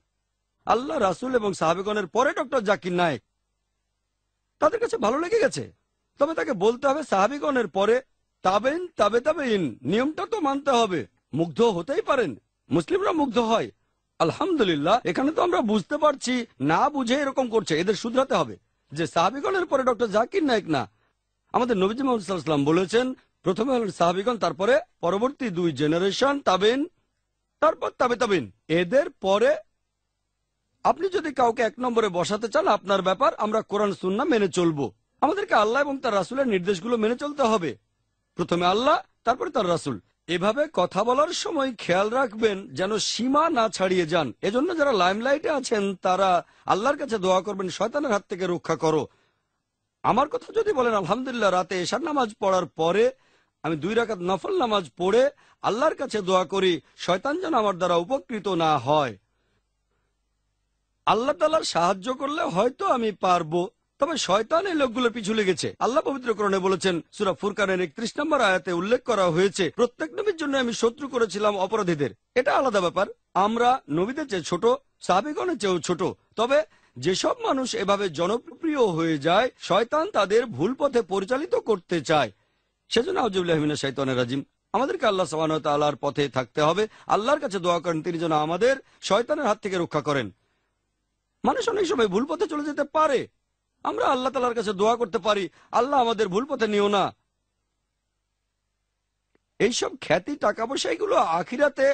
S4: আল্লাহ রাসুল এবং সাহাবেগণের পরে ডক্টর জাকির নায়ক তাদের কাছে ভালো লেগে গেছে তবে তাকে বলতে হবে সাহাবিগণের পরে তাবেন তাবে তাবে ইন নিয়মটা তো মানতে হবে মুগ্ধ হতেই পারেন মুসলিমরা মুগ্ধ হয় আলহামদুলিল্লাহ এখানে তো আমরা বুঝতে পারছি না বুঝে এরকম করছে এদের শুধরাতে হবে যে সাহাবিগণের পরে ডক্টর জাকির নায়ক না আমাদের নবীজ মোহাম্মদাম বলেছেন প্রথমে হলেন সাহাবিগণ তারপরে পরবর্তী দুই জেনারেশন তাবিন তারপর তাবে তাবিন এদের পরে আপনি যদি কাউকে এক নম্বরে বসাতে চান আপনার ব্যাপার আমরা কোরআন সুন্না মেনে চলবো আমাদেরকে আল্লাহ এবং তার রাসুলের নির্দেশগুলো মেনে চলতে হবে প্রথমে আল্লাহ তারপরে তার রাসুল এভাবে কথা বলার সময় খেয়াল রাখবেন যেন সীমা না ছাড়িয়ে যান এজন্য যারা লাইমলাইটে আছেন তারা আল্লাহর কাছে দোয়া করবেন শয়তানের হাত থেকে রক্ষা করো আমার কথা যদি বলেন আলহামদুলিল্লাহ রাতে এশার নামাজ পড়ার পরে আমি দুই রাখাত নফল নামাজ পড়ে আল্লাহর কাছে দোয়া করি শয়তান যেন আমার দ্বারা উপকৃত না হয় আল্লাহ তালার সাহায্য করলে হয়তো আমি পারবো তবে শয়তান এই লোকগুলো পিছু লেগেছে আল্লাহ পবিত্রকরণে বলেছেন সুরা ফুরকানের একত্রিশ নম্বর আয়াতে উল্লেখ করা হয়েছে প্রত্যেক নবীর জন্য আমি শত্রু করেছিলাম অপরাধীদের এটা আলাদা ব্যাপার আমরা নবীদের চেয়ে ছোট সাবিগণের চেয়েও ছোট তবে যেসব মানুষ এভাবে জনপ্রিয় হয়ে যায় শয়তান তাদের ভুল পথে পরিচালিত করতে চায় সেজন্য আউজুল্লাহমিনা শৈতানের রাজিম আমাদেরকে আল্লাহ সাবান তাল্লাহর পথে থাকতে হবে আল্লাহর কাছে দোয়া করেন তিনি যেন আমাদের শয়তানের হাত থেকে রক্ষা করেন মানুষ অনেক সময় ভুল পথে চলে যেতে পারে আমরা আল্লাহ তালার কাছে দোয়া করতে পারি আল্লাহ আমাদের ভুল পথে নিও না এইসব খ্যাতি টাকা পয়সা এগুলো আখিরাতে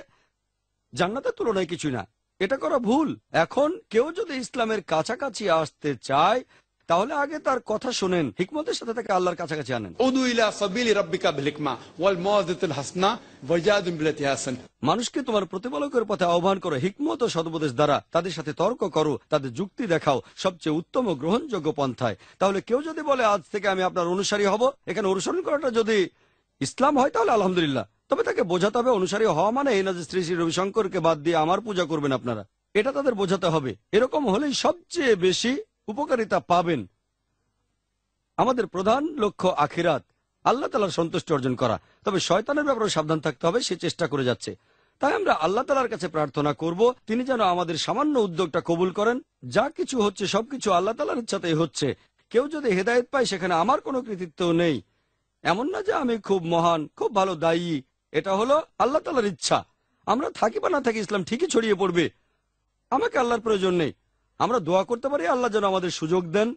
S4: জান্নাতের তুলনায় কিছু না এটা করা ভুল এখন কেউ যদি ইসলামের কাছাকাছি আসতে চায় তাহলে আগে তার কথা শুনেন হিকমতের সাথে তাকে আল্লাহর কাছাকাছি আনেন মানুষকে তোমার প্রতিপালকের পথে আহ্বান করো হিকমত ও সদুপদেশ দ্বারা তাদের সাথে তর্ক করো তাদের যুক্তি দেখাও সবচেয়ে উত্তম ও গ্রহণযোগ্য পন্থায় তাহলে কেউ যদি বলে আজ থেকে আমি আপনার অনুসারী হব এখানে অনুসরণ করাটা যদি ইসলাম হয় তাহলে আলহামদুলিল্লাহ তবে তাকে বোঝাতে হবে অনুসারী হওয়া মানে এই না যে শ্রী শ্রী রবিশঙ্করকে বাদ দিয়ে আমার পূজা করবেন আপনারা এটা তাদের বোঝাতে হবে এরকম হলেই সবচেয়ে বেশি উপকারিতা পাবেন আমাদের প্রধান লক্ষ্য আখিরাত আল্লাহ তালার সন্তুষ্ট অর্জন করা তবে শয়তানের ব্যাপারে সাবধান থাকতে হবে সে চেষ্টা করে যাচ্ছে তাই আমরা আল্লাহ তালার কাছে প্রার্থনা করব তিনি যেন আমাদের সামান্য উদ্যোগটা কবুল করেন যা কিছু হচ্ছে সবকিছু আল্লাহ তালার ইচ্ছাতেই হচ্ছে কেউ যদি হেদায়ত পায় সেখানে আমার কোনো কৃতিত্ব নেই এমন না যে আমি খুব মহান খুব ভালো দায়ী এটা হলো আল্লাহ তালার ইচ্ছা আমরা থাকি বা না থাকি ইসলাম ঠিকই ছড়িয়ে পড়বে আমাকে আল্লাহর প্রয়োজন নেই আমরা দোয়া করতে পারি আল্লাহ যেন আমাদের সুযোগ দেন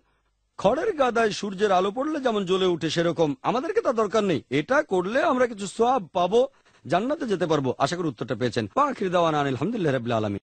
S4: খড়ের গাদায় সূর্যের আলো পড়লে যেমন জ্বলে উঠে সেরকম আমাদেরকে তা দরকার নেই এটা করলে আমরা কিছু সব পাবো জান্নাতে যেতে পারবো আশা করি উত্তরটা পেয়েছেন আলহামদুলিল্লাহ রবিল্লা আলমী